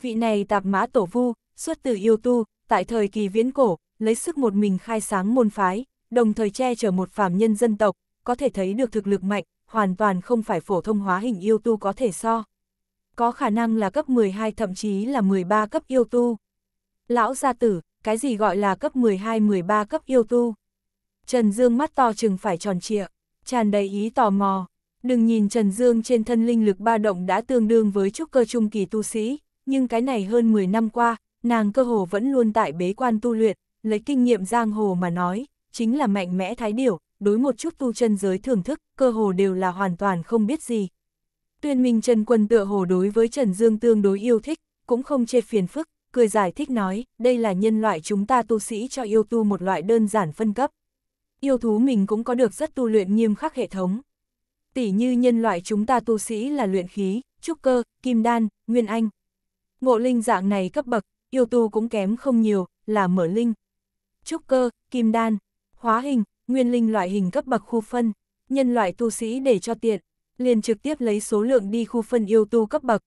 [SPEAKER 1] Vị này tạp mã tổ vu, xuất từ yêu tu, tại thời kỳ viễn cổ, lấy sức một mình khai sáng môn phái, đồng thời che chở một phàm nhân dân tộc, có thể thấy được thực lực mạnh, hoàn toàn không phải phổ thông hóa hình yêu tu có thể so. Có khả năng là cấp 12 thậm chí là 13 cấp yêu tu. Lão gia tử, cái gì gọi là cấp 12-13 cấp yêu tu? Trần Dương mắt to chừng phải tròn trịa, tràn đầy ý tò mò. Đừng nhìn Trần Dương trên thân linh lực ba động đã tương đương với trúc cơ trung kỳ tu sĩ, nhưng cái này hơn 10 năm qua, nàng cơ hồ vẫn luôn tại bế quan tu luyện, lấy kinh nghiệm giang hồ mà nói, chính là mạnh mẽ thái điểu, đối một chút tu chân giới thưởng thức, cơ hồ đều là hoàn toàn không biết gì. Tuyên Minh Trần Quân tựa hồ đối với Trần Dương tương đối yêu thích, cũng không chê phiền phức, cười giải thích nói, đây là nhân loại chúng ta tu sĩ cho yêu tu một loại đơn giản phân cấp. Yêu thú mình cũng có được rất tu luyện nghiêm khắc hệ thống. Tỷ như nhân loại chúng ta tu sĩ là luyện khí, trúc cơ, kim đan, nguyên anh. Ngộ linh dạng này cấp bậc, yêu tu cũng kém không nhiều, là mở linh. Trúc cơ, kim đan, hóa hình, nguyên linh loại hình cấp bậc khu phân, nhân loại tu sĩ để cho tiện, liền trực tiếp lấy số lượng đi khu phân yêu tu cấp bậc.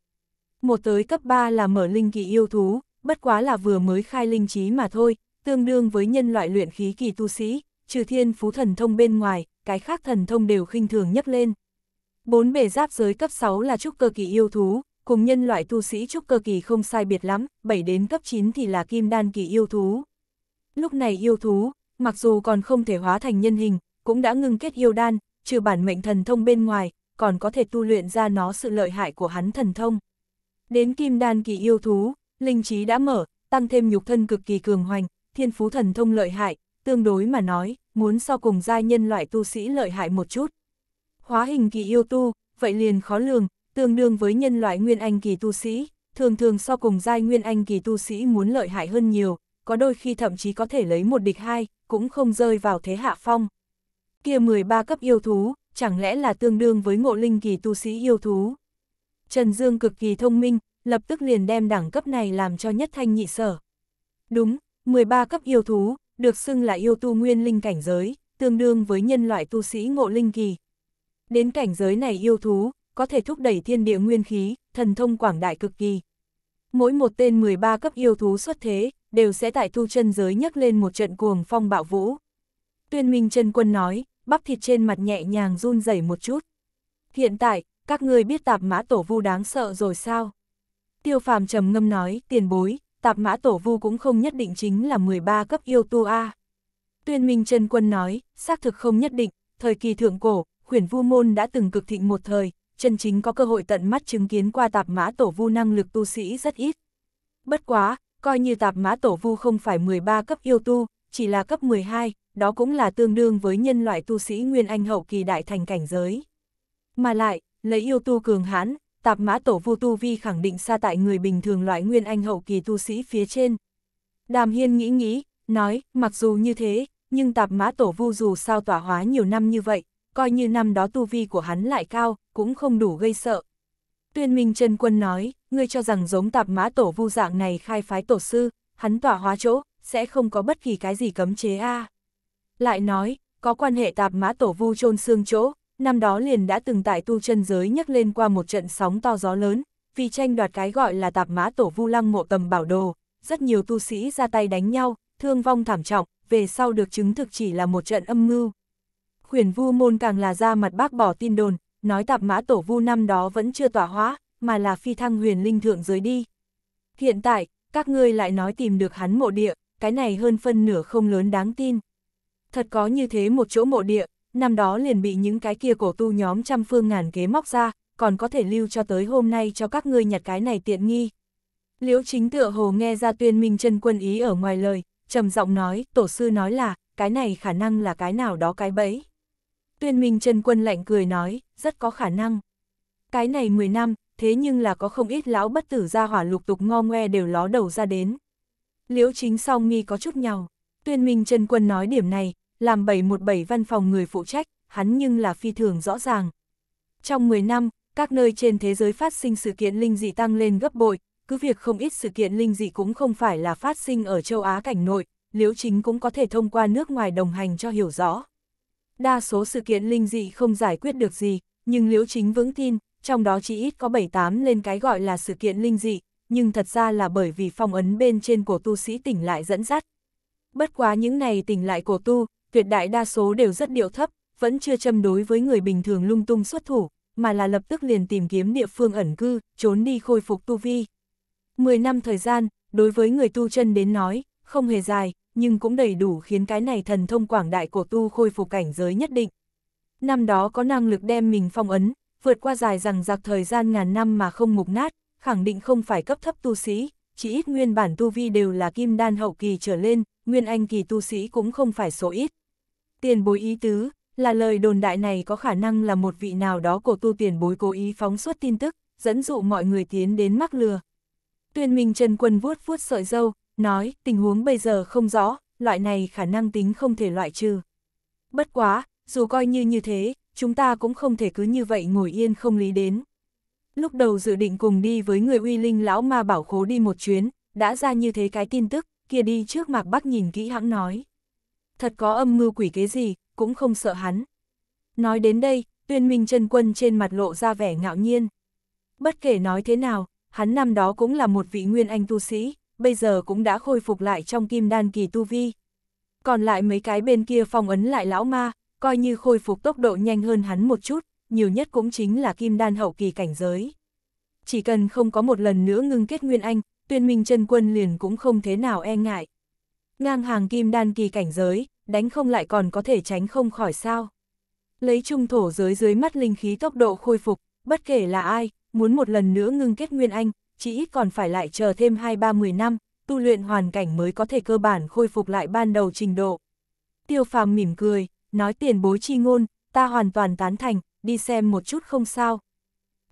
[SPEAKER 1] Một tới cấp 3 là mở linh kỳ yêu thú, bất quá là vừa mới khai linh trí mà thôi, tương đương với nhân loại luyện khí kỳ tu sĩ, trừ thiên phú thần thông bên ngoài, cái khác thần thông đều khinh thường nhấc lên. Bốn bề giáp giới cấp 6 là trúc cơ kỳ yêu thú, cùng nhân loại tu sĩ trúc cơ kỳ không sai biệt lắm, 7 đến cấp 9 thì là kim đan kỳ yêu thú. Lúc này yêu thú, mặc dù còn không thể hóa thành nhân hình, cũng đã ngưng kết yêu đan, trừ bản mệnh thần thông bên ngoài, còn có thể tu luyện ra nó sự lợi hại của hắn thần thông. Đến kim đan kỳ yêu thú, linh trí đã mở, tăng thêm nhục thân cực kỳ cường hoành, thiên phú thần thông lợi hại, tương đối mà nói, muốn so cùng giai nhân loại tu sĩ lợi hại một chút. Hóa hình kỳ yêu tu, vậy liền khó lường, tương đương với nhân loại nguyên anh kỳ tu sĩ, thường thường so cùng giai nguyên anh kỳ tu sĩ muốn lợi hại hơn nhiều, có đôi khi thậm chí có thể lấy một địch hai, cũng không rơi vào thế hạ phong. Kia 13 cấp yêu thú, chẳng lẽ là tương đương với ngộ linh kỳ tu sĩ yêu thú. Trần Dương cực kỳ thông minh, lập tức liền đem đẳng cấp này làm cho nhất thanh nhị sở. Đúng, 13 cấp yêu thú, được xưng là yêu tu nguyên linh cảnh giới, tương đương với nhân loại tu sĩ ngộ linh kỳ. Đến cảnh giới này yêu thú, có thể thúc đẩy thiên địa nguyên khí, thần thông quảng đại cực kỳ. Mỗi một tên 13 cấp yêu thú xuất thế, đều sẽ tại thu chân giới nhấc lên một trận cuồng phong bạo vũ. Tuyên Minh chân Quân nói, bắp thịt trên mặt nhẹ nhàng run rẩy một chút. Hiện tại, các ngươi biết tạp mã tổ vu đáng sợ rồi sao? Tiêu phàm trầm ngâm nói, tiền bối, tạp mã tổ vu cũng không nhất định chính là 13 cấp yêu tu A. Tuyên Minh chân Quân nói, xác thực không nhất định, thời kỳ thượng cổ, khuyển vu môn đã từng cực thịnh một thời, chân chính có cơ hội tận mắt chứng kiến qua tạp mã tổ vu năng lực tu sĩ rất ít. Bất quá, coi như tạp mã tổ vu không phải 13 cấp yêu tu, chỉ là cấp 12, đó cũng là tương đương với nhân loại tu sĩ Nguyên Anh hậu kỳ đại thành cảnh giới. Mà lại, lấy yêu tu cường hãn, tạp mã tổ vu tu vi khẳng định xa tại người bình thường loại Nguyên Anh hậu kỳ tu sĩ phía trên. Đàm Hiên nghĩ nghĩ, nói, mặc dù như thế, nhưng tạp mã tổ vu dù sao tỏa hóa nhiều năm như vậy, coi như năm đó tu vi của hắn lại cao, cũng không đủ gây sợ. Tuyên Minh Trân Quân nói, ngươi cho rằng giống tạp mã tổ vu dạng này khai phái tổ sư, hắn tỏa hóa chỗ, sẽ không có bất kỳ cái gì cấm chế a Lại nói, có quan hệ tạp mã tổ vu chôn xương chỗ, năm đó liền đã từng tại tu chân giới nhấc lên qua một trận sóng to gió lớn, vì tranh đoạt cái gọi là tạp mã tổ vu lăng mộ tầm bảo đồ, rất nhiều tu sĩ ra tay đánh nhau, thương vong thảm trọng, về sau được chứng thực chỉ là một trận âm mưu. Khuyển vu môn càng là ra mặt bác bỏ tin đồn, nói tạp mã tổ vu năm đó vẫn chưa tỏa hóa, mà là phi thăng huyền linh thượng giới đi. Hiện tại, các ngươi lại nói tìm được hắn mộ địa, cái này hơn phân nửa không lớn đáng tin. Thật có như thế một chỗ mộ địa, năm đó liền bị những cái kia cổ tu nhóm trăm phương ngàn kế móc ra, còn có thể lưu cho tới hôm nay cho các ngươi nhặt cái này tiện nghi. Liễu chính tựa hồ nghe ra tuyên minh chân quân ý ở ngoài lời, trầm giọng nói, tổ sư nói là, cái này khả năng là cái nào đó cái bẫy. Tuyên minh chân quân lạnh cười nói, rất có khả năng. Cái này 10 năm, thế nhưng là có không ít lão bất tử ra hỏa lục tục ngo ngoe đều ló đầu ra đến. Liễu chính song nghi có chút nhào, tuyên minh chân quân nói điểm này, làm 717 văn phòng người phụ trách, hắn nhưng là phi thường rõ ràng. Trong 10 năm, các nơi trên thế giới phát sinh sự kiện linh dị tăng lên gấp bội, cứ việc không ít sự kiện linh dị cũng không phải là phát sinh ở châu Á cảnh nội, liễu chính cũng có thể thông qua nước ngoài đồng hành cho hiểu rõ. Đa số sự kiện linh dị không giải quyết được gì, nhưng liễu chính vững tin, trong đó chỉ ít có 7-8 lên cái gọi là sự kiện linh dị, nhưng thật ra là bởi vì phong ấn bên trên cổ tu sĩ tỉnh lại dẫn dắt. Bất quá những này tỉnh lại cổ tu, tuyệt đại đa số đều rất điệu thấp, vẫn chưa châm đối với người bình thường lung tung xuất thủ, mà là lập tức liền tìm kiếm địa phương ẩn cư, trốn đi khôi phục tu vi. 10 năm thời gian, đối với người tu chân đến nói, không hề dài, nhưng cũng đầy đủ khiến cái này thần thông quảng đại cổ tu khôi phục cảnh giới nhất định. Năm đó có năng lực đem mình phong ấn, vượt qua dài rằng giặc thời gian ngàn năm mà không mục nát, khẳng định không phải cấp thấp tu sĩ, chỉ ít nguyên bản tu vi đều là kim đan hậu kỳ trở lên, nguyên anh kỳ tu sĩ cũng không phải số ít. Tiền bối ý tứ, là lời đồn đại này có khả năng là một vị nào đó của tu tiền bối cố ý phóng suốt tin tức, dẫn dụ mọi người tiến đến mắc lừa. Tuyên Minh Trần Quân vuốt vuốt sợi dâu, nói, tình huống bây giờ không rõ, loại này khả năng tính không thể loại trừ. Bất quá, dù coi như như thế, chúng ta cũng không thể cứ như vậy ngồi yên không lý đến. Lúc đầu dự định cùng đi với người uy linh lão ma bảo khố đi một chuyến, đã ra như thế cái tin tức, kia đi trước mạc bắc nhìn kỹ hãng nói. Thật có âm mưu quỷ kế gì, cũng không sợ hắn. Nói đến đây, tuyên minh chân quân trên mặt lộ ra vẻ ngạo nhiên. Bất kể nói thế nào, hắn năm đó cũng là một vị nguyên anh tu sĩ, bây giờ cũng đã khôi phục lại trong kim đan kỳ tu vi. Còn lại mấy cái bên kia phong ấn lại lão ma, coi như khôi phục tốc độ nhanh hơn hắn một chút, nhiều nhất cũng chính là kim đan hậu kỳ cảnh giới. Chỉ cần không có một lần nữa ngưng kết Nguyên Anh, tuyên minh chân quân liền cũng không thế nào e ngại. Ngang hàng kim đan kỳ cảnh giới, đánh không lại còn có thể tránh không khỏi sao. Lấy trung thổ giới dưới mắt linh khí tốc độ khôi phục, bất kể là ai, muốn một lần nữa ngưng kết Nguyên Anh, chỉ ít còn phải lại chờ thêm 2-30 năm, tu luyện hoàn cảnh mới có thể cơ bản khôi phục lại ban đầu trình độ. Tiêu phàm mỉm cười, nói tiền bối chi ngôn, ta hoàn toàn tán thành, đi xem một chút không sao.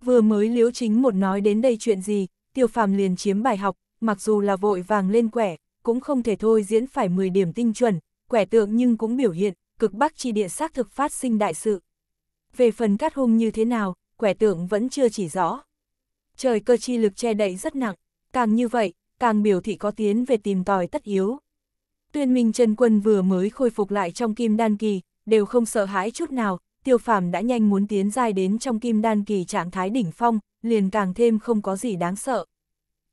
[SPEAKER 1] Vừa mới liễu chính một nói đến đây chuyện gì, tiêu phàm liền chiếm bài học, mặc dù là vội vàng lên quẻ, cũng không thể thôi diễn phải 10 điểm tinh chuẩn, quẻ tượng nhưng cũng biểu hiện, cực bắc chi địa xác thực phát sinh đại sự. Về phần cắt hung như thế nào, quẻ tượng vẫn chưa chỉ rõ. Trời cơ chi lực che đậy rất nặng, càng như vậy, càng biểu thị có tiến về tìm tòi tất yếu. Tuyên minh chân quân vừa mới khôi phục lại trong kim đan kỳ, đều không sợ hãi chút nào, tiêu phàm đã nhanh muốn tiến dài đến trong kim đan kỳ trạng thái đỉnh phong, liền càng thêm không có gì đáng sợ.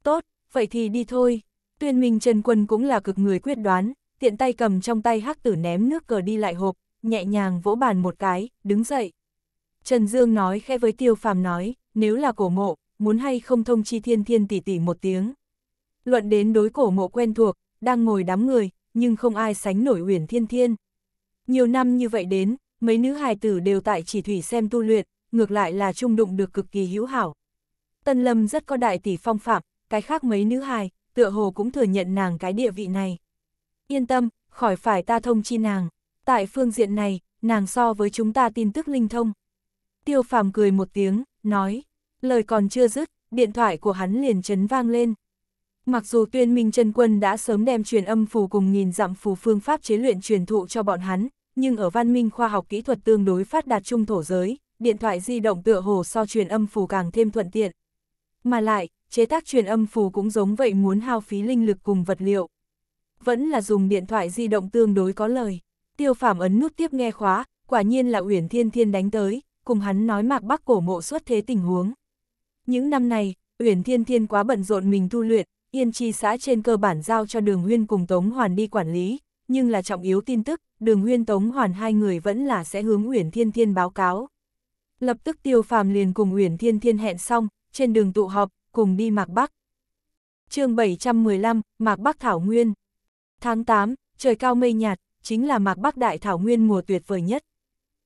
[SPEAKER 1] Tốt, vậy thì đi thôi. Tuyên minh chân quân cũng là cực người quyết đoán, tiện tay cầm trong tay hắc tử ném nước cờ đi lại hộp, nhẹ nhàng vỗ bàn một cái, đứng dậy. Trần Dương nói khẽ với tiêu phàm nói, nếu là cổ mộ, muốn hay không thông chi thiên thiên tỷ tỷ một tiếng. Luận đến đối cổ mộ quen thuộc, đang ngồi đám người, nhưng không ai sánh nổi Uyển Thiên Thiên. Nhiều năm như vậy đến, mấy nữ hài tử đều tại chỉ thủy xem tu luyện, ngược lại là trung đụng được cực kỳ hữu hảo. Tân Lâm rất có đại tỷ phong phạm, cái khác mấy nữ hài, tựa hồ cũng thừa nhận nàng cái địa vị này. Yên tâm, khỏi phải ta thông chi nàng, tại phương diện này, nàng so với chúng ta tin tức linh thông. Tiêu phàm cười một tiếng, nói, lời còn chưa dứt, điện thoại của hắn liền chấn vang lên. Mặc dù tuyên minh chân quân đã sớm đem truyền âm phù cùng nghìn dặm phù phương pháp chế luyện truyền thụ cho bọn hắn, nhưng ở văn minh khoa học kỹ thuật tương đối phát đạt trung thổ giới, điện thoại di động tựa hồ so truyền âm phù càng thêm thuận tiện. Mà lại, chế tác truyền âm phù cũng giống vậy muốn hao phí linh lực cùng vật liệu. Vẫn là dùng điện thoại di động tương đối có lời. Tiêu Phạm ấn nút tiếp nghe khóa, quả nhiên là Uyển Thiên Thiên đánh tới, cùng hắn nói mạc bắc cổ mộ xuất thế tình huống. Những năm này, Uyển Thiên Thiên quá bận rộn mình tu luyện, Yên Chi xã trên cơ bản giao cho Đường Huyên cùng Tống Hoàn đi quản lý, nhưng là trọng yếu tin tức, Đường Huyên Tống Hoàn hai người vẫn là sẽ hướng Uyển Thiên Thiên báo cáo. Lập tức Tiêu Phàm liền cùng Uyển Thiên Thiên hẹn xong, trên đường tụ họp, cùng đi Mạc Bắc. chương 715, Mạc Bắc Thảo Nguyên. Tháng 8, trời cao mây nhạt, chính là Mạc Bắc Đại Thảo Nguyên mùa tuyệt vời nhất.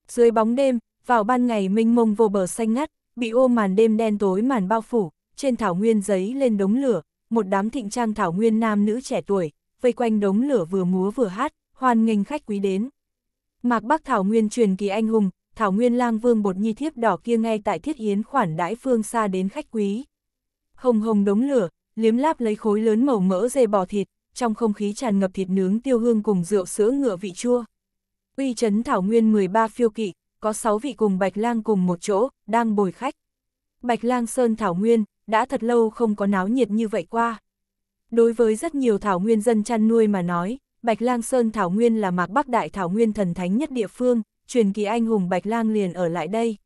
[SPEAKER 1] Dưới bóng đêm, vào ban ngày mênh mông vô bờ xanh ngắt, bị ô màn đêm đen tối màn bao phủ, trên thảo nguyên giấy lên đống lửa, một đám thịnh trang thảo nguyên nam nữ trẻ tuổi, vây quanh đống lửa vừa múa vừa hát, hoan nghênh khách quý đến. Mạc Bắc Thảo Nguyên truyền kỳ anh hùng, Thảo Nguyên lang vương bột nhi thiếp đỏ kia ngay tại thiết hiến khoản đãi phương xa đến khách quý. Hồng hồng đống lửa, liếm láp lấy khối lớn màu mỡ dê bò thịt, trong không khí tràn ngập thịt nướng tiêu hương cùng rượu sữa ngựa vị chua. Uy trấn Thảo Nguyên 13 phiêu kỵ, có 6 vị cùng Bạch Lang cùng một chỗ, đang bồi khách. Bạch Lang Sơn Thảo Nguyên, đã thật lâu không có náo nhiệt như vậy qua. Đối với rất nhiều thảo nguyên dân chăn nuôi mà nói, Bạch Lang Sơn Thảo Nguyên là mạc bắc đại thảo nguyên thần thánh nhất địa phương, truyền kỳ anh hùng Bạch Lang liền ở lại đây.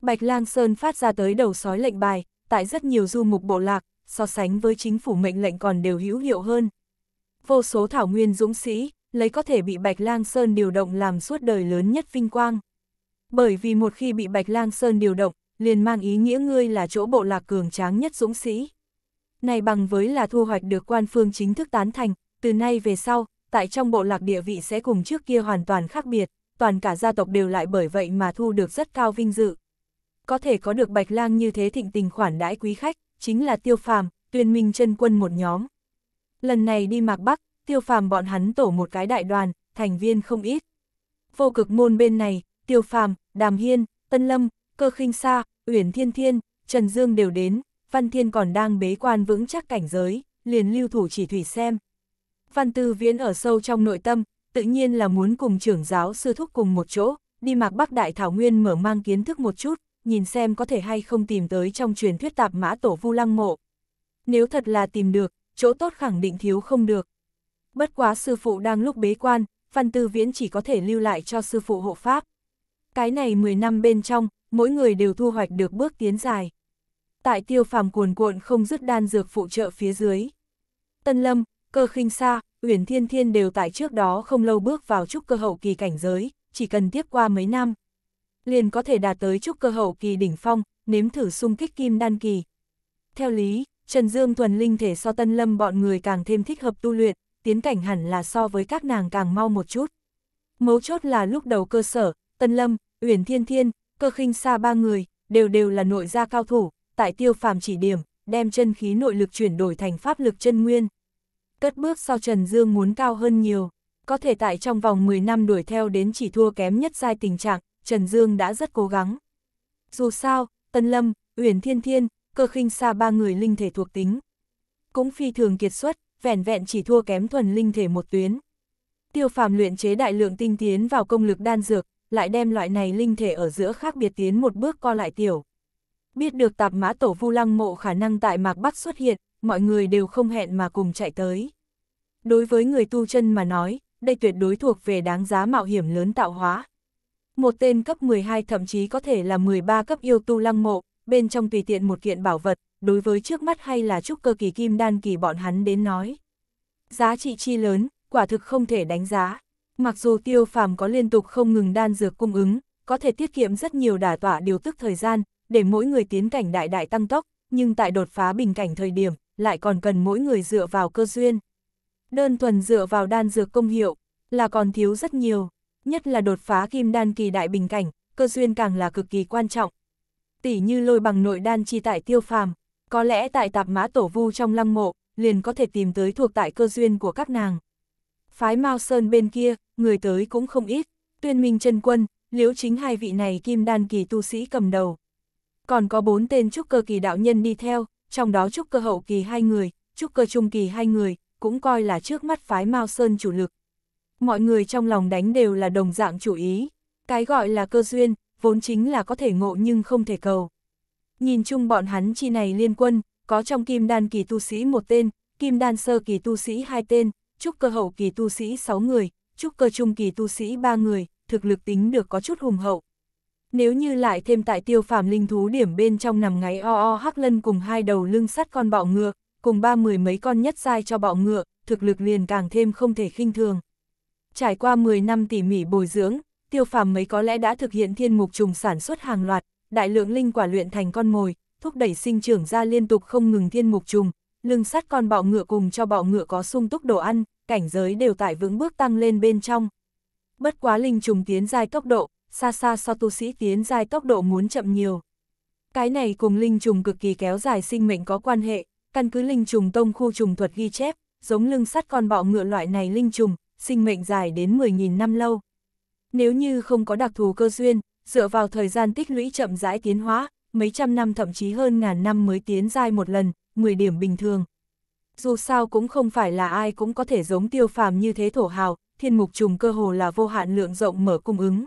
[SPEAKER 1] Bạch Lang Sơn phát ra tới đầu sói lệnh bài, tại rất nhiều du mục bộ lạc, so sánh với chính phủ mệnh lệnh còn đều hữu hiệu hơn. Vô số thảo nguyên dũng sĩ, lấy có thể bị Bạch Lang Sơn điều động làm suốt đời lớn nhất vinh quang. Bởi vì một khi bị Bạch Lang Sơn điều động, liền mang ý nghĩa ngươi là chỗ bộ lạc cường tráng nhất dũng sĩ. Này bằng với là thu hoạch được quan phương chính thức tán thành, từ nay về sau, tại trong bộ lạc địa vị sẽ cùng trước kia hoàn toàn khác biệt, toàn cả gia tộc đều lại bởi vậy mà thu được rất cao vinh dự. Có thể có được bạch lang như thế thịnh tình khoản đãi quý khách, chính là tiêu phàm, tuyên minh chân quân một nhóm. Lần này đi mạc Bắc, tiêu phàm bọn hắn tổ một cái đại đoàn, thành viên không ít. Vô cực môn bên này, tiêu phàm, đàm hiên, tân lâm, cơ khinh xa, Uyển Thiên Thiên, Trần Dương đều đến, Văn Thiên còn đang bế quan vững chắc cảnh giới, liền lưu thủ chỉ thủy xem. Văn Tư Viễn ở sâu trong nội tâm, tự nhiên là muốn cùng trưởng giáo sư thúc cùng một chỗ, đi mạc Bắc Đại Thảo Nguyên mở mang kiến thức một chút, nhìn xem có thể hay không tìm tới trong truyền thuyết tạp mã tổ vu lăng mộ. Nếu thật là tìm được, chỗ tốt khẳng định thiếu không được. Bất quá sư phụ đang lúc bế quan, Văn Tư Viễn chỉ có thể lưu lại cho sư phụ hộ pháp. Cái này 10 năm bên trong, mỗi người đều thu hoạch được bước tiến dài. Tại tiêu phàm cuồn cuộn không dứt đan dược phụ trợ phía dưới. Tân Lâm, cơ khinh sa, Uyển Thiên Thiên đều tại trước đó không lâu bước vào trúc cơ hậu kỳ cảnh giới, chỉ cần tiếp qua mấy năm. Liền có thể đạt tới trúc cơ hậu kỳ đỉnh phong, nếm thử sung kích kim đan kỳ. Theo lý, Trần Dương thuần linh thể so Tân Lâm bọn người càng thêm thích hợp tu luyện, tiến cảnh hẳn là so với các nàng càng mau một chút. Mấu chốt là lúc đầu cơ sở, Tân Lâm, Uyển Thiên Thiên, cơ khinh xa ba người, đều đều là nội gia cao thủ, tại tiêu phàm chỉ điểm, đem chân khí nội lực chuyển đổi thành pháp lực chân nguyên. Cất bước sau Trần Dương muốn cao hơn nhiều, có thể tại trong vòng 10 năm đuổi theo đến chỉ thua kém nhất sai tình trạng, Trần Dương đã rất cố gắng. Dù sao, Tân Lâm, Uyển Thiên Thiên, cơ khinh xa ba người linh thể thuộc tính. Cũng phi thường kiệt xuất, vẹn vẹn chỉ thua kém thuần linh thể một tuyến. Tiêu phàm luyện chế đại lượng tinh tiến vào công lực đan dược, lại đem loại này linh thể ở giữa khác biệt tiến một bước co lại tiểu. Biết được tạp mã tổ vu lăng mộ khả năng tại mạc bắc xuất hiện, mọi người đều không hẹn mà cùng chạy tới. Đối với người tu chân mà nói, đây tuyệt đối thuộc về đáng giá mạo hiểm lớn tạo hóa. Một tên cấp 12 thậm chí có thể là 13 cấp yêu tu lăng mộ, bên trong tùy tiện một kiện bảo vật, đối với trước mắt hay là trúc cơ kỳ kim đan kỳ bọn hắn đến nói. Giá trị chi lớn, quả thực không thể đánh giá. Mặc dù tiêu phàm có liên tục không ngừng đan dược cung ứng, có thể tiết kiệm rất nhiều đả tỏa điều tức thời gian, để mỗi người tiến cảnh đại đại tăng tốc, nhưng tại đột phá bình cảnh thời điểm, lại còn cần mỗi người dựa vào cơ duyên. Đơn thuần dựa vào đan dược công hiệu, là còn thiếu rất nhiều, nhất là đột phá kim đan kỳ đại bình cảnh, cơ duyên càng là cực kỳ quan trọng. Tỷ như lôi bằng nội đan chi tại tiêu phàm, có lẽ tại tạp mã tổ vu trong lăng mộ, liền có thể tìm tới thuộc tại cơ duyên của các nàng phái Mao Sơn bên kia, người tới cũng không ít, tuyên minh chân quân, liễu chính hai vị này kim đan kỳ tu sĩ cầm đầu. Còn có bốn tên trúc cơ kỳ đạo nhân đi theo, trong đó trúc cơ hậu kỳ hai người, trúc cơ trung kỳ hai người, cũng coi là trước mắt phái Mao Sơn chủ lực. Mọi người trong lòng đánh đều là đồng dạng chủ ý, cái gọi là cơ duyên, vốn chính là có thể ngộ nhưng không thể cầu. Nhìn chung bọn hắn chi này liên quân, có trong kim đan kỳ tu sĩ một tên, kim đan sơ kỳ tu sĩ hai tên, trúc cơ hậu kỳ tu sĩ 6 người, trúc cơ trung kỳ tu sĩ 3 người, thực lực tính được có chút hùng hậu. Nếu như lại thêm tại tiêu phàm linh thú điểm bên trong nằm ngáy o o hắc lân cùng hai đầu lưng sắt con bọ ngựa, cùng ba mười mấy con nhất sai cho bọ ngựa, thực lực liền càng thêm không thể khinh thường. Trải qua 10 năm tỉ mỉ bồi dưỡng, tiêu phàm mấy có lẽ đã thực hiện thiên mục trùng sản xuất hàng loạt, đại lượng linh quả luyện thành con mồi, thúc đẩy sinh trưởng ra liên tục không ngừng thiên mục trùng, lưng sắt con bọ ngựa cùng cho bọ ngựa có sung túc đồ ăn, cảnh giới đều tại vững bước tăng lên bên trong. Bất quá linh trùng tiến giai tốc độ, xa xa so tu sĩ tiến giai tốc độ muốn chậm nhiều. Cái này cùng linh trùng cực kỳ kéo dài sinh mệnh có quan hệ, căn cứ linh trùng tông khu trùng thuật ghi chép, giống lưng sắt con bọ ngựa loại này linh trùng, sinh mệnh dài đến 10.000 năm lâu. Nếu như không có đặc thù cơ duyên, dựa vào thời gian tích lũy chậm rãi tiến hóa, mấy trăm năm thậm chí hơn ngàn năm mới tiến giai một lần, 10 điểm bình thường. Dù sao cũng không phải là ai cũng có thể giống tiêu phàm như thế thổ hào, thiên mục trùng cơ hồ là vô hạn lượng rộng mở cung ứng.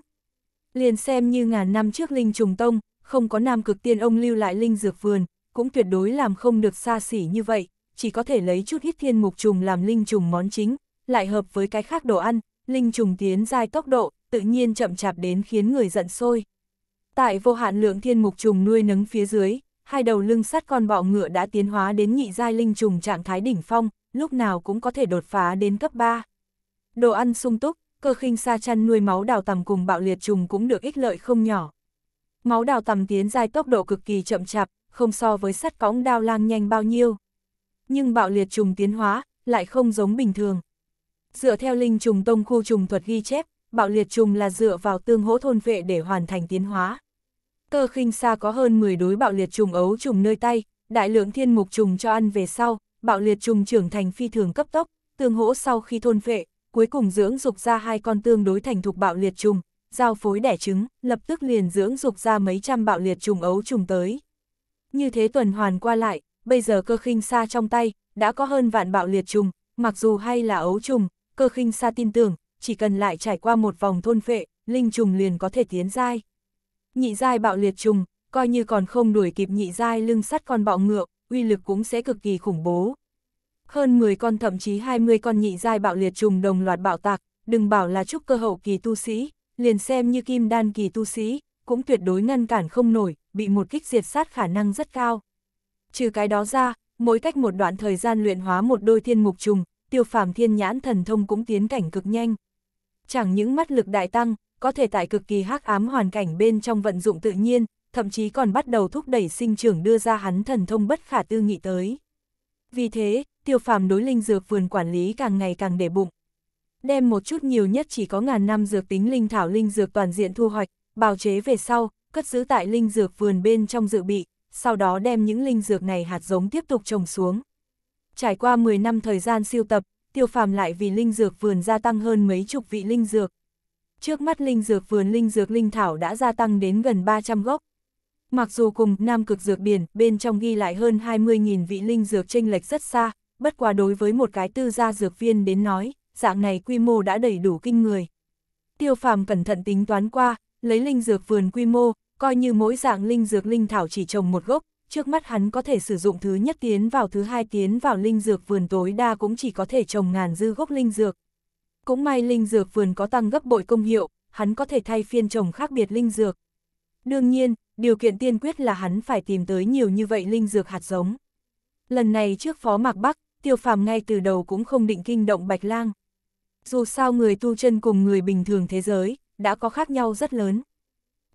[SPEAKER 1] Liền xem như ngàn năm trước linh trùng tông, không có nam cực tiên ông lưu lại linh dược vườn, cũng tuyệt đối làm không được xa xỉ như vậy, chỉ có thể lấy chút ít thiên mục trùng làm linh trùng món chính, lại hợp với cái khác đồ ăn, linh trùng tiến dai tốc độ, tự nhiên chậm chạp đến khiến người giận sôi. Tại vô hạn lượng thiên mục trùng nuôi nấng phía dưới, hai đầu lưng sắt con bọ ngựa đã tiến hóa đến nhị giai linh trùng trạng thái đỉnh phong, lúc nào cũng có thể đột phá đến cấp 3. Đồ ăn sung túc, cơ khinh sa chăn nuôi máu đào tầm cùng bạo liệt trùng cũng được ích lợi không nhỏ. Máu đào tầm tiến giai tốc độ cực kỳ chậm chạp, không so với sắt cõng đao lang nhanh bao nhiêu. Nhưng bạo liệt trùng tiến hóa, lại không giống bình thường. Dựa theo linh trùng tông khu trùng thuật ghi chép, bạo liệt trùng là dựa vào tương hỗ thôn vệ để hoàn thành tiến hóa. Cơ khinh xa có hơn 10 đối bạo liệt trùng ấu trùng nơi tay, đại lượng thiên mục trùng cho ăn về sau, bạo liệt trùng trưởng thành phi thường cấp tốc, tương hỗ sau khi thôn phệ, cuối cùng dưỡng dục ra hai con tương đối thành thục bạo liệt trùng, giao phối đẻ trứng, lập tức liền dưỡng dục ra mấy trăm bạo liệt trùng ấu trùng tới. Như thế tuần hoàn qua lại, bây giờ cơ khinh xa trong tay, đã có hơn vạn bạo liệt trùng, mặc dù hay là ấu trùng, cơ khinh xa tin tưởng, chỉ cần lại trải qua một vòng thôn phệ, linh trùng liền có thể tiến dai nhị giai bạo liệt trùng, coi như còn không đuổi kịp nhị giai lưng sắt con bọ ngựa, uy lực cũng sẽ cực kỳ khủng bố. Hơn 10 con thậm chí 20 con nhị giai bạo liệt trùng đồng loạt bạo tạc, đừng bảo là trúc cơ hậu kỳ tu sĩ, liền xem như kim đan kỳ tu sĩ, cũng tuyệt đối ngăn cản không nổi, bị một kích diệt sát khả năng rất cao. Trừ cái đó ra, mỗi cách một đoạn thời gian luyện hóa một đôi thiên mục trùng, tiêu phàm thiên nhãn thần thông cũng tiến cảnh cực nhanh. Chẳng những mắt lực đại tăng, có thể tại cực kỳ hắc ám hoàn cảnh bên trong vận dụng tự nhiên, thậm chí còn bắt đầu thúc đẩy sinh trưởng đưa ra hắn thần thông bất khả tư nghị tới. Vì thế, tiêu phàm đối linh dược vườn quản lý càng ngày càng để bụng. Đem một chút nhiều nhất chỉ có ngàn năm dược tính linh thảo linh dược toàn diện thu hoạch, bào chế về sau, cất giữ tại linh dược vườn bên trong dự bị, sau đó đem những linh dược này hạt giống tiếp tục trồng xuống. Trải qua 10 năm thời gian siêu tập, tiêu phàm lại vì linh dược vườn gia tăng hơn mấy chục vị linh dược, Trước mắt linh dược vườn linh dược linh thảo đã gia tăng đến gần 300 gốc. Mặc dù cùng Nam cực dược biển bên trong ghi lại hơn 20.000 vị linh dược chênh lệch rất xa, bất quá đối với một cái tư gia dược viên đến nói, dạng này quy mô đã đầy đủ kinh người. Tiêu phàm cẩn thận tính toán qua, lấy linh dược vườn quy mô, coi như mỗi dạng linh dược linh thảo chỉ trồng một gốc, trước mắt hắn có thể sử dụng thứ nhất tiến vào thứ hai tiến vào linh dược vườn tối đa cũng chỉ có thể trồng ngàn dư gốc linh dược, cũng may linh dược vườn có tăng gấp bội công hiệu, hắn có thể thay phiên trồng khác biệt linh dược. Đương nhiên, điều kiện tiên quyết là hắn phải tìm tới nhiều như vậy linh dược hạt giống. Lần này trước phó mạc Bắc, tiêu phàm ngay từ đầu cũng không định kinh động Bạch Lang. Dù sao người tu chân cùng người bình thường thế giới, đã có khác nhau rất lớn.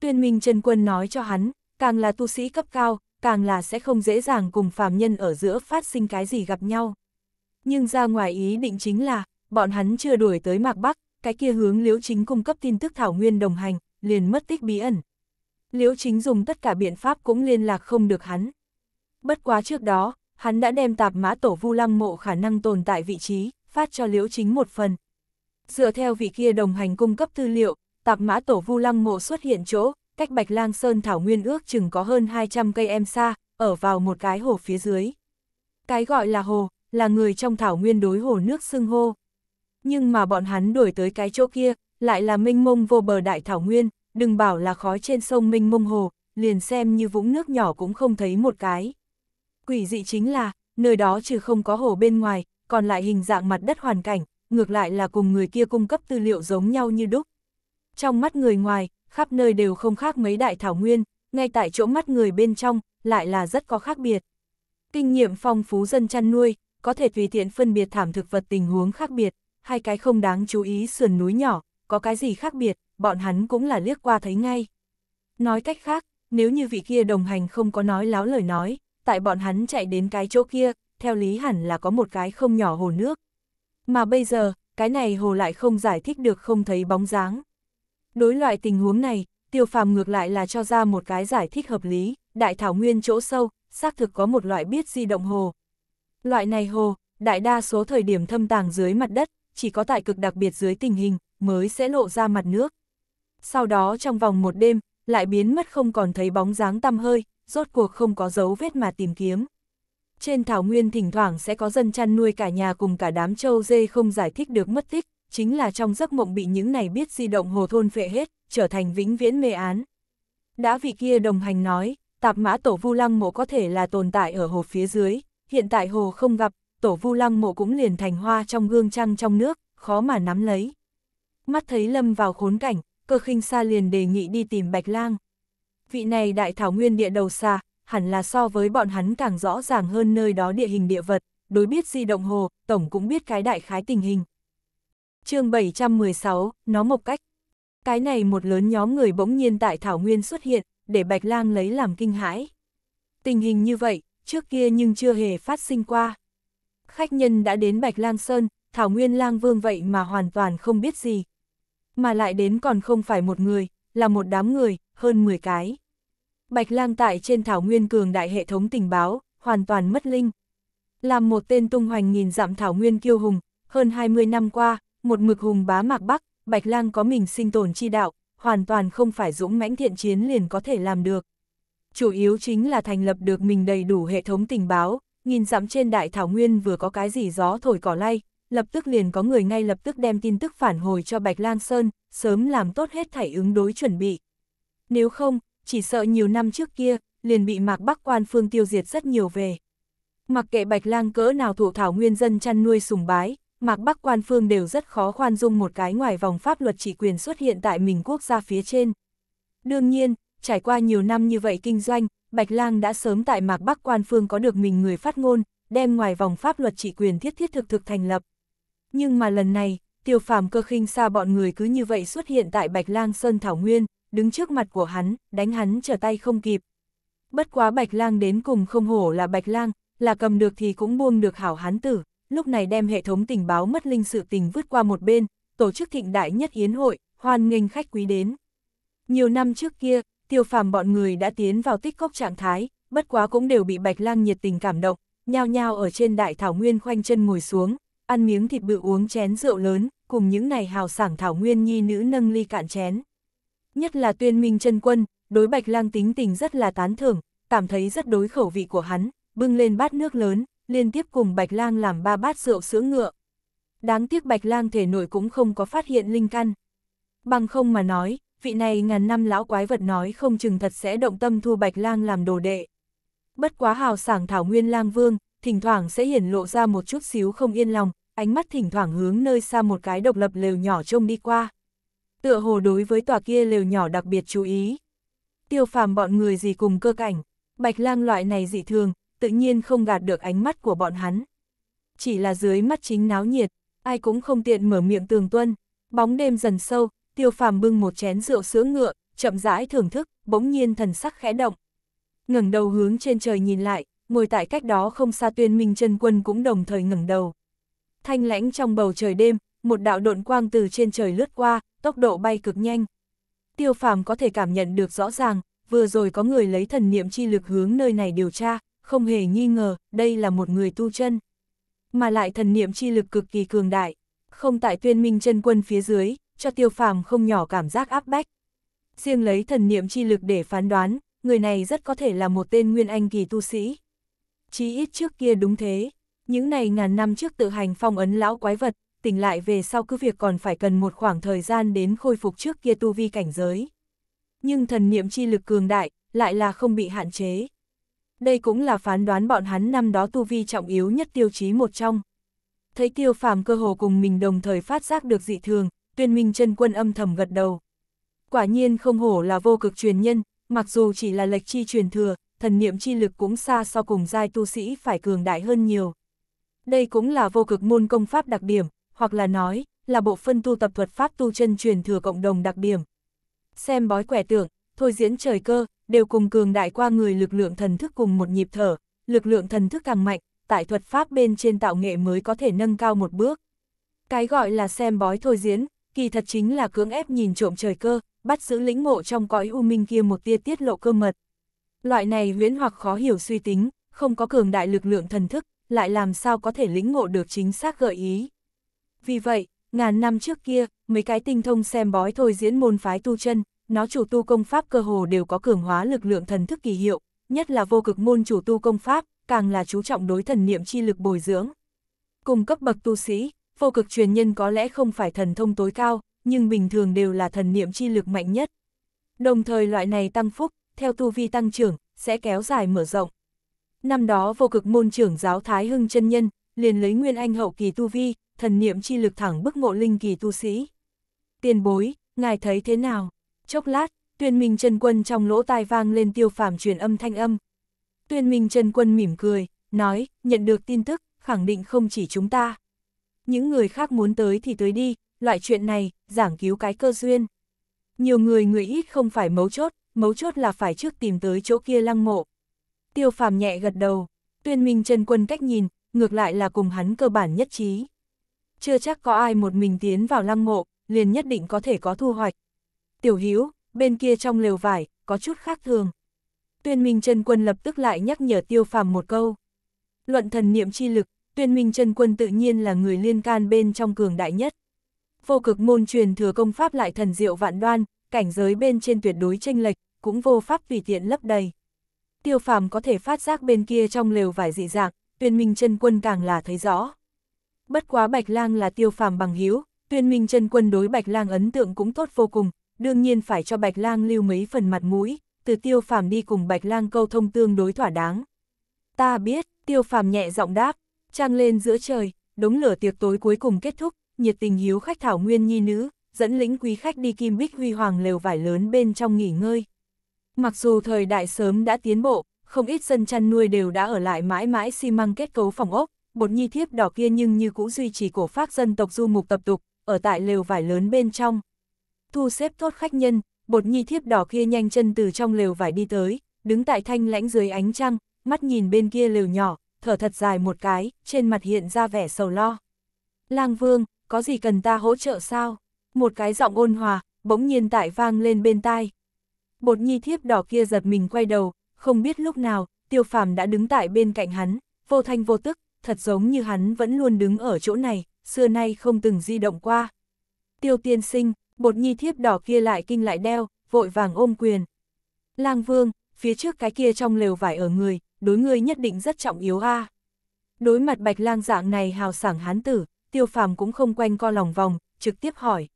[SPEAKER 1] Tuyên minh chân quân nói cho hắn, càng là tu sĩ cấp cao, càng là sẽ không dễ dàng cùng phàm nhân ở giữa phát sinh cái gì gặp nhau. Nhưng ra ngoài ý định chính là, bọn hắn chưa đuổi tới Mạc Bắc, cái kia hướng Liễu Chính cung cấp tin tức Thảo Nguyên đồng hành, liền mất tích bí ẩn. Liễu Chính dùng tất cả biện pháp cũng liên lạc không được hắn. Bất quá trước đó, hắn đã đem tạp mã tổ vu lăng mộ khả năng tồn tại vị trí, phát cho Liễu Chính một phần. Dựa theo vị kia đồng hành cung cấp tư liệu, tạp mã tổ vu lăng mộ xuất hiện chỗ, cách Bạch Lang Sơn Thảo Nguyên ước chừng có hơn 200 cây em xa, ở vào một cái hồ phía dưới. Cái gọi là hồ, là người trong Thảo Nguyên đối hồ nước xưng hô nhưng mà bọn hắn đuổi tới cái chỗ kia, lại là minh mông vô bờ đại thảo nguyên, đừng bảo là khói trên sông minh mông hồ, liền xem như vũng nước nhỏ cũng không thấy một cái. Quỷ dị chính là, nơi đó trừ không có hồ bên ngoài, còn lại hình dạng mặt đất hoàn cảnh, ngược lại là cùng người kia cung cấp tư liệu giống nhau như đúc. Trong mắt người ngoài, khắp nơi đều không khác mấy đại thảo nguyên, ngay tại chỗ mắt người bên trong, lại là rất có khác biệt. Kinh nghiệm phong phú dân chăn nuôi, có thể tùy tiện phân biệt thảm thực vật tình huống khác biệt hai cái không đáng chú ý sườn núi nhỏ, có cái gì khác biệt, bọn hắn cũng là liếc qua thấy ngay. Nói cách khác, nếu như vị kia đồng hành không có nói láo lời nói, tại bọn hắn chạy đến cái chỗ kia, theo lý hẳn là có một cái không nhỏ hồ nước. Mà bây giờ, cái này hồ lại không giải thích được không thấy bóng dáng. Đối loại tình huống này, tiêu phàm ngược lại là cho ra một cái giải thích hợp lý, đại thảo nguyên chỗ sâu, xác thực có một loại biết di động hồ. Loại này hồ, đại đa số thời điểm thâm tàng dưới mặt đất, chỉ có tại cực đặc biệt dưới tình hình mới sẽ lộ ra mặt nước. Sau đó trong vòng một đêm, lại biến mất không còn thấy bóng dáng tăm hơi, rốt cuộc không có dấu vết mà tìm kiếm. Trên thảo nguyên thỉnh thoảng sẽ có dân chăn nuôi cả nhà cùng cả đám trâu dê không giải thích được mất tích, chính là trong giấc mộng bị những này biết di động hồ thôn phệ hết, trở thành vĩnh viễn mê án. Đã vị kia đồng hành nói, tạp mã tổ vu lăng mộ có thể là tồn tại ở hồ phía dưới, hiện tại hồ không gặp, tổ vu lăng mộ cũng liền thành hoa trong gương trăng trong nước, khó mà nắm lấy. Mắt thấy lâm vào khốn cảnh, cơ khinh xa liền đề nghị đi tìm bạch lang. Vị này đại thảo nguyên địa đầu xa, hẳn là so với bọn hắn càng rõ ràng hơn nơi đó địa hình địa vật, đối biết di động hồ, tổng cũng biết cái đại khái tình hình. chương 716, nó một cách. Cái này một lớn nhóm người bỗng nhiên tại Thảo Nguyên xuất hiện, để Bạch lang lấy làm kinh hãi. Tình hình như vậy, trước kia nhưng chưa hề phát sinh qua khách nhân đã đến Bạch Lan Sơn, Thảo Nguyên Lang Vương vậy mà hoàn toàn không biết gì. Mà lại đến còn không phải một người, là một đám người, hơn 10 cái. Bạch Lang tại trên Thảo Nguyên cường đại hệ thống tình báo, hoàn toàn mất linh. Làm một tên tung hoành nhìn dặm Thảo Nguyên kiêu hùng, hơn 20 năm qua, một mực hùng bá mạc Bắc, Bạch Lang có mình sinh tồn chi đạo, hoàn toàn không phải dũng mãnh thiện chiến liền có thể làm được. Chủ yếu chính là thành lập được mình đầy đủ hệ thống tình báo, nghìn dặm trên đại thảo nguyên vừa có cái gì gió thổi cỏ lay, lập tức liền có người ngay lập tức đem tin tức phản hồi cho Bạch Lan Sơn, sớm làm tốt hết thảy ứng đối chuẩn bị. Nếu không, chỉ sợ nhiều năm trước kia, liền bị mạc bắc quan phương tiêu diệt rất nhiều về. Mặc kệ Bạch Lang cỡ nào thụ thảo nguyên dân chăn nuôi sùng bái, mạc bắc quan phương đều rất khó khoan dung một cái ngoài vòng pháp luật chỉ quyền xuất hiện tại mình quốc gia phía trên. Đương nhiên, trải qua nhiều năm như vậy kinh doanh, Bạch Lang đã sớm tại Mạc Bắc quan phương có được mình người phát ngôn, đem ngoài vòng pháp luật trị quyền thiết thiết thực thực thành lập. Nhưng mà lần này, Tiêu Phàm cơ khinh xa bọn người cứ như vậy xuất hiện tại Bạch Lang Sơn Thảo Nguyên, đứng trước mặt của hắn, đánh hắn trở tay không kịp. Bất quá Bạch Lang đến cùng không hổ là Bạch Lang, là cầm được thì cũng buông được hảo hán tử, lúc này đem hệ thống tình báo mất linh sự tình vứt qua một bên, tổ chức thịnh đại nhất yến hội, hoan nghênh khách quý đến. Nhiều năm trước kia, tiêu phàm bọn người đã tiến vào tích cốc trạng thái, bất quá cũng đều bị Bạch Lang nhiệt tình cảm động, nhao nhao ở trên đại thảo nguyên khoanh chân ngồi xuống, ăn miếng thịt bự uống chén rượu lớn, cùng những này hào sảng thảo nguyên nhi nữ nâng ly cạn chén. Nhất là tuyên minh chân quân, đối Bạch Lang tính tình rất là tán thưởng, cảm thấy rất đối khẩu vị của hắn, bưng lên bát nước lớn, liên tiếp cùng Bạch Lang làm ba bát rượu sữa ngựa. Đáng tiếc Bạch Lang thể nội cũng không có phát hiện linh căn. Bằng không mà nói, vị này ngàn năm lão quái vật nói không chừng thật sẽ động tâm thu Bạch Lang làm đồ đệ. Bất quá hào sảng Thảo Nguyên Lang Vương, thỉnh thoảng sẽ hiển lộ ra một chút xíu không yên lòng, ánh mắt thỉnh thoảng hướng nơi xa một cái độc lập lều nhỏ trông đi qua. Tựa hồ đối với tòa kia lều nhỏ đặc biệt chú ý. Tiêu phàm bọn người gì cùng cơ cảnh, Bạch Lang loại này dị thường, tự nhiên không gạt được ánh mắt của bọn hắn. Chỉ là dưới mắt chính náo nhiệt, ai cũng không tiện mở miệng tường tuân, bóng đêm dần sâu, tiêu phàm bưng một chén rượu sữa ngựa, chậm rãi thưởng thức, bỗng nhiên thần sắc khẽ động. ngẩng đầu hướng trên trời nhìn lại, ngồi tại cách đó không xa tuyên minh chân quân cũng đồng thời ngẩng đầu. Thanh lãnh trong bầu trời đêm, một đạo độn quang từ trên trời lướt qua, tốc độ bay cực nhanh. Tiêu phàm có thể cảm nhận được rõ ràng, vừa rồi có người lấy thần niệm chi lực hướng nơi này điều tra, không hề nghi ngờ, đây là một người tu chân. Mà lại thần niệm chi lực cực kỳ cường đại, không tại tuyên minh chân quân phía dưới, cho tiêu phàm không nhỏ cảm giác áp bách. Riêng lấy thần niệm chi lực để phán đoán, người này rất có thể là một tên nguyên anh kỳ tu sĩ. Chí ít trước kia đúng thế, những này ngàn năm trước tự hành phong ấn lão quái vật, tỉnh lại về sau cứ việc còn phải cần một khoảng thời gian đến khôi phục trước kia tu vi cảnh giới. Nhưng thần niệm chi lực cường đại, lại là không bị hạn chế. Đây cũng là phán đoán bọn hắn năm đó tu vi trọng yếu nhất tiêu chí một trong. Thấy tiêu phàm cơ hồ cùng mình đồng thời phát giác được dị thường, tuyên minh chân quân âm thầm gật đầu. Quả nhiên không hổ là vô cực truyền nhân, mặc dù chỉ là lệch chi truyền thừa, thần niệm chi lực cũng xa so cùng giai tu sĩ phải cường đại hơn nhiều. Đây cũng là vô cực môn công pháp đặc điểm, hoặc là nói, là bộ phân tu tập thuật pháp tu chân truyền thừa cộng đồng đặc điểm. Xem bói quẻ tượng, thôi diễn trời cơ, đều cùng cường đại qua người lực lượng thần thức cùng một nhịp thở, lực lượng thần thức càng mạnh, tại thuật pháp bên trên tạo nghệ mới có thể nâng cao một bước. Cái gọi là xem bói thôi diễn, kỳ thật chính là cưỡng ép nhìn trộm trời cơ, bắt giữ lĩnh ngộ trong cõi u minh kia một tia tiết lộ cơ mật. Loại này huyễn hoặc khó hiểu suy tính, không có cường đại lực lượng thần thức, lại làm sao có thể lĩnh ngộ được chính xác gợi ý. Vì vậy, ngàn năm trước kia, mấy cái tinh thông xem bói thôi diễn môn phái tu chân, nó chủ tu công pháp cơ hồ đều có cường hóa lực lượng thần thức kỳ hiệu, nhất là vô cực môn chủ tu công pháp, càng là chú trọng đối thần niệm chi lực bồi dưỡng. Cùng cấp bậc tu sĩ, vô cực truyền nhân có lẽ không phải thần thông tối cao, nhưng bình thường đều là thần niệm chi lực mạnh nhất. Đồng thời loại này tăng phúc, theo tu vi tăng trưởng, sẽ kéo dài mở rộng. Năm đó vô cực môn trưởng giáo Thái Hưng chân nhân, liền lấy nguyên anh hậu kỳ tu vi, thần niệm chi lực thẳng bức ngộ linh kỳ tu sĩ. Tiền bối, ngài thấy thế nào? Chốc lát, tuyên minh chân quân trong lỗ tai vang lên tiêu phàm truyền âm thanh âm. Tuyên minh chân quân mỉm cười, nói, nhận được tin tức, khẳng định không chỉ chúng ta những người khác muốn tới thì tới đi, loại chuyện này, giảng cứu cái cơ duyên. Nhiều người người ít không phải mấu chốt, mấu chốt là phải trước tìm tới chỗ kia lăng mộ. Tiêu phàm nhẹ gật đầu, tuyên minh Trần quân cách nhìn, ngược lại là cùng hắn cơ bản nhất trí. Chưa chắc có ai một mình tiến vào lăng mộ, liền nhất định có thể có thu hoạch. Tiểu Hữu bên kia trong lều vải, có chút khác thường. Tuyên minh Trần quân lập tức lại nhắc nhở tiêu phàm một câu. Luận thần niệm chi lực, Tuyên Minh chân Quân tự nhiên là người liên can bên trong cường đại nhất. Vô cực môn truyền thừa công pháp lại thần diệu vạn đoan, cảnh giới bên trên tuyệt đối chênh lệch, cũng vô pháp tùy tiện lấp đầy. Tiêu Phàm có thể phát giác bên kia trong lều vải dị dạng, Tuyên Minh chân Quân càng là thấy rõ. Bất quá Bạch Lang là Tiêu Phàm bằng hữu, Tuyên Minh chân Quân đối Bạch Lang ấn tượng cũng tốt vô cùng, đương nhiên phải cho Bạch Lang lưu mấy phần mặt mũi, từ Tiêu Phàm đi cùng Bạch Lang câu thông tương đối thỏa đáng. Ta biết, Tiêu Phàm nhẹ giọng đáp, trăng lên giữa trời, đống lửa tiệc tối cuối cùng kết thúc, nhiệt tình hiếu khách thảo nguyên nhi nữ, dẫn lĩnh quý khách đi kim bích huy hoàng lều vải lớn bên trong nghỉ ngơi. Mặc dù thời đại sớm đã tiến bộ, không ít dân chăn nuôi đều đã ở lại mãi mãi xi măng kết cấu phòng ốc, bột nhi thiếp đỏ kia nhưng như cũ duy trì cổ phác dân tộc du mục tập tục, ở tại lều vải lớn bên trong. Thu xếp tốt khách nhân, bột nhi thiếp đỏ kia nhanh chân từ trong lều vải đi tới, đứng tại thanh lãnh dưới ánh trăng, mắt nhìn bên kia lều nhỏ, thở thật dài một cái, trên mặt hiện ra vẻ sầu lo. Lang Vương, có gì cần ta hỗ trợ sao? Một cái giọng ôn hòa, bỗng nhiên tại vang lên bên tai. Bột nhi thiếp đỏ kia giật mình quay đầu, không biết lúc nào, tiêu phàm đã đứng tại bên cạnh hắn, vô thanh vô tức, thật giống như hắn vẫn luôn đứng ở chỗ này, xưa nay không từng di động qua. Tiêu tiên sinh, bột nhi thiếp đỏ kia lại kinh lại đeo, vội vàng ôm quyền. Lang vương, phía trước cái kia trong lều vải ở người, đối ngươi nhất định rất trọng yếu a. Đối mặt bạch lang dạng này hào sảng hán tử, tiêu phàm cũng không quanh co lòng vòng, trực tiếp hỏi.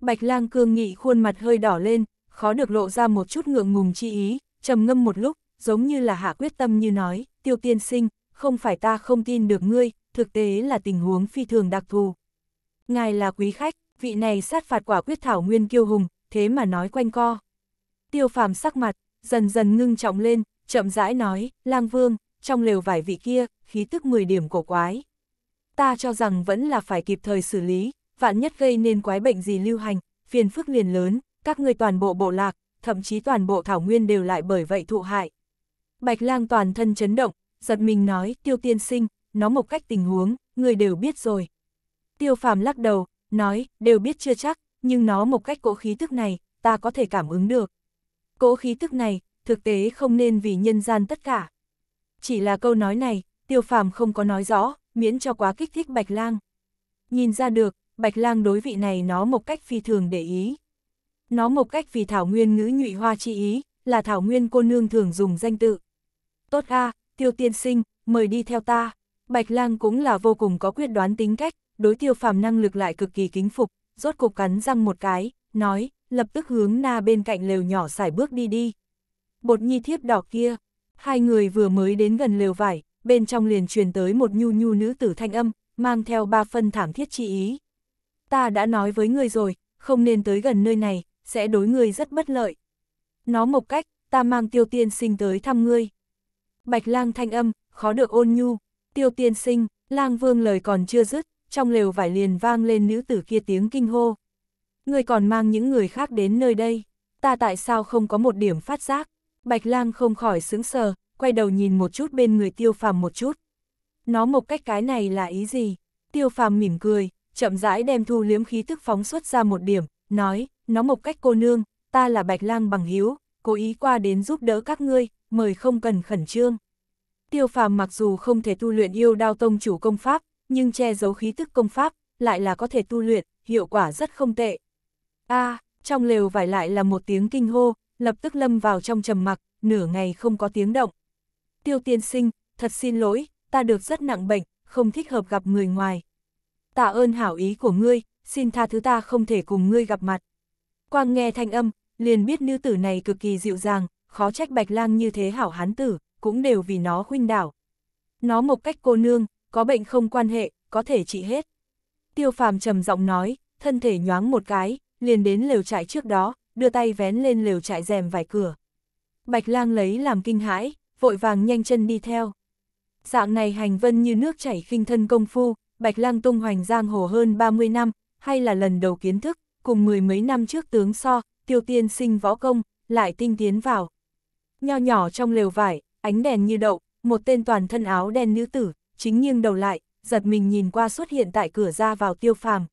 [SPEAKER 1] Bạch lang cương nghị khuôn mặt hơi đỏ lên, khó được lộ ra một chút ngượng ngùng chi ý, trầm ngâm một lúc, giống như là hạ quyết tâm như nói, tiêu tiên sinh, không phải ta không tin được ngươi, thực tế là tình huống phi thường đặc thù. Ngài là quý khách, vị này sát phạt quả quyết thảo nguyên kiêu hùng, thế mà nói quanh co. Tiêu phàm sắc mặt, dần dần ngưng trọng lên, chậm rãi nói, lang vương, trong lều vải vị kia, khí tức 10 điểm cổ quái. Ta cho rằng vẫn là phải kịp thời xử lý, vạn nhất gây nên quái bệnh gì lưu hành, phiền phức liền lớn, các người toàn bộ bộ lạc, thậm chí toàn bộ thảo nguyên đều lại bởi vậy thụ hại. Bạch lang toàn thân chấn động, giật mình nói, tiêu tiên sinh, nó một cách tình huống, người đều biết rồi. Tiêu phàm lắc đầu, nói, đều biết chưa chắc, nhưng nó một cách cỗ khí tức này, ta có thể cảm ứng được. Cỗ khí tức này, thực tế không nên vì nhân gian tất cả. Chỉ là câu nói này, tiêu phàm không có nói rõ, miễn cho quá kích thích Bạch Lang. Nhìn ra được, Bạch Lang đối vị này nó một cách phi thường để ý. Nó một cách vì Thảo Nguyên ngữ nhụy hoa chi ý, là Thảo Nguyên cô nương thường dùng danh tự. Tốt a tiêu tiên sinh, mời đi theo ta. Bạch Lang cũng là vô cùng có quyết đoán tính cách, đối tiêu phàm năng lực lại cực kỳ kính phục, rốt cục cắn răng một cái, nói, lập tức hướng na bên cạnh lều nhỏ xài bước đi đi bột nhi thiếp đỏ kia. Hai người vừa mới đến gần lều vải, bên trong liền truyền tới một nhu nhu nữ tử thanh âm, mang theo ba phân thảm thiết chi ý. Ta đã nói với người rồi, không nên tới gần nơi này, sẽ đối người rất bất lợi. Nó một cách, ta mang tiêu tiên sinh tới thăm ngươi. Bạch lang thanh âm, khó được ôn nhu, tiêu tiên sinh, lang vương lời còn chưa dứt, trong lều vải liền vang lên nữ tử kia tiếng kinh hô. người còn mang những người khác đến nơi đây, ta tại sao không có một điểm phát giác? Bạch lang không khỏi sướng sờ, quay đầu nhìn một chút bên người tiêu phàm một chút. Nó một cách cái này là ý gì? Tiêu phàm mỉm cười, chậm rãi đem thu liếm khí tức phóng xuất ra một điểm, nói, nó một cách cô nương, ta là bạch lang bằng hiếu, cố ý qua đến giúp đỡ các ngươi, mời không cần khẩn trương. Tiêu phàm mặc dù không thể tu luyện yêu đao tông chủ công pháp, nhưng che giấu khí tức công pháp, lại là có thể tu luyện, hiệu quả rất không tệ. a trong lều vải lại là một tiếng kinh hô, lập tức lâm vào trong trầm mặc, nửa ngày không có tiếng động. Tiêu tiên sinh, thật xin lỗi, ta được rất nặng bệnh, không thích hợp gặp người ngoài. Tạ ơn hảo ý của ngươi, xin tha thứ ta không thể cùng ngươi gặp mặt. Quang nghe thanh âm, liền biết nữ tử này cực kỳ dịu dàng, khó trách bạch lang như thế hảo hán tử, cũng đều vì nó khuynh đảo. Nó một cách cô nương, có bệnh không quan hệ, có thể trị hết. Tiêu phàm trầm giọng nói, thân thể nhoáng một cái, liền đến lều trại trước đó, đưa tay vén lên lều trại rèm vải cửa. Bạch lang lấy làm kinh hãi, vội vàng nhanh chân đi theo. Dạng này hành vân như nước chảy khinh thân công phu, bạch lang tung hoành giang hồ hơn 30 năm, hay là lần đầu kiến thức, cùng mười mấy năm trước tướng so, tiêu tiên sinh võ công, lại tinh tiến vào. Nho nhỏ trong lều vải, ánh đèn như đậu, một tên toàn thân áo đen nữ tử, chính nghiêng đầu lại, giật mình nhìn qua xuất hiện tại cửa ra vào tiêu phàm.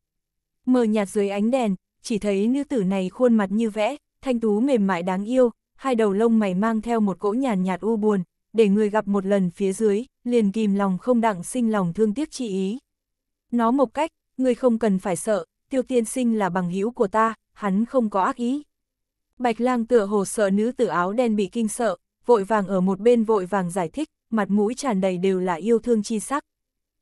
[SPEAKER 1] Mờ nhạt dưới ánh đèn, chỉ thấy nữ tử này khuôn mặt như vẽ, thanh tú mềm mại đáng yêu, hai đầu lông mày mang theo một cỗ nhàn nhạt, u buồn, để người gặp một lần phía dưới, liền kìm lòng không đặng sinh lòng thương tiếc chi ý. Nó một cách, người không cần phải sợ, tiêu tiên sinh là bằng hữu của ta, hắn không có ác ý. Bạch lang tựa hồ sợ nữ tử áo đen bị kinh sợ, vội vàng ở một bên vội vàng giải thích, mặt mũi tràn đầy đều là yêu thương chi sắc.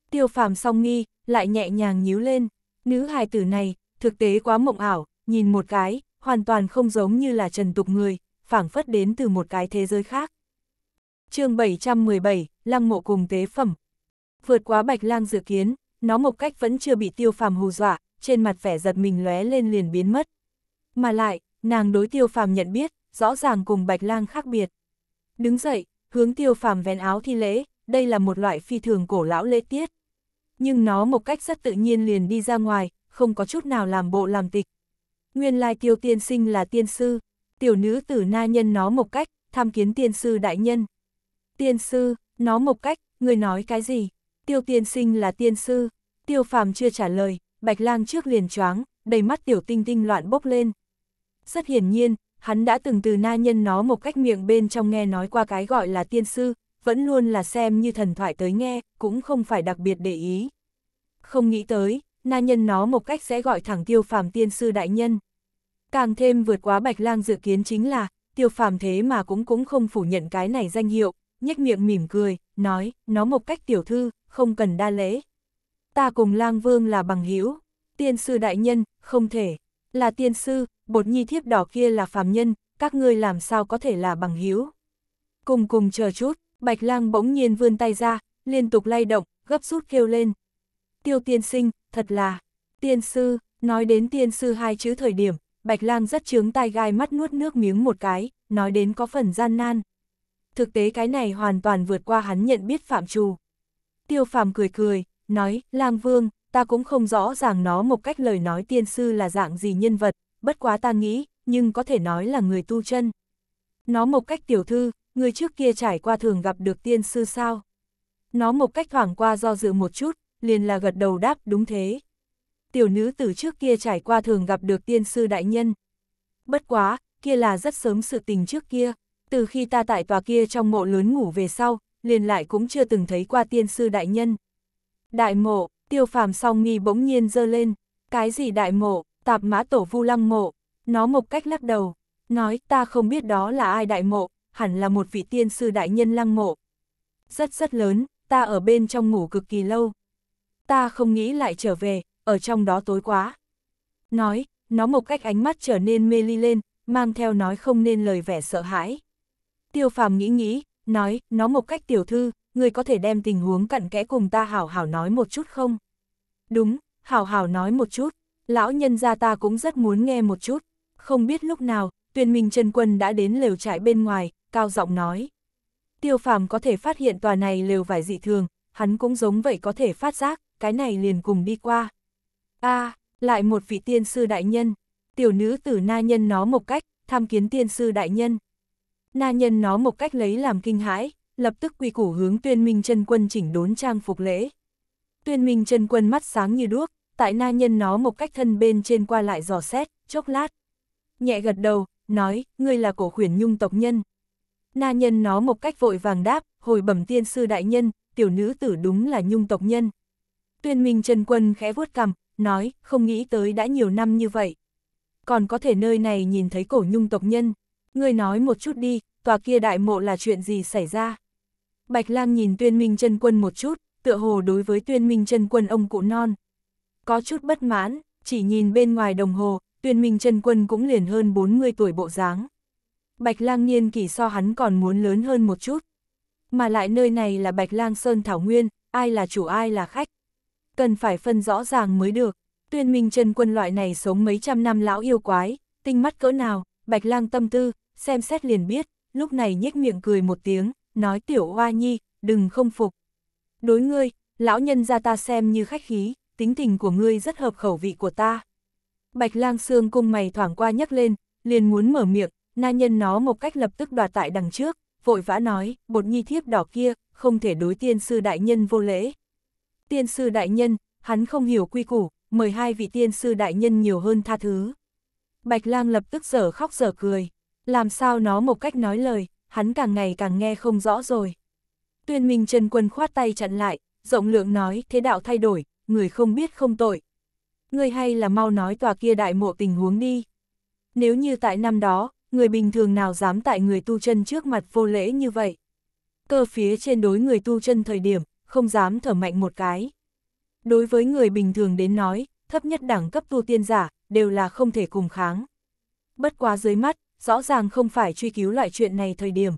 [SPEAKER 1] Tiêu phàm song nghi, lại nhẹ nhàng nhíu lên, nữ hài tử này, thực tế quá mộng ảo, nhìn một cái, hoàn toàn không giống như là trần tục người, phảng phất đến từ một cái thế giới khác. chương 717, Lăng mộ cùng tế phẩm. Vượt quá bạch lang dự kiến, nó một cách vẫn chưa bị tiêu phàm hù dọa, trên mặt vẻ giật mình lóe lên liền biến mất. Mà lại, nàng đối tiêu phàm nhận biết, rõ ràng cùng bạch lang khác biệt. Đứng dậy, hướng tiêu phàm vén áo thi lễ, đây là một loại phi thường cổ lão lễ tiết. Nhưng nó một cách rất tự nhiên liền đi ra ngoài, không có chút nào làm bộ làm tịch. Nguyên lai tiêu tiên sinh là tiên sư, tiểu nữ tử na nhân nó một cách, tham kiến tiên sư đại nhân. Tiên sư, nó một cách, người nói cái gì? Tiêu tiên sinh là tiên sư, tiêu phàm chưa trả lời, bạch lang trước liền choáng, đầy mắt tiểu tinh tinh loạn bốc lên. Rất hiển nhiên, hắn đã từng từ na nhân nó một cách miệng bên trong nghe nói qua cái gọi là tiên sư, vẫn luôn là xem như thần thoại tới nghe, cũng không phải đặc biệt để ý. Không nghĩ tới, na nhân nó một cách sẽ gọi thẳng tiêu phàm tiên sư đại nhân. Càng thêm vượt quá bạch lang dự kiến chính là, tiêu phàm thế mà cũng cũng không phủ nhận cái này danh hiệu, nhếch miệng mỉm cười, nói, nó một cách tiểu thư, không cần đa lễ. Ta cùng lang vương là bằng hữu tiên sư đại nhân, không thể, là tiên sư, bột nhi thiếp đỏ kia là phàm nhân, các ngươi làm sao có thể là bằng hữu Cùng cùng chờ chút, bạch lang bỗng nhiên vươn tay ra, liên tục lay động, gấp rút kêu lên. Tiêu tiên sinh, thật là, tiên sư, nói đến tiên sư hai chữ thời điểm, Bạch lang rất chướng tai gai mắt nuốt nước miếng một cái, nói đến có phần gian nan. Thực tế cái này hoàn toàn vượt qua hắn nhận biết phạm trù. Tiêu phàm cười cười, nói, lang vương, ta cũng không rõ ràng nó một cách lời nói tiên sư là dạng gì nhân vật, bất quá ta nghĩ, nhưng có thể nói là người tu chân. Nó một cách tiểu thư, người trước kia trải qua thường gặp được tiên sư sao. Nó một cách thoảng qua do dự một chút, liền là gật đầu đáp đúng thế. Tiểu nữ từ trước kia trải qua thường gặp được tiên sư đại nhân. Bất quá, kia là rất sớm sự tình trước kia, từ khi ta tại tòa kia trong mộ lớn ngủ về sau, liền lại cũng chưa từng thấy qua tiên sư đại nhân. Đại mộ, tiêu phàm song nghi bỗng nhiên dơ lên, cái gì đại mộ, tạp mã tổ vu lăng mộ, nó một cách lắc đầu, nói ta không biết đó là ai đại mộ, hẳn là một vị tiên sư đại nhân lăng mộ. Rất rất lớn, ta ở bên trong ngủ cực kỳ lâu, ta không nghĩ lại trở về, ở trong đó tối quá. Nói, nó một cách ánh mắt trở nên mê ly lên, mang theo nói không nên lời vẻ sợ hãi. Tiêu phàm nghĩ nghĩ, nói, nó một cách tiểu thư, người có thể đem tình huống cặn kẽ cùng ta hảo hảo nói một chút không? Đúng, hảo hảo nói một chút, lão nhân gia ta cũng rất muốn nghe một chút. Không biết lúc nào, tuyên minh chân quân đã đến lều trại bên ngoài, cao giọng nói. Tiêu phàm có thể phát hiện tòa này lều vải dị thường, hắn cũng giống vậy có thể phát giác cái này liền cùng đi qua. a à, lại một vị tiên sư đại nhân, tiểu nữ tử na nhân nó một cách, tham kiến tiên sư đại nhân. Na nhân nó một cách lấy làm kinh hãi, lập tức quy củ hướng tuyên minh chân quân chỉnh đốn trang phục lễ. Tuyên minh chân quân mắt sáng như đuốc, tại na nhân nó một cách thân bên trên qua lại dò xét, chốc lát. Nhẹ gật đầu, nói, ngươi là cổ khuyển nhung tộc nhân. Na nhân nó một cách vội vàng đáp, hồi bẩm tiên sư đại nhân, tiểu nữ tử đúng là nhung tộc nhân. Tuyên Minh Trần Quân khẽ vuốt cằm, nói, không nghĩ tới đã nhiều năm như vậy. Còn có thể nơi này nhìn thấy cổ nhung tộc nhân. Ngươi nói một chút đi, tòa kia đại mộ là chuyện gì xảy ra? Bạch Lang nhìn Tuyên Minh Trần Quân một chút, tựa hồ đối với Tuyên Minh Trần Quân ông cụ non. Có chút bất mãn, chỉ nhìn bên ngoài đồng hồ, Tuyên Minh Trần Quân cũng liền hơn 40 tuổi bộ dáng. Bạch Lang niên kỷ so hắn còn muốn lớn hơn một chút. Mà lại nơi này là Bạch Lang Sơn Thảo Nguyên, ai là chủ ai là khách cần phải phân rõ ràng mới được. Tuyên minh chân quân loại này sống mấy trăm năm lão yêu quái, tinh mắt cỡ nào, bạch lang tâm tư, xem xét liền biết, lúc này nhếch miệng cười một tiếng, nói tiểu hoa nhi, đừng không phục. Đối ngươi, lão nhân ra ta xem như khách khí, tính tình của ngươi rất hợp khẩu vị của ta. Bạch lang xương cung mày thoảng qua nhấc lên, liền muốn mở miệng, na nhân nó một cách lập tức đoạt tại đằng trước, vội vã nói, bột nhi thiếp đỏ kia, không thể đối tiên sư đại nhân vô lễ, tiên sư đại nhân, hắn không hiểu quy củ, mời hai vị tiên sư đại nhân nhiều hơn tha thứ. Bạch lang lập tức giở khóc giở cười, làm sao nó một cách nói lời, hắn càng ngày càng nghe không rõ rồi. Tuyên Minh Trần Quân khoát tay chặn lại, rộng lượng nói thế đạo thay đổi, người không biết không tội. Người hay là mau nói tòa kia đại mộ tình huống đi. Nếu như tại năm đó, người bình thường nào dám tại người tu chân trước mặt vô lễ như vậy. Cơ phía trên đối người tu chân thời điểm, không dám thở mạnh một cái. Đối với người bình thường đến nói, thấp nhất đẳng cấp tu tiên giả, đều là không thể cùng kháng. Bất quá dưới mắt, rõ ràng không phải truy cứu loại chuyện này thời điểm.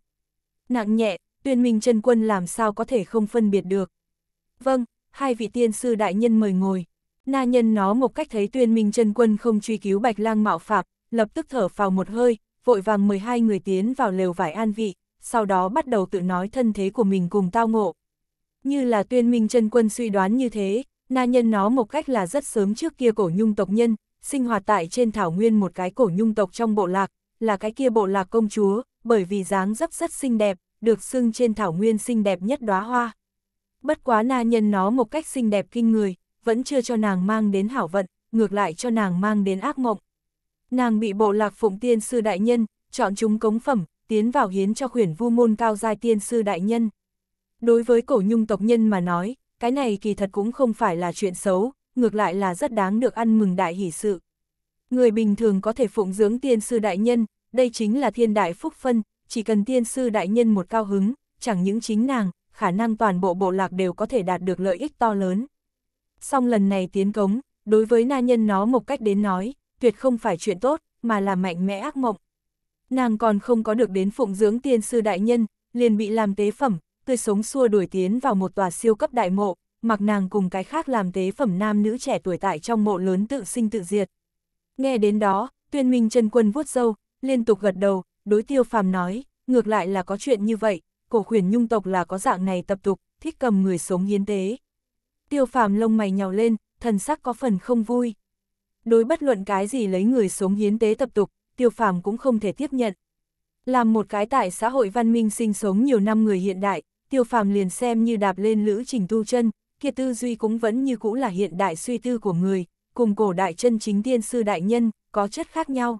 [SPEAKER 1] Nặng nhẹ, tuyên minh chân quân làm sao có thể không phân biệt được. Vâng, hai vị tiên sư đại nhân mời ngồi. Na nhân nó một cách thấy tuyên minh chân quân không truy cứu bạch lang mạo phạm, lập tức thở vào một hơi, vội vàng mời hai người tiến vào lều vải an vị, sau đó bắt đầu tự nói thân thế của mình cùng tao ngộ. Như là tuyên minh chân quân suy đoán như thế, na nhân nó một cách là rất sớm trước kia cổ nhung tộc nhân, sinh hoạt tại trên thảo nguyên một cái cổ nhung tộc trong bộ lạc, là cái kia bộ lạc công chúa, bởi vì dáng dấp rất xinh đẹp, được xưng trên thảo nguyên xinh đẹp nhất đóa hoa. Bất quá na nhân nó một cách xinh đẹp kinh người, vẫn chưa cho nàng mang đến hảo vận, ngược lại cho nàng mang đến ác mộng. Nàng bị bộ lạc phụng tiên sư đại nhân, chọn chúng cống phẩm, tiến vào hiến cho khuyển vu môn cao giai tiên sư đại nhân. Đối với cổ nhung tộc nhân mà nói, cái này kỳ thật cũng không phải là chuyện xấu, ngược lại là rất đáng được ăn mừng đại hỷ sự. Người bình thường có thể phụng dưỡng tiên sư đại nhân, đây chính là thiên đại phúc phân, chỉ cần tiên sư đại nhân một cao hứng, chẳng những chính nàng, khả năng toàn bộ bộ lạc đều có thể đạt được lợi ích to lớn. Song lần này tiến cống, đối với na nhân nó một cách đến nói, tuyệt không phải chuyện tốt, mà là mạnh mẽ ác mộng. Nàng còn không có được đến phụng dưỡng tiên sư đại nhân, liền bị làm tế phẩm, tươi sống xua đuổi tiến vào một tòa siêu cấp đại mộ, mặc nàng cùng cái khác làm tế phẩm nam nữ trẻ tuổi tại trong mộ lớn tự sinh tự diệt. Nghe đến đó, tuyên minh chân quân vuốt râu liên tục gật đầu, đối tiêu phàm nói, ngược lại là có chuyện như vậy, cổ khuyển nhung tộc là có dạng này tập tục, thích cầm người sống hiến tế. Tiêu phàm lông mày nhào lên, thần sắc có phần không vui. Đối bất luận cái gì lấy người sống hiến tế tập tục, tiêu phàm cũng không thể tiếp nhận. Làm một cái tại xã hội văn minh sinh sống nhiều năm người hiện đại, tiêu phàm liền xem như đạp lên lữ trình tu chân, kia tư duy cũng vẫn như cũ là hiện đại suy tư của người, cùng cổ đại chân chính tiên sư đại nhân, có chất khác nhau.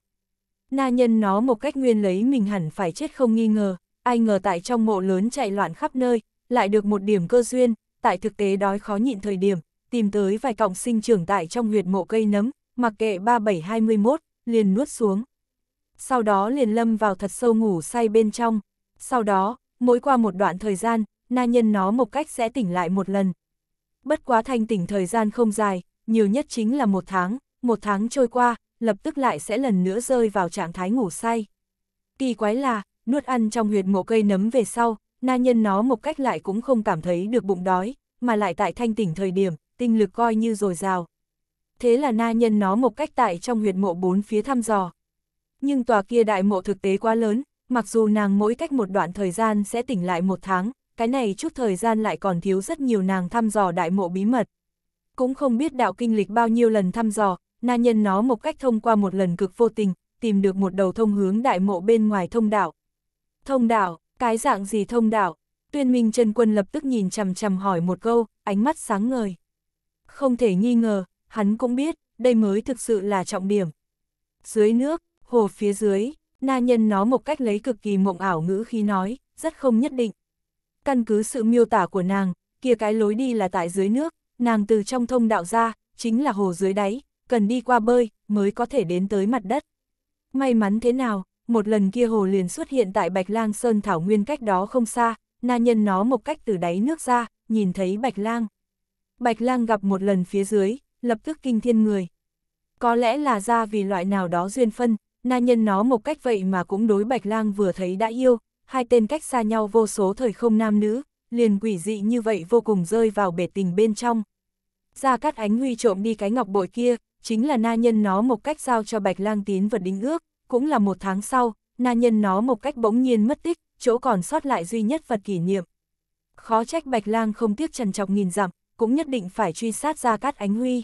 [SPEAKER 1] Na nhân nó một cách nguyên lấy mình hẳn phải chết không nghi ngờ, ai ngờ tại trong mộ lớn chạy loạn khắp nơi, lại được một điểm cơ duyên, tại thực tế đói khó nhịn thời điểm, tìm tới vài cọng sinh trưởng tại trong huyệt mộ cây nấm, mặc kệ 3721, liền nuốt xuống. Sau đó liền lâm vào thật sâu ngủ say bên trong, sau đó, mỗi qua một đoạn thời gian, na nhân nó một cách sẽ tỉnh lại một lần. Bất quá thanh tỉnh thời gian không dài, nhiều nhất chính là một tháng, một tháng trôi qua, lập tức lại sẽ lần nữa rơi vào trạng thái ngủ say. Kỳ quái là, nuốt ăn trong huyệt mộ cây nấm về sau, na nhân nó một cách lại cũng không cảm thấy được bụng đói, mà lại tại thanh tỉnh thời điểm, tinh lực coi như dồi dào. Thế là na nhân nó một cách tại trong huyệt mộ bốn phía thăm dò. Nhưng tòa kia đại mộ thực tế quá lớn, mặc dù nàng mỗi cách một đoạn thời gian sẽ tỉnh lại một tháng, cái này chút thời gian lại còn thiếu rất nhiều nàng thăm dò đại mộ bí mật. Cũng không biết đạo kinh lịch bao nhiêu lần thăm dò, na nhân nó một cách thông qua một lần cực vô tình, tìm được một đầu thông hướng đại mộ bên ngoài thông đạo. Thông đạo, cái dạng gì thông đạo? Tuyên Minh chân Quân lập tức nhìn chằm chằm hỏi một câu, ánh mắt sáng ngời. Không thể nghi ngờ, hắn cũng biết, đây mới thực sự là trọng điểm. Dưới nước, hồ phía dưới, Na nhân nó một cách lấy cực kỳ mộng ảo ngữ khi nói, rất không nhất định. Căn cứ sự miêu tả của nàng, kia cái lối đi là tại dưới nước, nàng từ trong thông đạo ra, chính là hồ dưới đáy, cần đi qua bơi, mới có thể đến tới mặt đất. May mắn thế nào, một lần kia hồ liền xuất hiện tại Bạch Lang Sơn Thảo Nguyên cách đó không xa, na nhân nó một cách từ đáy nước ra, nhìn thấy Bạch Lang. Bạch Lang gặp một lần phía dưới, lập tức kinh thiên người. Có lẽ là ra vì loại nào đó duyên phân, na nhân nó một cách vậy mà cũng đối bạch lang vừa thấy đã yêu, hai tên cách xa nhau vô số thời không nam nữ, liền quỷ dị như vậy vô cùng rơi vào bể tình bên trong. Gia Cát Ánh Huy trộm đi cái ngọc bội kia, chính là na nhân nó một cách giao cho bạch lang tín vật đính ước, cũng là một tháng sau, na nhân nó một cách bỗng nhiên mất tích, chỗ còn sót lại duy nhất vật kỷ niệm. Khó trách bạch lang không tiếc trần trọc nghìn dặm, cũng nhất định phải truy sát Gia Cát Ánh Huy.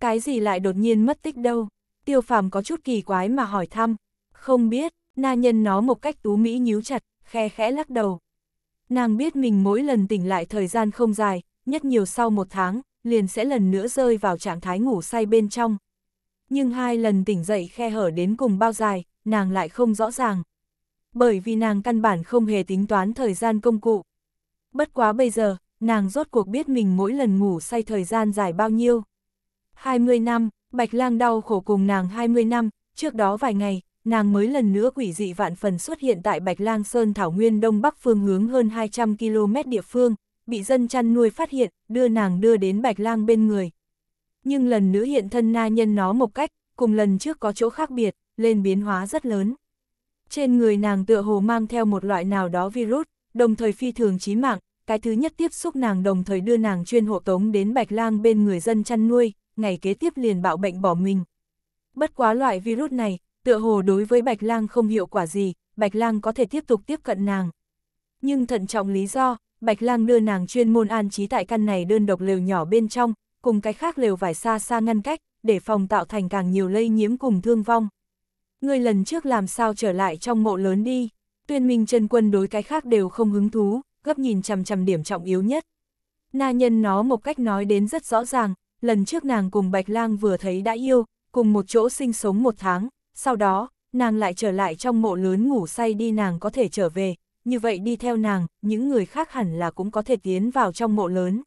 [SPEAKER 1] Cái gì lại đột nhiên mất tích đâu? tiêu phàm có chút kỳ quái mà hỏi thăm. Không biết, na nhân nó một cách tú mỹ nhíu chặt, khe khẽ lắc đầu. Nàng biết mình mỗi lần tỉnh lại thời gian không dài, nhất nhiều sau một tháng, liền sẽ lần nữa rơi vào trạng thái ngủ say bên trong. Nhưng hai lần tỉnh dậy khe hở đến cùng bao dài, nàng lại không rõ ràng. Bởi vì nàng căn bản không hề tính toán thời gian công cụ. Bất quá bây giờ, nàng rốt cuộc biết mình mỗi lần ngủ say thời gian dài bao nhiêu. 20 năm, Bạch lang đau khổ cùng nàng 20 năm, trước đó vài ngày, nàng mới lần nữa quỷ dị vạn phần xuất hiện tại Bạch lang Sơn Thảo Nguyên Đông Bắc phương hướng hơn 200 km địa phương, bị dân chăn nuôi phát hiện, đưa nàng đưa đến Bạch lang bên người. Nhưng lần nữa hiện thân na nhân nó một cách, cùng lần trước có chỗ khác biệt, lên biến hóa rất lớn. Trên người nàng tựa hồ mang theo một loại nào đó virus, đồng thời phi thường chí mạng, cái thứ nhất tiếp xúc nàng đồng thời đưa nàng chuyên hộ tống đến Bạch Lang bên người dân chăn nuôi, ngày kế tiếp liền bạo bệnh bỏ mình. Bất quá loại virus này, tựa hồ đối với Bạch Lang không hiệu quả gì, Bạch Lang có thể tiếp tục tiếp cận nàng. Nhưng thận trọng lý do, Bạch Lang đưa nàng chuyên môn an trí tại căn này đơn độc lều nhỏ bên trong, cùng cái khác lều vải xa xa ngăn cách, để phòng tạo thành càng nhiều lây nhiễm cùng thương vong. Ngươi lần trước làm sao trở lại trong mộ lớn đi, tuyên minh chân quân đối cái khác đều không hứng thú, gấp nhìn chằm chằm điểm trọng yếu nhất. Na nhân nó một cách nói đến rất rõ ràng, lần trước nàng cùng Bạch Lang vừa thấy đã yêu, cùng một chỗ sinh sống một tháng, sau đó, nàng lại trở lại trong mộ lớn ngủ say đi nàng có thể trở về, như vậy đi theo nàng, những người khác hẳn là cũng có thể tiến vào trong mộ lớn.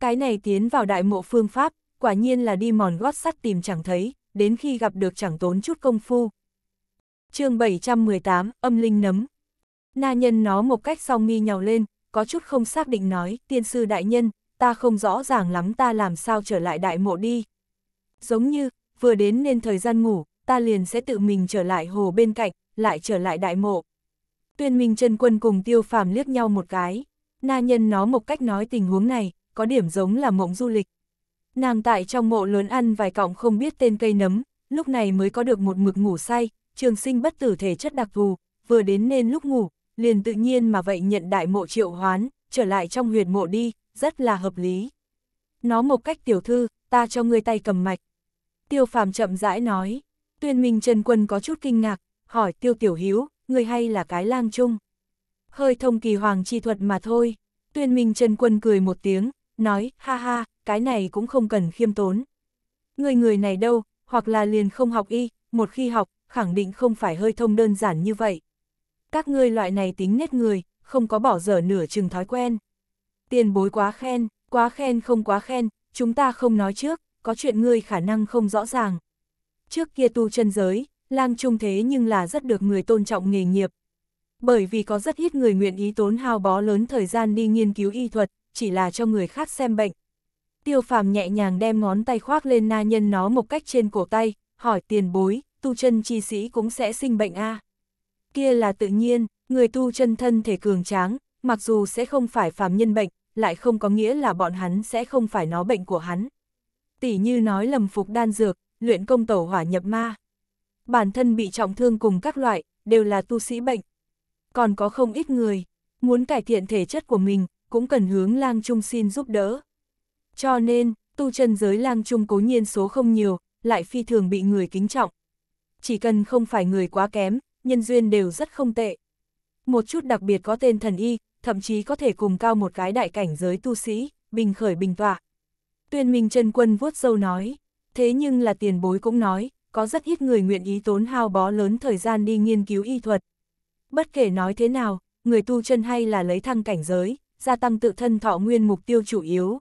[SPEAKER 1] Cái này tiến vào đại mộ phương pháp, quả nhiên là đi mòn gót sắt tìm chẳng thấy, đến khi gặp được chẳng tốn chút công phu. chương 718, âm linh nấm. Na nhân nó một cách song mi nhào lên, có chút không xác định nói, tiên sư đại nhân, ta không rõ ràng lắm ta làm sao trở lại đại mộ đi. Giống như, vừa đến nên thời gian ngủ, ta liền sẽ tự mình trở lại hồ bên cạnh, lại trở lại đại mộ. Tuyên Minh chân Quân cùng Tiêu Phàm liếc nhau một cái, na nhân nó một cách nói tình huống này, có điểm giống là mộng du lịch. Nàng tại trong mộ lớn ăn vài cọng không biết tên cây nấm, lúc này mới có được một mực ngủ say, trường sinh bất tử thể chất đặc thù, vừa đến nên lúc ngủ, liền tự nhiên mà vậy nhận đại mộ triệu hoán, trở lại trong huyệt mộ đi, rất là hợp lý. Nó một cách tiểu thư, ta cho ngươi tay cầm mạch. Tiêu phàm chậm rãi nói, tuyên minh Trần Quân có chút kinh ngạc, hỏi tiêu tiểu hiếu, người hay là cái lang chung. Hơi thông kỳ hoàng chi thuật mà thôi, tuyên minh Trần Quân cười một tiếng, nói, ha ha, cái này cũng không cần khiêm tốn. Người người này đâu, hoặc là liền không học y, một khi học, khẳng định không phải hơi thông đơn giản như vậy. Các ngươi loại này tính nết người, không có bỏ dở nửa chừng thói quen tiền bối quá khen, quá khen không quá khen, chúng ta không nói trước, có chuyện ngươi khả năng không rõ ràng. Trước kia tu chân giới, lang trung thế nhưng là rất được người tôn trọng nghề nghiệp. Bởi vì có rất ít người nguyện ý tốn hao bó lớn thời gian đi nghiên cứu y thuật, chỉ là cho người khác xem bệnh. Tiêu phàm nhẹ nhàng đem ngón tay khoác lên na nhân nó một cách trên cổ tay, hỏi tiền bối, tu chân chi sĩ cũng sẽ sinh bệnh a à? Kia là tự nhiên, người tu chân thân thể cường tráng, mặc dù sẽ không phải phàm nhân bệnh, lại không có nghĩa là bọn hắn sẽ không phải nó bệnh của hắn. Tỷ như nói lầm phục đan dược, luyện công tẩu hỏa nhập ma. Bản thân bị trọng thương cùng các loại, đều là tu sĩ bệnh. Còn có không ít người, muốn cải thiện thể chất của mình, cũng cần hướng lang trung xin giúp đỡ. Cho nên, tu chân giới lang trung cố nhiên số không nhiều, lại phi thường bị người kính trọng. Chỉ cần không phải người quá kém, nhân duyên đều rất không tệ. Một chút đặc biệt có tên thần y, thậm chí có thể cùng cao một cái đại cảnh giới tu sĩ, bình khởi bình tọa. Tuyên Minh chân Quân vuốt sâu nói, thế nhưng là tiền bối cũng nói, có rất ít người nguyện ý tốn hao bó lớn thời gian đi nghiên cứu y thuật. Bất kể nói thế nào, người tu chân hay là lấy thăng cảnh giới, gia tăng tự thân thọ nguyên mục tiêu chủ yếu.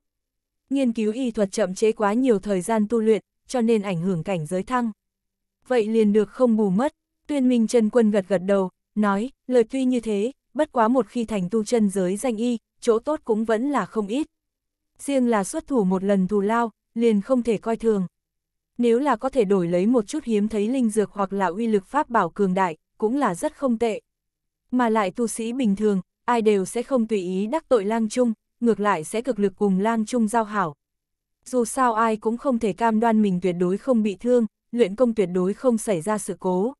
[SPEAKER 1] Nghiên cứu y thuật chậm chế quá nhiều thời gian tu luyện, cho nên ảnh hưởng cảnh giới thăng. Vậy liền được không bù mất, tuyên minh chân quân gật gật đầu, nói, lời tuy như thế, bất quá một khi thành tu chân giới danh y, chỗ tốt cũng vẫn là không ít. Riêng là xuất thủ một lần thù lao, liền không thể coi thường. Nếu là có thể đổi lấy một chút hiếm thấy linh dược hoặc là uy lực pháp bảo cường đại, cũng là rất không tệ. Mà lại tu sĩ bình thường, ai đều sẽ không tùy ý đắc tội lang chung, ngược lại sẽ cực lực cùng lang chung giao hảo. Dù sao ai cũng không thể cam đoan mình tuyệt đối không bị thương, luyện công tuyệt đối không xảy ra sự cố.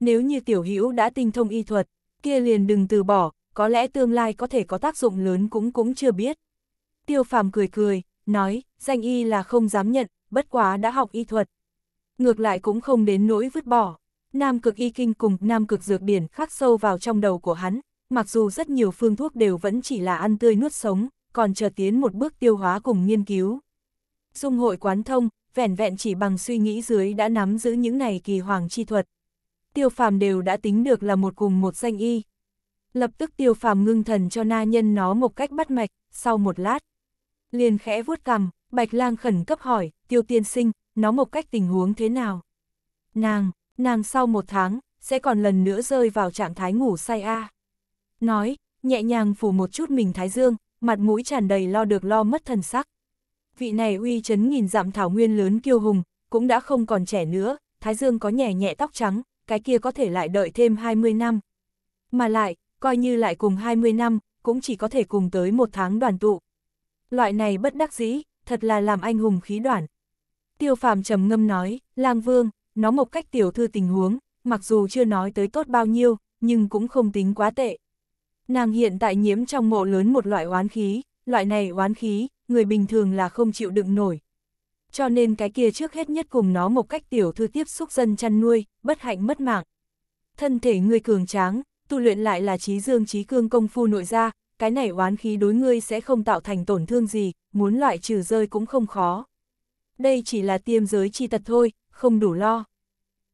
[SPEAKER 1] Nếu như tiểu hữu đã tinh thông y thuật, kia liền đừng từ bỏ, có lẽ tương lai có thể có tác dụng lớn cũng cũng chưa biết. Tiêu phàm cười cười, nói, danh y là không dám nhận, bất quá đã học y thuật. Ngược lại cũng không đến nỗi vứt bỏ. Nam cực y kinh cùng nam cực dược điển khắc sâu vào trong đầu của hắn, mặc dù rất nhiều phương thuốc đều vẫn chỉ là ăn tươi nuốt sống, còn chờ tiến một bước tiêu hóa cùng nghiên cứu. Dung hội quán thông, vẻn vẹn chỉ bằng suy nghĩ dưới đã nắm giữ những này kỳ hoàng chi thuật, tiêu phàm đều đã tính được là một cùng một danh y. Lập tức tiêu phàm ngưng thần cho na nhân nó một cách bắt mạch, sau một lát. Liền khẽ vuốt cằm, bạch lang khẩn cấp hỏi, tiêu tiên sinh, nó một cách tình huống thế nào? Nàng, nàng sau một tháng, sẽ còn lần nữa rơi vào trạng thái ngủ say a. Nói, nhẹ nhàng phủ một chút mình thái dương, mặt mũi tràn đầy lo được lo mất thần sắc. Vị này uy chấn nghìn dặm thảo nguyên lớn kiêu hùng, cũng đã không còn trẻ nữa, thái dương có nhẹ nhẹ tóc trắng, cái kia có thể lại đợi thêm 20 năm. Mà lại, coi như lại cùng 20 năm, cũng chỉ có thể cùng tới một tháng đoàn tụ. Loại này bất đắc dĩ, thật là làm anh hùng khí đoạn. Tiêu phàm trầm ngâm nói, lang vương, nó một cách tiểu thư tình huống, mặc dù chưa nói tới tốt bao nhiêu, nhưng cũng không tính quá tệ. Nàng hiện tại nhiễm trong mộ lớn một loại oán khí, loại này oán khí, người bình thường là không chịu đựng nổi, cho nên cái kia trước hết nhất cùng nó một cách tiểu thư tiếp xúc dân chăn nuôi, bất hạnh mất mạng. Thân thể ngươi cường tráng, tu luyện lại là trí dương trí cương công phu nội gia cái này oán khí đối ngươi sẽ không tạo thành tổn thương gì, muốn loại trừ rơi cũng không khó. Đây chỉ là tiêm giới chi tật thôi, không đủ lo.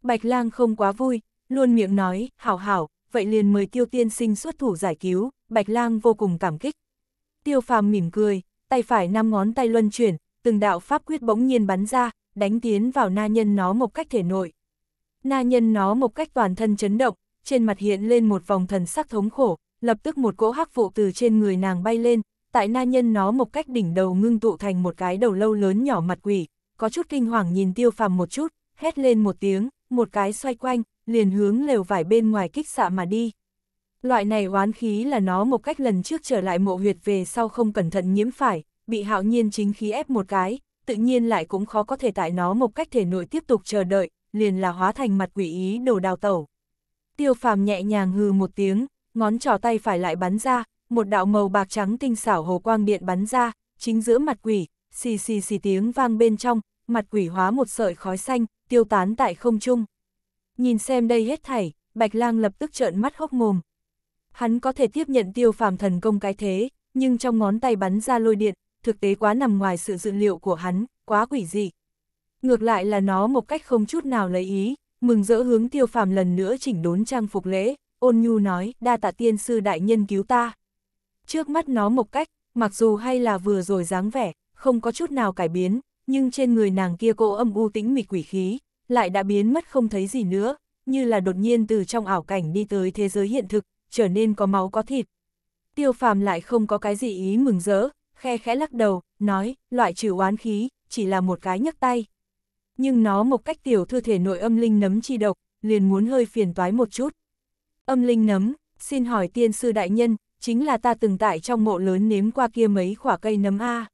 [SPEAKER 1] Bạch lang không quá vui, luôn miệng nói, hảo hảo, vậy liền mời tiêu tiên sinh xuất thủ giải cứu, bạch lang vô cùng cảm kích. Tiêu phàm mỉm cười, tay phải năm ngón tay luân chuyển, từng đạo pháp quyết bỗng nhiên bắn ra, đánh tiến vào na nhân nó một cách thể nội. Na nhân nó một cách toàn thân chấn động, trên mặt hiện lên một vòng thần sắc thống khổ, lập tức một cỗ hắc vụ từ trên người nàng bay lên, tại na nhân nó một cách đỉnh đầu ngưng tụ thành một cái đầu lâu lớn nhỏ mặt quỷ, có chút kinh hoàng nhìn tiêu phàm một chút, hét lên một tiếng, một cái xoay quanh, liền hướng lều vải bên ngoài kích xạ mà đi. Loại này oán khí là nó một cách lần trước trở lại mộ huyệt về sau không cẩn thận nhiễm phải, bị hạo nhiên chính khí ép một cái, tự nhiên lại cũng khó có thể tại nó một cách thể nội tiếp tục chờ đợi, liền là hóa thành mặt quỷ ý đồ đào tẩu. Tiêu phàm nhẹ nhàng hư một tiếng, ngón trỏ tay phải lại bắn ra, một đạo màu bạc trắng tinh xảo hồ quang điện bắn ra, chính giữa mặt quỷ, xì xì xì tiếng vang bên trong, mặt quỷ hóa một sợi khói xanh, tiêu tán tại không trung. Nhìn xem đây hết thảy, Bạch Lang lập tức trợn mắt hốc mồm. Hắn có thể tiếp nhận tiêu phàm thần công cái thế, nhưng trong ngón tay bắn ra lôi điện, thực tế quá nằm ngoài sự dự liệu của hắn, quá quỷ dị. Ngược lại là nó một cách không chút nào lấy ý, mừng rỡ hướng tiêu phàm lần nữa chỉnh đốn trang phục lễ, ôn nhu nói, đa tạ tiên sư đại nhân cứu ta. Trước mắt nó một cách, mặc dù hay là vừa rồi dáng vẻ, không có chút nào cải biến, nhưng trên người nàng kia cô âm u tĩnh mịch quỷ khí, lại đã biến mất không thấy gì nữa, như là đột nhiên từ trong ảo cảnh đi tới thế giới hiện thực, trở nên có máu có thịt. Tiêu phàm lại không có cái gì ý mừng rỡ, khe khẽ lắc đầu, nói, loại trừ oán khí, chỉ là một cái nhấc tay. Nhưng nó một cách tiểu thư thể nội âm linh nấm chi độc, liền muốn hơi phiền toái một chút. Âm linh nấm, xin hỏi tiên sư đại nhân, chính là ta từng tại trong mộ lớn nếm qua kia mấy quả cây nấm A.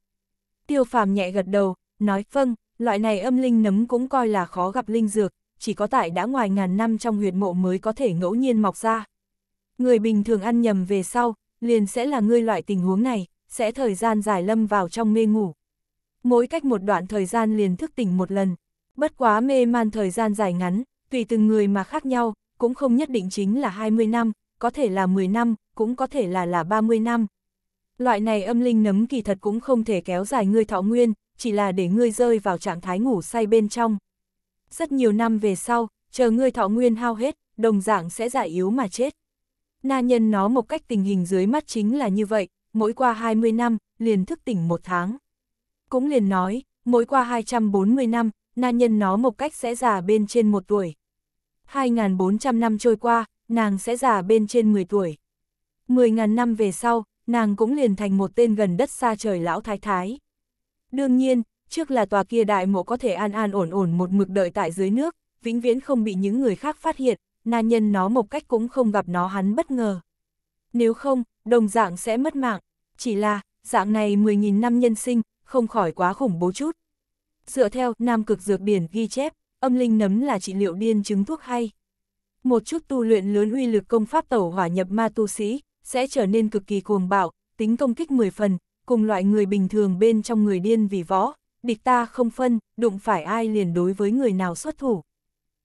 [SPEAKER 1] Tiêu phàm nhẹ gật đầu, nói, vâng, loại này âm linh nấm cũng coi là khó gặp linh dược, chỉ có tại đã ngoài ngàn năm trong huyệt mộ mới có thể ngẫu nhiên mọc ra. Người bình thường ăn nhầm về sau, liền sẽ là ngươi loại tình huống này, sẽ thời gian dài lâm vào trong mê ngủ. Mỗi cách một đoạn thời gian liền thức tỉnh một lần, bất quá mê man thời gian dài ngắn, tùy từng người mà khác nhau, cũng không nhất định chính là 20 năm, có thể là 10 năm, cũng có thể là là 30 năm. Loại này âm linh nấm kỳ thật cũng không thể kéo dài ngươi thọ nguyên, chỉ là để ngươi rơi vào trạng thái ngủ say bên trong. Rất nhiều năm về sau, chờ ngươi thọ nguyên hao hết, đồng dạng sẽ giải yếu mà chết. Na nhân nó một cách tình hình dưới mắt chính là như vậy, mỗi qua 20 năm, liền thức tỉnh một tháng. Cũng liền nói, mỗi qua 240 năm, na nhân nó một cách sẽ già bên trên một tuổi. 2.400 năm trôi qua, nàng sẽ già bên trên 10 tuổi. 10.000 năm về sau, nàng cũng liền thành một tên gần đất xa trời lão thái thái. Đương nhiên, trước là tòa kia đại mộ có thể an an ổn ổn một mực đợi tại dưới nước, vĩnh viễn không bị những người khác phát hiện, na nhân nó một cách cũng không gặp nó hắn bất ngờ. Nếu không, đồng dạng sẽ mất mạng. Chỉ là, dạng này 10.000 năm nhân sinh, không khỏi quá khủng bố chút. Dựa theo Nam Cực Dược Biển ghi chép, âm linh nấm là trị liệu điên chứng thuốc hay. Một chút tu luyện lớn uy lực công pháp tẩu hỏa nhập ma tu sĩ, sẽ trở nên cực kỳ cuồng bạo, tính công kích 10 phần, cùng loại người bình thường bên trong người điên vì võ, địch ta không phân, đụng phải ai liền đối với người nào xuất thủ.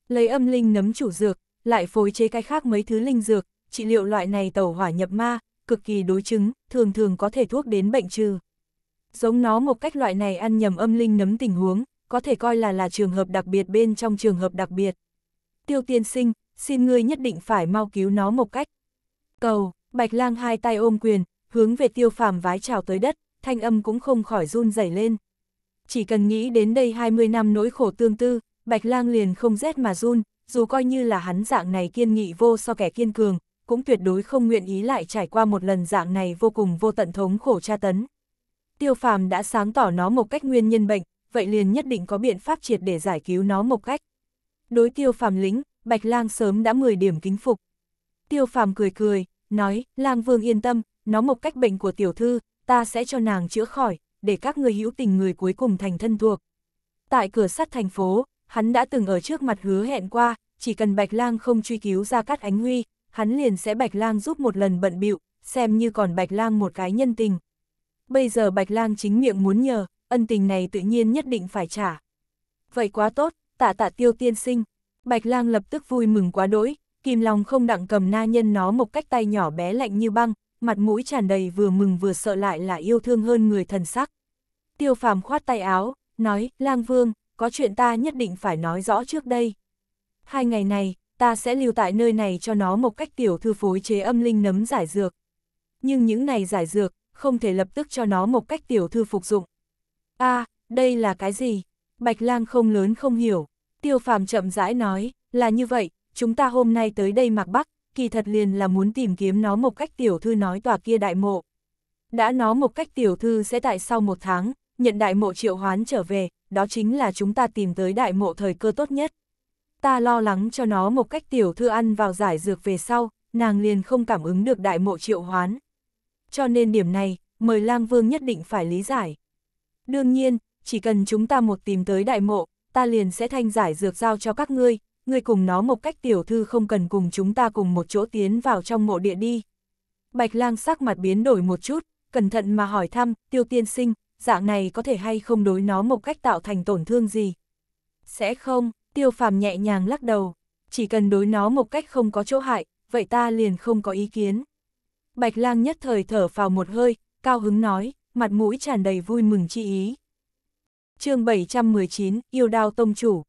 [SPEAKER 1] Lấy âm linh nấm chủ dược, lại phối chế cái khác mấy thứ linh dược, trị liệu loại này tẩu hỏa nhập ma, cực kỳ đối chứng, thường thường có thể thuốc đến bệnh trừ. Giống nó một cách loại này ăn nhầm âm linh nấm tình huống, có thể coi là là trường hợp đặc biệt bên trong trường hợp đặc biệt. Tiêu tiên sinh, xin ngươi nhất định phải mau cứu nó một cách. Cầu, Bạch lang hai tay ôm quyền, hướng về tiêu phàm vái trào tới đất, thanh âm cũng không khỏi run rẩy lên. Chỉ cần nghĩ đến đây 20 năm nỗi khổ tương tư, Bạch lang liền không rét mà run, dù coi như là hắn dạng này kiên nghị vô so kẻ kiên cường, cũng tuyệt đối không nguyện ý lại trải qua một lần dạng này vô cùng vô tận thống khổ tra tấn. Tiêu phàm đã sáng tỏ nó một cách nguyên nhân bệnh, vậy liền nhất định có biện pháp triệt để giải cứu nó một cách. Đối tiêu phàm lĩnh, Bạch Lang sớm đã 10 điểm kính phục. Tiêu phàm cười cười, nói, Lang Vương yên tâm, nó một cách bệnh của tiểu thư, ta sẽ cho nàng chữa khỏi, để các người hữu tình người cuối cùng thành thân thuộc. Tại cửa sắt thành phố, hắn đã từng ở trước mặt hứa hẹn qua, chỉ cần Bạch Lang không truy cứu ra cắt ánh huy, hắn liền sẽ Bạch Lang giúp một lần bận bịu, xem như còn Bạch Lang một cái nhân tình. Bây giờ Bạch Lang chính miệng muốn nhờ, ân tình này tự nhiên nhất định phải trả. Vậy quá tốt, tạ tạ tiêu tiên sinh. Bạch Lang lập tức vui mừng quá đỗi, kìm lòng không đặng cầm na nhân nó một cách tay nhỏ bé lạnh như băng, mặt mũi tràn đầy vừa mừng vừa sợ lại là yêu thương hơn người thần sắc. Tiêu phàm khoát tay áo, nói, Lang Vương, có chuyện ta nhất định phải nói rõ trước đây. Hai ngày này, ta sẽ lưu tại nơi này cho nó một cách tiểu thư phối chế âm linh nấm giải dược. Nhưng những này giải dược, không thể lập tức cho nó một cách tiểu thư phục dụng. a à, đây là cái gì? Bạch lang không lớn không hiểu. Tiêu phàm chậm rãi nói, là như vậy, chúng ta hôm nay tới đây mặc bắc, kỳ thật liền là muốn tìm kiếm nó một cách tiểu thư nói tòa kia đại mộ. Đã nó một cách tiểu thư sẽ tại sau một tháng, nhận đại mộ triệu hoán trở về, đó chính là chúng ta tìm tới đại mộ thời cơ tốt nhất ta lo lắng cho nó một cách tiểu thư ăn vào giải dược về sau, nàng liền không cảm ứng được đại mộ triệu hoán. Cho nên điểm này, mời lang vương nhất định phải lý giải. Đương nhiên, chỉ cần chúng ta một tìm tới đại mộ, ta liền sẽ thanh giải dược giao cho các ngươi, ngươi cùng nó một cách tiểu thư không cần cùng chúng ta cùng một chỗ tiến vào trong mộ địa đi. Bạch lang sắc mặt biến đổi một chút, cẩn thận mà hỏi thăm, tiêu tiên sinh, dạng này có thể hay không đối nó một cách tạo thành tổn thương gì? Sẽ không, Tiêu phàm nhẹ nhàng lắc đầu, chỉ cần đối nó một cách không có chỗ hại, vậy ta liền không có ý kiến. Bạch lang nhất thời thở vào một hơi, cao hứng nói, mặt mũi tràn đầy vui mừng chi ý. chương 719, yêu đao tông chủ.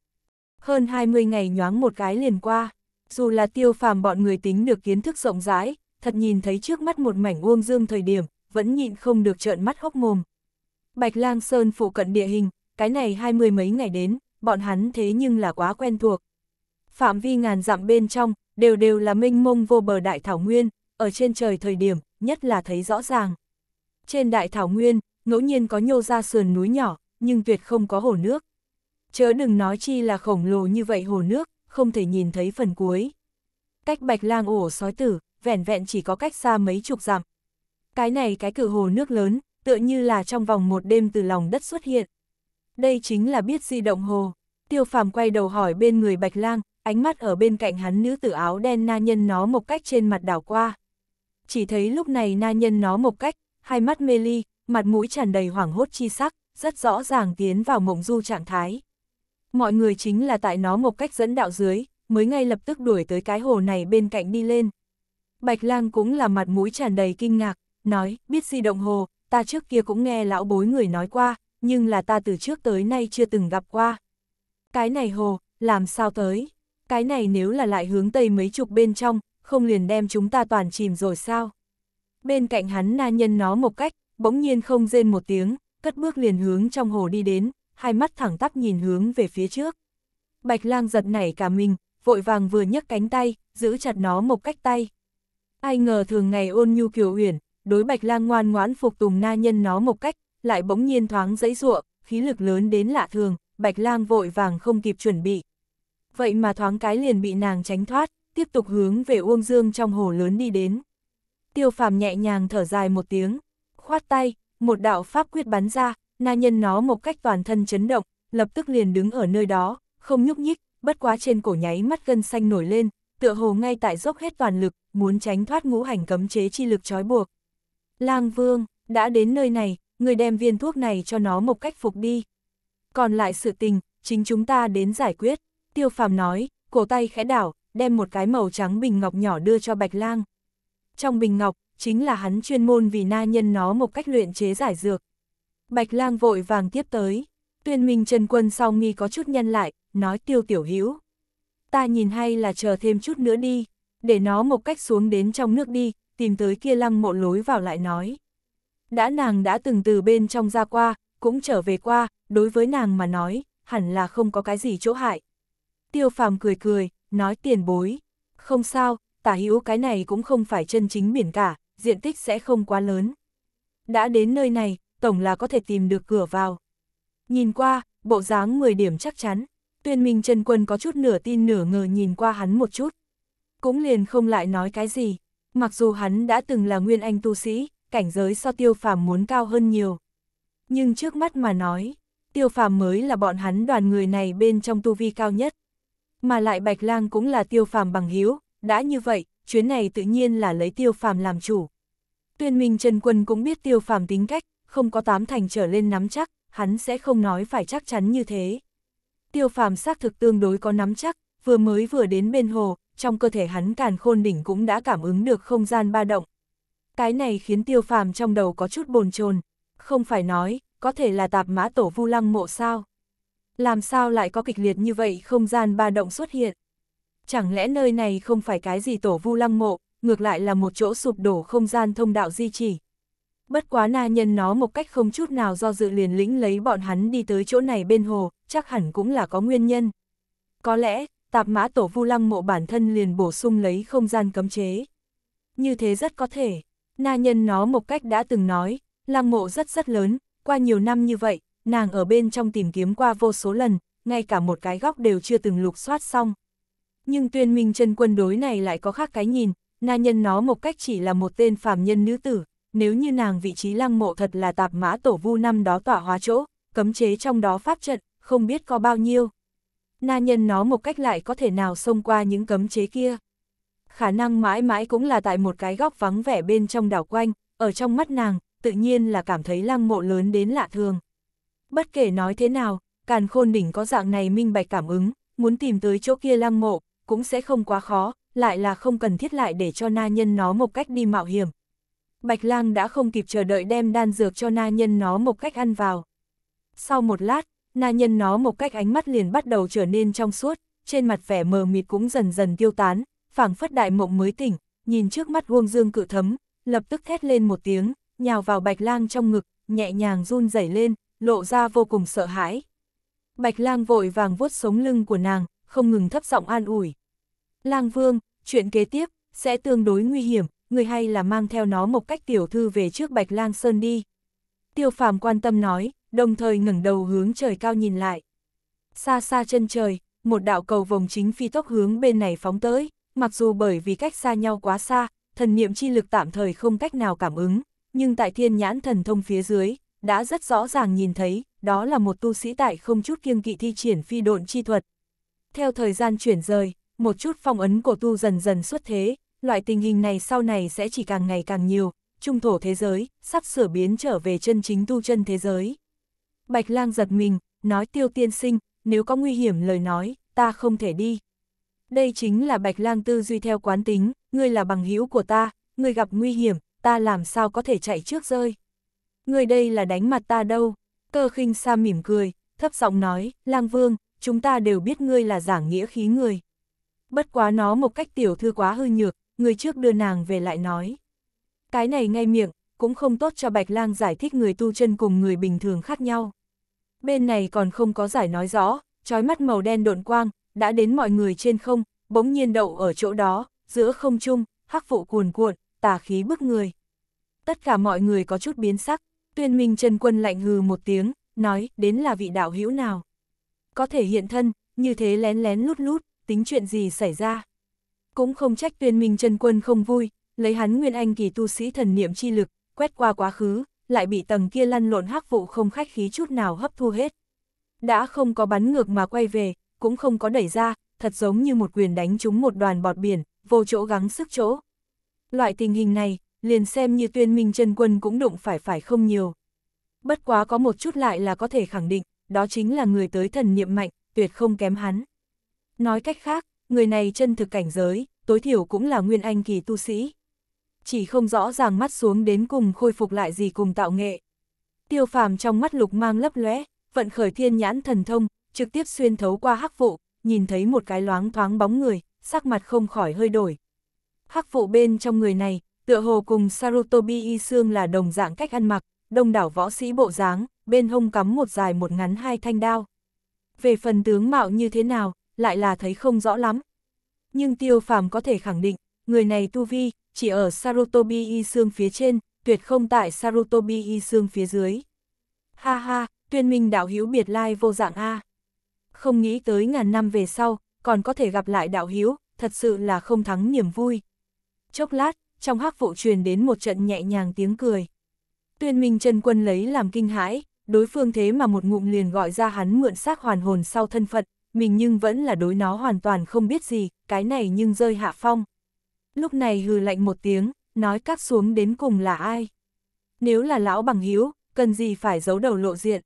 [SPEAKER 1] Hơn 20 ngày nhoáng một cái liền qua, dù là tiêu phàm bọn người tính được kiến thức rộng rãi, thật nhìn thấy trước mắt một mảnh uông dương thời điểm, vẫn nhịn không được trợn mắt hốc mồm. Bạch lang sơn phụ cận địa hình, cái này hai mươi mấy ngày đến, bọn hắn thế nhưng là quá quen thuộc. Phạm vi ngàn dặm bên trong, đều đều là mênh mông vô bờ đại thảo nguyên, ở trên trời thời điểm, nhất là thấy rõ ràng. Trên đại thảo nguyên, ngẫu nhiên có nhô ra sườn núi nhỏ, nhưng tuyệt không có hồ nước. Chớ đừng nói chi là khổng lồ như vậy hồ nước, không thể nhìn thấy phần cuối. Cách bạch lang ổ sói tử, vẻn vẹn chỉ có cách xa mấy chục dặm. Cái này cái cử hồ nước lớn, tựa như là trong vòng một đêm từ lòng đất xuất hiện. Đây chính là biết di động hồ. Tiêu phàm quay đầu hỏi bên người Bạch lang, ánh mắt ở bên cạnh hắn nữ tử áo đen na nhân nó một cách trên mặt đảo qua. Chỉ thấy lúc này na nhân nó một cách, hai mắt mê ly, mặt mũi tràn đầy hoảng hốt chi sắc, rất rõ ràng tiến vào mộng du trạng thái. Mọi người chính là tại nó một cách dẫn đạo dưới, mới ngay lập tức đuổi tới cái hồ này bên cạnh đi lên. Bạch lang cũng là mặt mũi tràn đầy kinh ngạc, nói, biết di động hồ, ta trước kia cũng nghe lão bối người nói qua, nhưng là ta từ trước tới nay chưa từng gặp qua. Cái này hồ, làm sao tới? Cái này nếu là lại hướng tây mấy chục bên trong, không liền đem chúng ta toàn chìm rồi sao? Bên cạnh hắn na nhân nó một cách, bỗng nhiên không rên một tiếng, cất bước liền hướng trong hồ đi đến, hai mắt thẳng tắp nhìn hướng về phía trước. Bạch lang giật nảy cả mình, vội vàng vừa nhấc cánh tay, giữ chặt nó một cách tay. Ai ngờ thường ngày ôn nhu kiều uyển, đối bạch lang ngoan ngoãn phục tùng na nhân nó một cách, lại bỗng nhiên thoáng dãy ruộng, khí lực lớn đến lạ thường, Bạch Lang vội vàng không kịp chuẩn bị. Vậy mà thoáng cái liền bị nàng tránh thoát, tiếp tục hướng về Uông Dương trong hồ lớn đi đến. Tiêu Phàm nhẹ nhàng thở dài một tiếng, khoát tay, một đạo pháp quyết bắn ra, na nhân nó một cách toàn thân chấn động, lập tức liền đứng ở nơi đó, không nhúc nhích, bất quá trên cổ nháy mắt gân xanh nổi lên, tựa hồ ngay tại dốc hết toàn lực, muốn tránh thoát ngũ hành cấm chế chi lực trói buộc. Lang Vương, đã đến nơi này, người đem viên thuốc này cho nó một cách phục đi. Còn lại sự tình, chính chúng ta đến giải quyết. Tiêu phàm nói, cổ tay khẽ đảo, đem một cái màu trắng bình ngọc nhỏ đưa cho Bạch Lang. Trong bình ngọc, chính là hắn chuyên môn vì na nhân nó một cách luyện chế giải dược. Bạch Lang vội vàng tiếp tới, tuyên minh Trần Quân sau nghi có chút nhân lại, nói tiêu tiểu hữu Ta nhìn hay là chờ thêm chút nữa đi, để nó một cách xuống đến trong nước đi, tìm tới kia lăng mộ lối vào lại nói đã nàng đã từng từ bên trong ra qua, cũng trở về qua, đối với nàng mà nói, hẳn là không có cái gì chỗ hại. Tiêu phàm cười cười, nói tiền bối, không sao, tả hữu cái này cũng không phải chân chính biển cả, diện tích sẽ không quá lớn. Đã đến nơi này, tổng là có thể tìm được cửa vào. Nhìn qua, bộ dáng 10 điểm chắc chắn, tuyên minh chân quân có chút nửa tin nửa ngờ nhìn qua hắn một chút. Cũng liền không lại nói cái gì, mặc dù hắn đã từng là nguyên anh tu sĩ, cảnh giới so tiêu phàm muốn cao hơn nhiều. Nhưng trước mắt mà nói, tiêu phàm mới là bọn hắn đoàn người này bên trong tu vi cao nhất. Mà lại Bạch lang cũng là tiêu phàm bằng hiếu, đã như vậy, chuyến này tự nhiên là lấy tiêu phàm làm chủ. Tuyên minh Trần Quân cũng biết tiêu phàm tính cách, không có tám thành trở lên nắm chắc, hắn sẽ không nói phải chắc chắn như thế. Tiêu phàm xác thực tương đối có nắm chắc, vừa mới vừa đến bên hồ, trong cơ thể hắn càn khôn đỉnh cũng đã cảm ứng được không gian ba động, cái này khiến tiêu phàm trong đầu có chút bồn chồn không phải nói, có thể là tạp mã tổ vu lăng mộ sao. Làm sao lại có kịch liệt như vậy không gian ba động xuất hiện? Chẳng lẽ nơi này không phải cái gì tổ vu lăng mộ, ngược lại là một chỗ sụp đổ không gian thông đạo di chỉ. Bất quá na nhân nó một cách không chút nào do dự liền lĩnh lấy bọn hắn đi tới chỗ này bên hồ, chắc hẳn cũng là có nguyên nhân. Có lẽ, tạp mã tổ vu lăng mộ bản thân liền bổ sung lấy không gian cấm chế. Như thế rất có thể. Na nhân nó một cách đã từng nói, lăng mộ rất rất lớn, qua nhiều năm như vậy, nàng ở bên trong tìm kiếm qua vô số lần, ngay cả một cái góc đều chưa từng lục soát xong. Nhưng tuyên minh chân quân đối này lại có khác cái nhìn, na nhân nó một cách chỉ là một tên phàm nhân nữ tử, nếu như nàng vị trí lăng mộ thật là tạp mã tổ vu năm đó tỏa hóa chỗ, cấm chế trong đó pháp trận, không biết có bao nhiêu. Na nhân nó một cách lại có thể nào xông qua những cấm chế kia khả năng mãi mãi cũng là tại một cái góc vắng vẻ bên trong đảo quanh, ở trong mắt nàng, tự nhiên là cảm thấy lăng mộ lớn đến lạ thường. Bất kể nói thế nào, càn khôn đỉnh có dạng này minh bạch cảm ứng, muốn tìm tới chỗ kia lăng mộ, cũng sẽ không quá khó, lại là không cần thiết lại để cho na nhân nó một cách đi mạo hiểm. Bạch lang đã không kịp chờ đợi đem đan dược cho na nhân nó một cách ăn vào. Sau một lát, na nhân nó một cách ánh mắt liền bắt đầu trở nên trong suốt, trên mặt vẻ mờ mịt cũng dần dần tiêu tán, phảng phất đại mộng mới tỉnh, nhìn trước mắt Uông Dương cự thấm, lập tức thét lên một tiếng, nhào vào Bạch Lang trong ngực, nhẹ nhàng run rẩy lên, lộ ra vô cùng sợ hãi. Bạch Lang vội vàng vuốt sống lưng của nàng, không ngừng thấp giọng an ủi. "Lang Vương, chuyện kế tiếp sẽ tương đối nguy hiểm, người hay là mang theo nó một cách tiểu thư về trước Bạch Lang Sơn đi." Tiêu Phàm quan tâm nói, đồng thời ngẩng đầu hướng trời cao nhìn lại. Xa xa chân trời, một đạo cầu vòng chính phi tốc hướng bên này phóng tới mặc dù bởi vì cách xa nhau quá xa, thần niệm chi lực tạm thời không cách nào cảm ứng, nhưng tại thiên nhãn thần thông phía dưới, đã rất rõ ràng nhìn thấy, đó là một tu sĩ tại không chút kiêng kỵ thi triển phi độn chi thuật. Theo thời gian chuyển rời, một chút phong ấn của tu dần dần xuất thế, loại tình hình này sau này sẽ chỉ càng ngày càng nhiều, trung thổ thế giới, sắp sửa biến trở về chân chính tu chân thế giới. Bạch lang giật mình, nói tiêu tiên sinh, nếu có nguy hiểm lời nói, ta không thể đi đây chính là bạch lang tư duy theo quán tính, ngươi là bằng hữu của ta, ngươi gặp nguy hiểm, ta làm sao có thể chạy trước rơi. Ngươi đây là đánh mặt ta đâu, cơ khinh sa mỉm cười, thấp giọng nói, lang vương, chúng ta đều biết ngươi là giảng nghĩa khí người. Bất quá nó một cách tiểu thư quá hư nhược, người trước đưa nàng về lại nói. Cái này ngay miệng, cũng không tốt cho Bạch lang giải thích người tu chân cùng người bình thường khác nhau. Bên này còn không có giải nói rõ, trói mắt màu đen độn quang, đã đến mọi người trên không, bỗng nhiên đậu ở chỗ đó, giữa không trung, hắc vụ cuồn cuộn, tà khí bức người. Tất cả mọi người có chút biến sắc, tuyên minh Trần Quân lạnh hừ một tiếng, nói đến là vị đạo hữu nào. Có thể hiện thân, như thế lén lén lút lút, tính chuyện gì xảy ra. Cũng không trách tuyên minh Trần Quân không vui, lấy hắn nguyên anh kỳ tu sĩ thần niệm chi lực, quét qua quá khứ, lại bị tầng kia lăn lộn hắc vụ không khách khí chút nào hấp thu hết. Đã không có bắn ngược mà quay về, cũng không có đẩy ra, thật giống như một quyền đánh trúng một đoàn bọt biển, vô chỗ gắng sức chỗ. Loại tình hình này, liền xem như tuyên minh chân quân cũng đụng phải phải không nhiều. Bất quá có một chút lại là có thể khẳng định, đó chính là người tới thần niệm mạnh, tuyệt không kém hắn. Nói cách khác, người này chân thực cảnh giới, tối thiểu cũng là nguyên anh kỳ tu sĩ. Chỉ không rõ ràng mắt xuống đến cùng khôi phục lại gì cùng tạo nghệ. Tiêu phàm trong mắt lục mang lấp lóe, vận khởi thiên nhãn thần thông, trực tiếp xuyên thấu qua hắc vụ, nhìn thấy một cái loáng thoáng bóng người, sắc mặt không khỏi hơi đổi. Hắc vụ bên trong người này, tựa hồ cùng Sarutobi Y xương là đồng dạng cách ăn mặc, đông đảo võ sĩ bộ dáng, bên hông cắm một dài một ngắn hai thanh đao. Về phần tướng mạo như thế nào, lại là thấy không rõ lắm. Nhưng tiêu phàm có thể khẳng định, người này tu vi, chỉ ở Sarutobi Y xương phía trên, tuyệt không tại Sarutobi Y xương phía dưới. Ha ha, tuyên minh đạo hữu biệt lai vô dạng A không nghĩ tới ngàn năm về sau, còn có thể gặp lại đạo hiếu, thật sự là không thắng niềm vui. Chốc lát, trong hắc vụ truyền đến một trận nhẹ nhàng tiếng cười. Tuyên Minh chân quân lấy làm kinh hãi, đối phương thế mà một ngụm liền gọi ra hắn mượn xác hoàn hồn sau thân phận, mình nhưng vẫn là đối nó hoàn toàn không biết gì, cái này nhưng rơi hạ phong. Lúc này hừ lạnh một tiếng, nói các xuống đến cùng là ai. Nếu là lão bằng hiếu, cần gì phải giấu đầu lộ diện.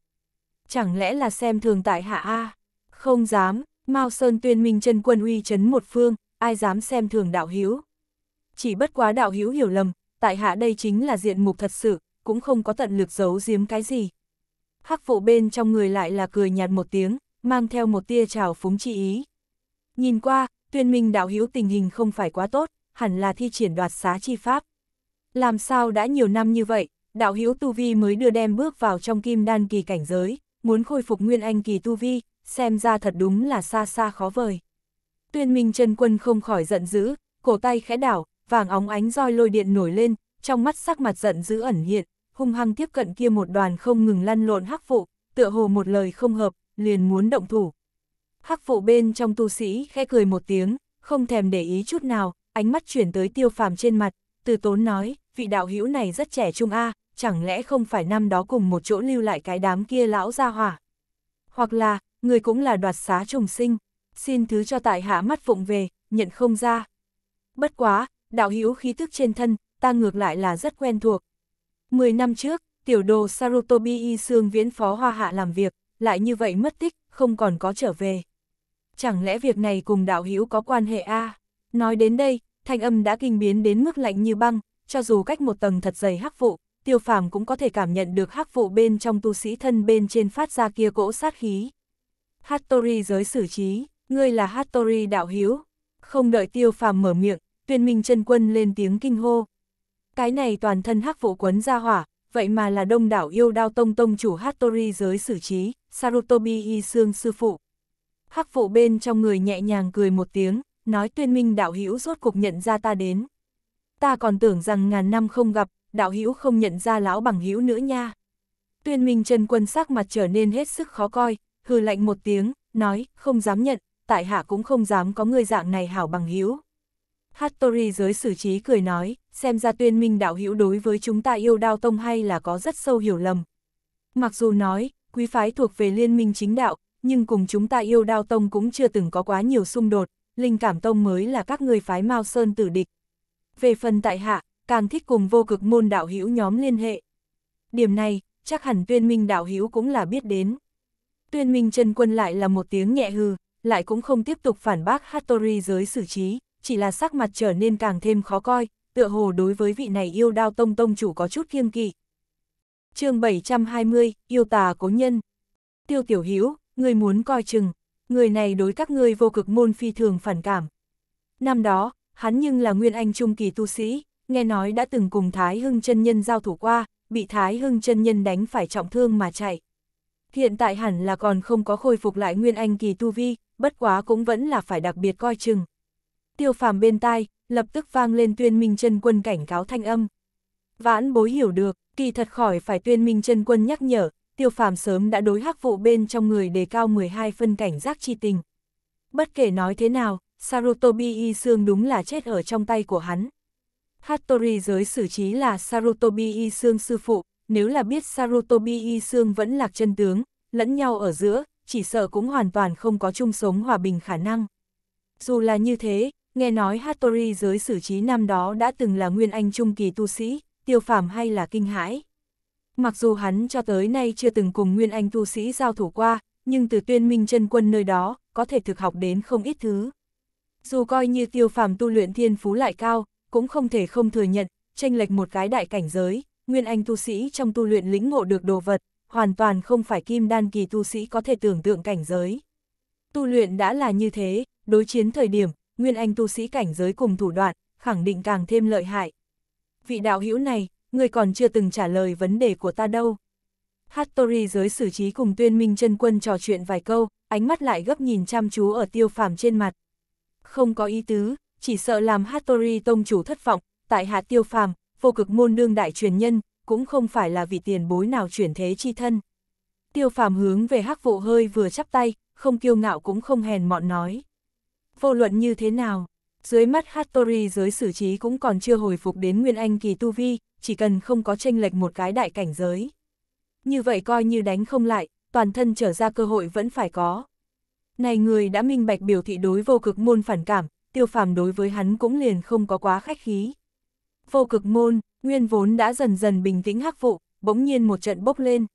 [SPEAKER 1] Chẳng lẽ là xem thường tại hạ A. Không dám, Mao Sơn tuyên minh chân quân uy chấn một phương, ai dám xem thường đạo hiếu? Chỉ bất quá đạo hiếu hiểu lầm, tại hạ đây chính là diện mục thật sự, cũng không có tận lực giấu giếm cái gì. Hắc vụ bên trong người lại là cười nhạt một tiếng, mang theo một tia trào phúng chi ý. Nhìn qua, tuyên minh đạo hiếu tình hình không phải quá tốt, hẳn là thi triển đoạt xá chi pháp. Làm sao đã nhiều năm như vậy, đạo hiếu tu vi mới đưa đem bước vào trong kim đan kỳ cảnh giới, muốn khôi phục nguyên anh kỳ tu vi, xem ra thật đúng là xa xa khó vời. Tuyên minh chân quân không khỏi giận dữ, cổ tay khẽ đảo, vàng óng ánh roi lôi điện nổi lên, trong mắt sắc mặt giận dữ ẩn hiện, hung hăng tiếp cận kia một đoàn không ngừng lăn lộn hắc vụ, tựa hồ một lời không hợp, liền muốn động thủ. Hắc vụ bên trong tu sĩ khẽ cười một tiếng, không thèm để ý chút nào, ánh mắt chuyển tới tiêu phàm trên mặt, từ tốn nói, vị đạo hữu này rất trẻ trung a, chẳng lẽ không phải năm đó cùng một chỗ lưu lại cái đám kia lão gia hỏa. Hoặc là, người cũng là đoạt xá trùng sinh, xin thứ cho tại hạ mắt phụng về, nhận không ra. Bất quá, đạo hữu khí tức trên thân, ta ngược lại là rất quen thuộc. Mười năm trước, tiểu đồ Sarutobi Y Sương Viễn Phó Hoa Hạ làm việc, lại như vậy mất tích, không còn có trở về. Chẳng lẽ việc này cùng đạo hữu có quan hệ a? Nói đến đây, thanh âm đã kinh biến đến mức lạnh như băng, cho dù cách một tầng thật dày hắc vụ, tiêu phàm cũng có thể cảm nhận được hắc vụ bên trong tu sĩ thân bên trên phát ra kia cỗ sát khí. Hattori giới xử trí, ngươi là Hattori đạo hiếu. Không đợi tiêu phàm mở miệng, tuyên minh chân quân lên tiếng kinh hô. Cái này toàn thân hắc vụ quấn ra hỏa, vậy mà là đông đảo yêu đao tông tông chủ Hattori giới xử trí, Sarutobi y xương sư phụ. Hắc vụ bên trong người nhẹ nhàng cười một tiếng, nói tuyên minh đạo hiếu rốt cuộc nhận ra ta đến. Ta còn tưởng rằng ngàn năm không gặp, đạo hiếu không nhận ra lão bằng hiếu nữa nha. Tuyên minh chân quân sắc mặt trở nên hết sức khó coi, hừ lạnh một tiếng, nói, không dám nhận, tại hạ cũng không dám có người dạng này hảo bằng hữu. Hattori giới xử trí cười nói, xem ra tuyên minh đạo hữu đối với chúng ta yêu đao tông hay là có rất sâu hiểu lầm. Mặc dù nói, quý phái thuộc về liên minh chính đạo, nhưng cùng chúng ta yêu đao tông cũng chưa từng có quá nhiều xung đột, linh cảm tông mới là các người phái Mao Sơn tử địch. Về phần tại hạ, càng thích cùng vô cực môn đạo hữu nhóm liên hệ. Điểm này, chắc hẳn tuyên minh đạo hữu cũng là biết đến. Tuyên minh chân quân lại là một tiếng nhẹ hư, lại cũng không tiếp tục phản bác Hattori giới xử trí, chỉ là sắc mặt trở nên càng thêm khó coi, tựa hồ đối với vị này yêu đao tông tông chủ có chút kiêng kỵ. chương 720, yêu tà cố nhân. Tiêu tiểu Hữu người muốn coi chừng, người này đối các ngươi vô cực môn phi thường phản cảm. Năm đó, hắn nhưng là nguyên anh trung kỳ tu sĩ, nghe nói đã từng cùng Thái Hưng chân nhân giao thủ qua, bị Thái Hưng chân nhân đánh phải trọng thương mà chạy. Hiện tại hẳn là còn không có khôi phục lại nguyên anh kỳ tu vi, bất quá cũng vẫn là phải đặc biệt coi chừng. Tiêu phàm bên tai, lập tức vang lên tuyên minh chân quân cảnh cáo thanh âm. Vãn bối hiểu được, kỳ thật khỏi phải tuyên minh chân quân nhắc nhở, tiêu phàm sớm đã đối hắc vụ bên trong người đề cao 12 phân cảnh giác chi tình. Bất kể nói thế nào, Sarutobi y xương đúng là chết ở trong tay của hắn. Hattori giới xử trí là Sarutobi y xương sư phụ, nếu là biết Sarutobi Y Sương vẫn lạc chân tướng, lẫn nhau ở giữa, chỉ sợ cũng hoàn toàn không có chung sống hòa bình khả năng. Dù là như thế, nghe nói Hattori giới xử trí năm đó đã từng là nguyên anh trung kỳ tu sĩ, tiêu phàm hay là kinh hãi. Mặc dù hắn cho tới nay chưa từng cùng nguyên anh tu sĩ giao thủ qua, nhưng từ tuyên minh chân quân nơi đó, có thể thực học đến không ít thứ. Dù coi như tiêu phàm tu luyện thiên phú lại cao, cũng không thể không thừa nhận, tranh lệch một cái đại cảnh giới, nguyên anh tu sĩ trong tu luyện lĩnh ngộ được đồ vật, hoàn toàn không phải kim đan kỳ tu sĩ có thể tưởng tượng cảnh giới. Tu luyện đã là như thế, đối chiến thời điểm, nguyên anh tu sĩ cảnh giới cùng thủ đoạn, khẳng định càng thêm lợi hại. Vị đạo hữu này, người còn chưa từng trả lời vấn đề của ta đâu. Hattori giới xử trí cùng tuyên minh chân quân trò chuyện vài câu, ánh mắt lại gấp nhìn chăm chú ở tiêu phàm trên mặt. Không có ý tứ, chỉ sợ làm Hattori tông chủ thất vọng, tại hạ tiêu phàm, vô cực môn đương đại truyền nhân, cũng không phải là vị tiền bối nào chuyển thế chi thân. Tiêu phàm hướng về hắc vụ hơi vừa chắp tay, không kiêu ngạo cũng không hèn mọn nói. Vô luận như thế nào, dưới mắt Hattori giới xử trí cũng còn chưa hồi phục đến Nguyên Anh kỳ tu vi, chỉ cần không có tranh lệch một cái đại cảnh giới. Như vậy coi như đánh không lại, toàn thân trở ra cơ hội vẫn phải có. Này người đã minh bạch biểu thị đối vô cực môn phản cảm, tiêu phàm đối với hắn cũng liền không có quá khách khí vô cực môn, nguyên vốn đã dần dần bình tĩnh hắc vụ, bỗng nhiên một trận bốc lên.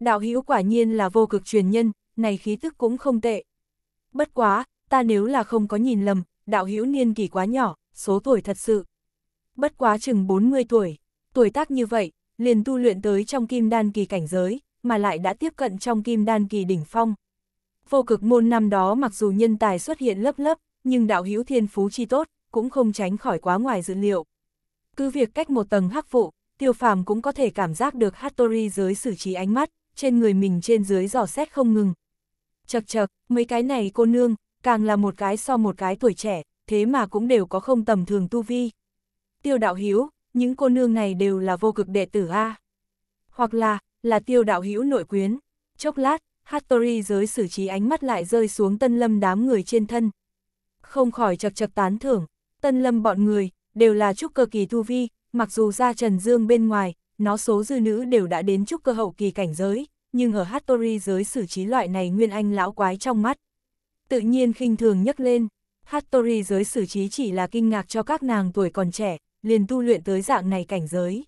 [SPEAKER 1] Đạo hữu quả nhiên là vô cực truyền nhân, này khí tức cũng không tệ. Bất quá, ta nếu là không có nhìn lầm, đạo hữu niên kỳ quá nhỏ, số tuổi thật sự. Bất quá chừng 40 tuổi, tuổi tác như vậy, liền tu luyện tới trong kim đan kỳ cảnh giới, mà lại đã tiếp cận trong kim đan kỳ đỉnh phong. Vô cực môn năm đó mặc dù nhân tài xuất hiện lấp lấp, nhưng đạo hữu thiên phú chi tốt, cũng không tránh khỏi quá ngoài dự liệu. Cứ việc cách một tầng hắc vụ, tiêu phàm cũng có thể cảm giác được Hattori dưới xử trí ánh mắt, trên người mình trên dưới dò xét không ngừng. Chật chật, mấy cái này cô nương, càng là một cái so một cái tuổi trẻ, thế mà cũng đều có không tầm thường tu vi. Tiêu đạo hiếu, những cô nương này đều là vô cực đệ tử A. Hoặc là, là tiêu đạo hữu nội quyến. Chốc lát, Hattori giới xử trí ánh mắt lại rơi xuống tân lâm đám người trên thân. Không khỏi chật chật tán thưởng, tân lâm bọn người, đều là trúc cơ kỳ tu vi, mặc dù ra Trần Dương bên ngoài, nó số dư nữ đều đã đến trúc cơ hậu kỳ cảnh giới, nhưng ở Hattori giới xử trí loại này nguyên anh lão quái trong mắt. Tự nhiên khinh thường nhấc lên, Hattori giới xử trí chỉ là kinh ngạc cho các nàng tuổi còn trẻ, liền tu luyện tới dạng này cảnh giới.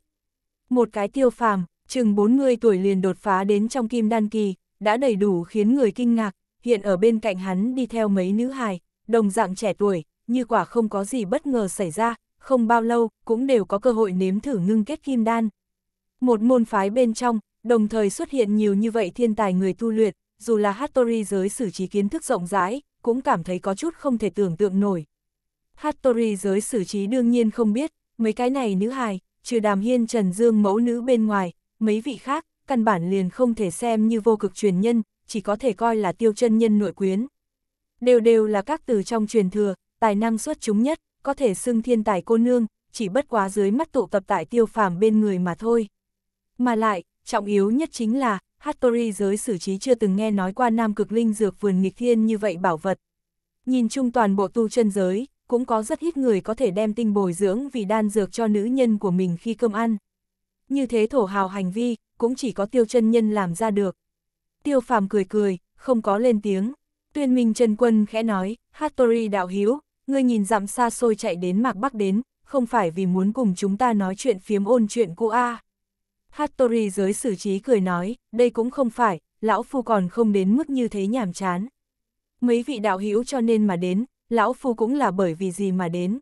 [SPEAKER 1] Một cái tiêu phàm, chừng 40 tuổi liền đột phá đến trong kim đan kỳ, đã đầy đủ khiến người kinh ngạc, hiện ở bên cạnh hắn đi theo mấy nữ hài, đồng dạng trẻ tuổi, như quả không có gì bất ngờ xảy ra, không bao lâu cũng đều có cơ hội nếm thử ngưng kết kim đan. Một môn phái bên trong, đồng thời xuất hiện nhiều như vậy thiên tài người tu luyện, dù là Hattori giới xử trí kiến thức rộng rãi, cũng cảm thấy có chút không thể tưởng tượng nổi. Hattori giới xử trí đương nhiên không biết, mấy cái này nữ hài, trừ đàm hiên trần dương mẫu nữ bên ngoài, mấy vị khác, căn bản liền không thể xem như vô cực truyền nhân, chỉ có thể coi là tiêu chân nhân nội quyến. Đều đều là các từ trong truyền thừa, tài năng xuất chúng nhất có thể xưng thiên tài cô nương, chỉ bất quá dưới mắt tụ tập tại tiêu phàm bên người mà thôi. Mà lại, trọng yếu nhất chính là, Hattori giới xử trí chưa từng nghe nói qua nam cực linh dược vườn nghịch thiên như vậy bảo vật. Nhìn chung toàn bộ tu chân giới, cũng có rất ít người có thể đem tinh bồi dưỡng vì đan dược cho nữ nhân của mình khi cơm ăn. Như thế thổ hào hành vi, cũng chỉ có tiêu chân nhân làm ra được. Tiêu phàm cười cười, không có lên tiếng. Tuyên minh chân quân khẽ nói, Hattori đạo hiếu, ngươi nhìn dặm xa xôi chạy đến mạc bắc đến, không phải vì muốn cùng chúng ta nói chuyện phiếm ôn chuyện cũ a à. Hattori giới xử trí cười nói, đây cũng không phải, lão phu còn không đến mức như thế nhàm chán. Mấy vị đạo hữu cho nên mà đến, lão phu cũng là bởi vì gì mà đến.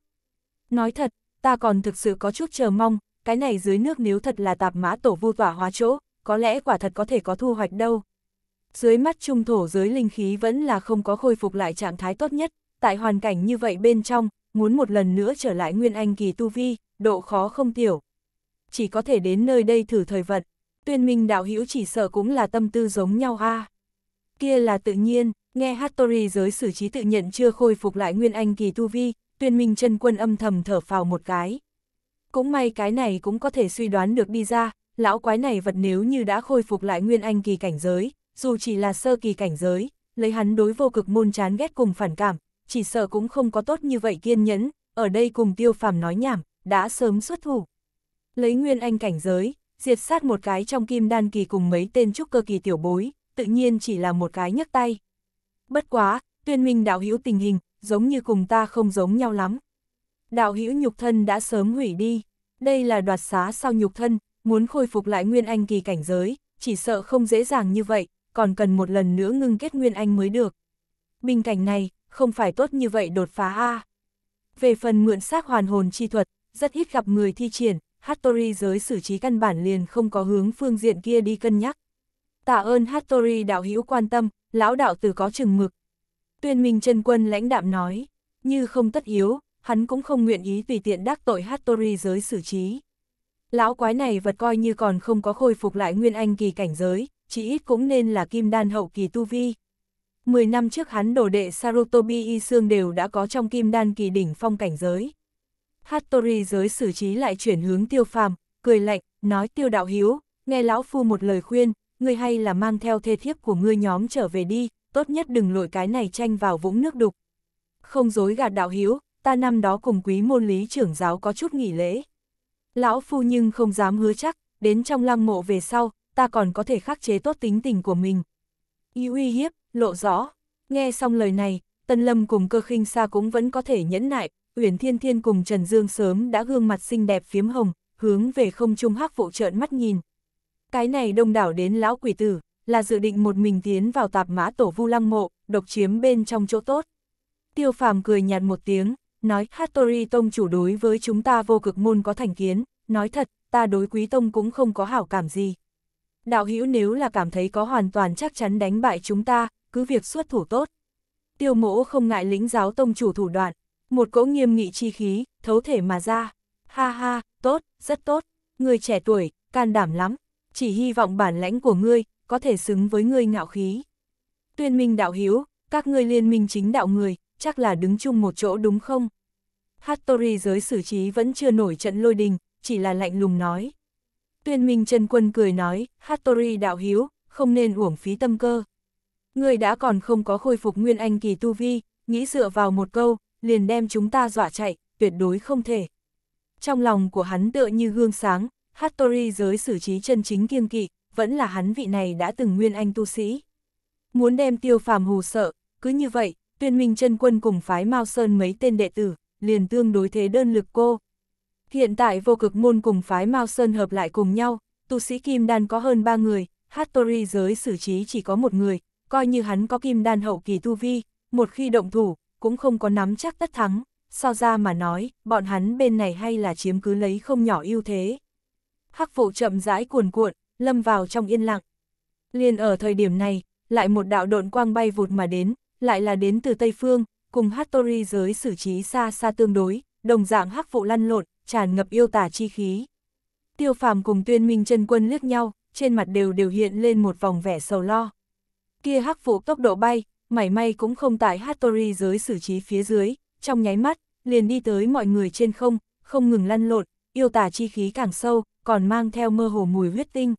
[SPEAKER 1] Nói thật, ta còn thực sự có chút chờ mong, cái này dưới nước nếu thật là tạp mã tổ vu tỏa hóa chỗ, có lẽ quả thật có thể có thu hoạch đâu. Dưới mắt trung thổ giới linh khí vẫn là không có khôi phục lại trạng thái tốt nhất, tại hoàn cảnh như vậy bên trong, muốn một lần nữa trở lại Nguyên Anh kỳ tu vi, độ khó không tiểu. Chỉ có thể đến nơi đây thử thời vận tuyên minh đạo hữu chỉ sợ cũng là tâm tư giống nhau ha Kia là tự nhiên, nghe Hattori giới xử trí tự nhận chưa khôi phục lại Nguyên Anh kỳ tu vi, tuyên minh chân quân âm thầm thở phào một cái. Cũng may cái này cũng có thể suy đoán được đi ra, lão quái này vật nếu như đã khôi phục lại Nguyên Anh kỳ cảnh giới, dù chỉ là sơ kỳ cảnh giới, lấy hắn đối vô cực môn chán ghét cùng phản cảm, chỉ sợ cũng không có tốt như vậy kiên nhẫn, ở đây cùng tiêu phàm nói nhảm, đã sớm xuất thủ. Lấy nguyên anh cảnh giới, diệt sát một cái trong kim đan kỳ cùng mấy tên trúc cơ kỳ tiểu bối, tự nhiên chỉ là một cái nhấc tay. Bất quá, tuyên minh đạo hữu tình hình, giống như cùng ta không giống nhau lắm. Đạo hữu nhục thân đã sớm hủy đi, đây là đoạt xá sau nhục thân, muốn khôi phục lại nguyên anh kỳ cảnh giới, chỉ sợ không dễ dàng như vậy, còn cần một lần nữa ngưng kết nguyên anh mới được. Bình cảnh này, không phải tốt như vậy đột phá a. Về phần mượn xác hoàn hồn chi thuật, rất ít gặp người thi triển, Hattori giới xử trí căn bản liền không có hướng phương diện kia đi cân nhắc. Tạ ơn Hattori đạo hữu quan tâm, lão đạo tử có chừng mực. Tuyên Minh chân quân lãnh đạm nói, như không tất yếu, hắn cũng không nguyện ý tùy tiện đắc tội Hattori giới xử trí. Lão quái này vật coi như còn không có khôi phục lại nguyên anh kỳ cảnh giới, chỉ ít cũng nên là kim đan hậu kỳ tu vi, 10 năm trước hắn đồ đệ Sarutobi Y Sương đều đã có trong kim đan kỳ đỉnh phong cảnh giới. Hattori giới xử trí lại chuyển hướng tiêu phàm, cười lạnh, nói tiêu đạo hiếu, nghe lão phu một lời khuyên, ngươi hay là mang theo thê thiếp của ngươi nhóm trở về đi, tốt nhất đừng lội cái này tranh vào vũng nước đục. Không dối gạt đạo hiếu, ta năm đó cùng quý môn lý trưởng giáo có chút nghỉ lễ. Lão phu nhưng không dám hứa chắc, đến trong lăng mộ về sau, ta còn có thể khắc chế tốt tính tình của mình, ý uy hiếp, lộ rõ. Nghe xong lời này, Tân Lâm cùng cơ khinh xa cũng vẫn có thể nhẫn nại, Uyển Thiên Thiên cùng Trần Dương sớm đã gương mặt xinh đẹp phiếm hồng, hướng về không trung hắc vụ trợn mắt nhìn. Cái này đông đảo đến lão quỷ tử, là dự định một mình tiến vào tạp mã tổ vu lăng mộ, độc chiếm bên trong chỗ tốt. Tiêu phàm cười nhạt một tiếng, nói Hattori Tông chủ đối với chúng ta vô cực môn có thành kiến, nói thật, ta đối quý Tông cũng không có hảo cảm gì đạo hữu nếu là cảm thấy có hoàn toàn chắc chắn đánh bại chúng ta, cứ việc xuất thủ tốt. Tiêu mỗ không ngại lĩnh giáo tông chủ thủ đoạn, một cỗ nghiêm nghị chi khí, thấu thể mà ra. Ha ha, tốt, rất tốt, người trẻ tuổi, can đảm lắm, chỉ hy vọng bản lãnh của ngươi, có thể xứng với ngươi ngạo khí. Tuyên minh đạo hiếu, các ngươi liên minh chính đạo người, chắc là đứng chung một chỗ đúng không? Hattori giới xử trí vẫn chưa nổi trận lôi đình, chỉ là lạnh lùng nói. Tuyên Minh chân Quân cười nói, Hattori đạo hiếu, không nên uổng phí tâm cơ. Người đã còn không có khôi phục nguyên anh kỳ tu vi, nghĩ dựa vào một câu, liền đem chúng ta dọa chạy, tuyệt đối không thể. Trong lòng của hắn tựa như gương sáng, Hattori giới xử trí chân chính kiên kỵ, vẫn là hắn vị này đã từng nguyên anh tu sĩ. Muốn đem tiêu phàm hù sợ, cứ như vậy, tuyên minh chân quân cùng phái Mao Sơn mấy tên đệ tử, liền tương đối thế đơn lực cô, Hiện tại vô cực môn cùng phái Mao Sơn hợp lại cùng nhau, tu sĩ kim đan có hơn 3 người, Hattori giới xử trí chỉ có một người, coi như hắn có kim đan hậu kỳ tu vi, một khi động thủ, cũng không có nắm chắc tất thắng, so ra mà nói, bọn hắn bên này hay là chiếm cứ lấy không nhỏ ưu thế. Hắc phụ chậm rãi cuồn cuộn, lâm vào trong yên lặng. Liền ở thời điểm này, lại một đạo độn quang bay vụt mà đến, lại là đến từ Tây Phương, cùng Hattori giới xử trí xa xa tương đối, đồng dạng hắc phụ lăn lộn, tràn ngập yêu tả chi khí. Tiêu phàm cùng tuyên minh chân quân liếc nhau, trên mặt đều đều hiện lên một vòng vẻ sầu lo. Kia hắc vụ tốc độ bay, mảy may cũng không tại Hattori giới xử trí phía dưới, trong nháy mắt, liền đi tới mọi người trên không, không ngừng lăn lộn, yêu tả chi khí càng sâu, còn mang theo mơ hồ mùi huyết tinh.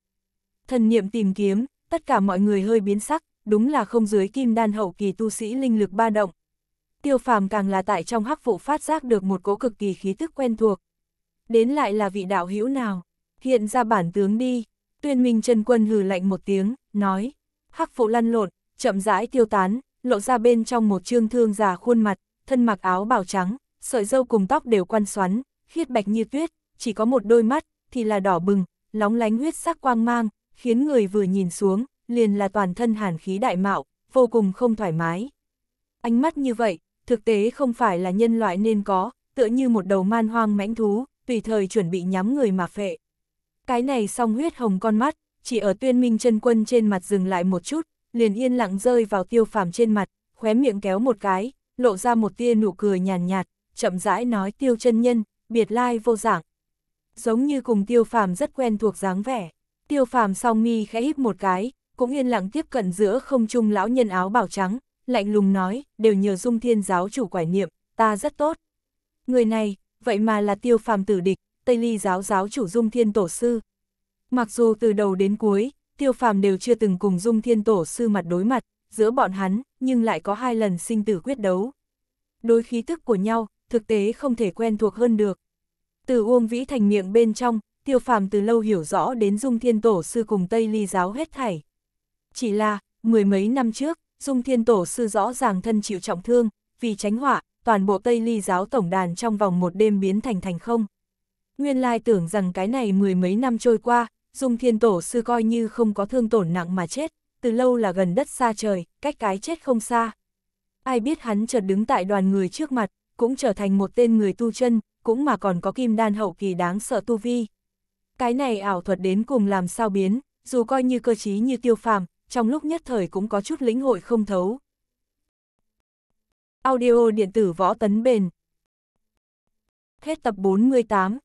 [SPEAKER 1] Thần niệm tìm kiếm, tất cả mọi người hơi biến sắc, đúng là không dưới kim đan hậu kỳ tu sĩ linh lực ba động. Tiêu phàm càng là tại trong hắc vụ phát giác được một cỗ cực kỳ khí tức quen thuộc, đến lại là vị đạo hữu nào, hiện ra bản tướng đi, tuyên minh chân quân hừ lạnh một tiếng, nói, hắc phụ lăn lộn, chậm rãi tiêu tán, lộ ra bên trong một trương thương già khuôn mặt, thân mặc áo bào trắng, sợi dâu cùng tóc đều quan xoắn, khiết bạch như tuyết, chỉ có một đôi mắt, thì là đỏ bừng, lóng lánh huyết sắc quang mang, khiến người vừa nhìn xuống, liền là toàn thân hàn khí đại mạo, vô cùng không thoải mái. Ánh mắt như vậy, thực tế không phải là nhân loại nên có, tựa như một đầu man hoang mãnh thú, tùy thời chuẩn bị nhắm người mà phệ. Cái này song huyết hồng con mắt, chỉ ở tuyên minh chân quân trên mặt dừng lại một chút, liền yên lặng rơi vào tiêu phàm trên mặt, khóe miệng kéo một cái, lộ ra một tia nụ cười nhàn nhạt, chậm rãi nói tiêu chân nhân, biệt lai vô giảng. Giống như cùng tiêu phàm rất quen thuộc dáng vẻ, tiêu phàm song mi khẽ híp một cái, cũng yên lặng tiếp cận giữa không trung lão nhân áo bảo trắng, lạnh lùng nói, đều nhờ dung thiên giáo chủ quải niệm, ta rất tốt. Người này, vậy mà là tiêu phàm tử địch, Tây Ly giáo giáo chủ Dung Thiên Tổ Sư. Mặc dù từ đầu đến cuối, tiêu phàm đều chưa từng cùng Dung Thiên Tổ Sư mặt đối mặt, giữa bọn hắn, nhưng lại có hai lần sinh tử quyết đấu. Đối khí thức của nhau, thực tế không thể quen thuộc hơn được. Từ Uông Vĩ Thành miệng bên trong, tiêu phàm từ lâu hiểu rõ đến Dung Thiên Tổ Sư cùng Tây Ly giáo hết thảy. Chỉ là, mười mấy năm trước, Dung Thiên Tổ Sư rõ ràng thân chịu trọng thương, vì tránh họa, toàn bộ Tây Ly giáo tổng đàn trong vòng một đêm biến thành thành không. Nguyên lai tưởng rằng cái này mười mấy năm trôi qua, Dung Thiên Tổ sư coi như không có thương tổn nặng mà chết, từ lâu là gần đất xa trời, cách cái chết không xa. Ai biết hắn chợt đứng tại đoàn người trước mặt, cũng trở thành một tên người tu chân, cũng mà còn có kim đan hậu kỳ đáng sợ tu vi. Cái này ảo thuật đến cùng làm sao biến, dù coi như cơ trí như tiêu phàm, trong lúc nhất thời cũng có chút lĩnh hội không thấu. Audio điện tử võ tấn bền. Hết tập 48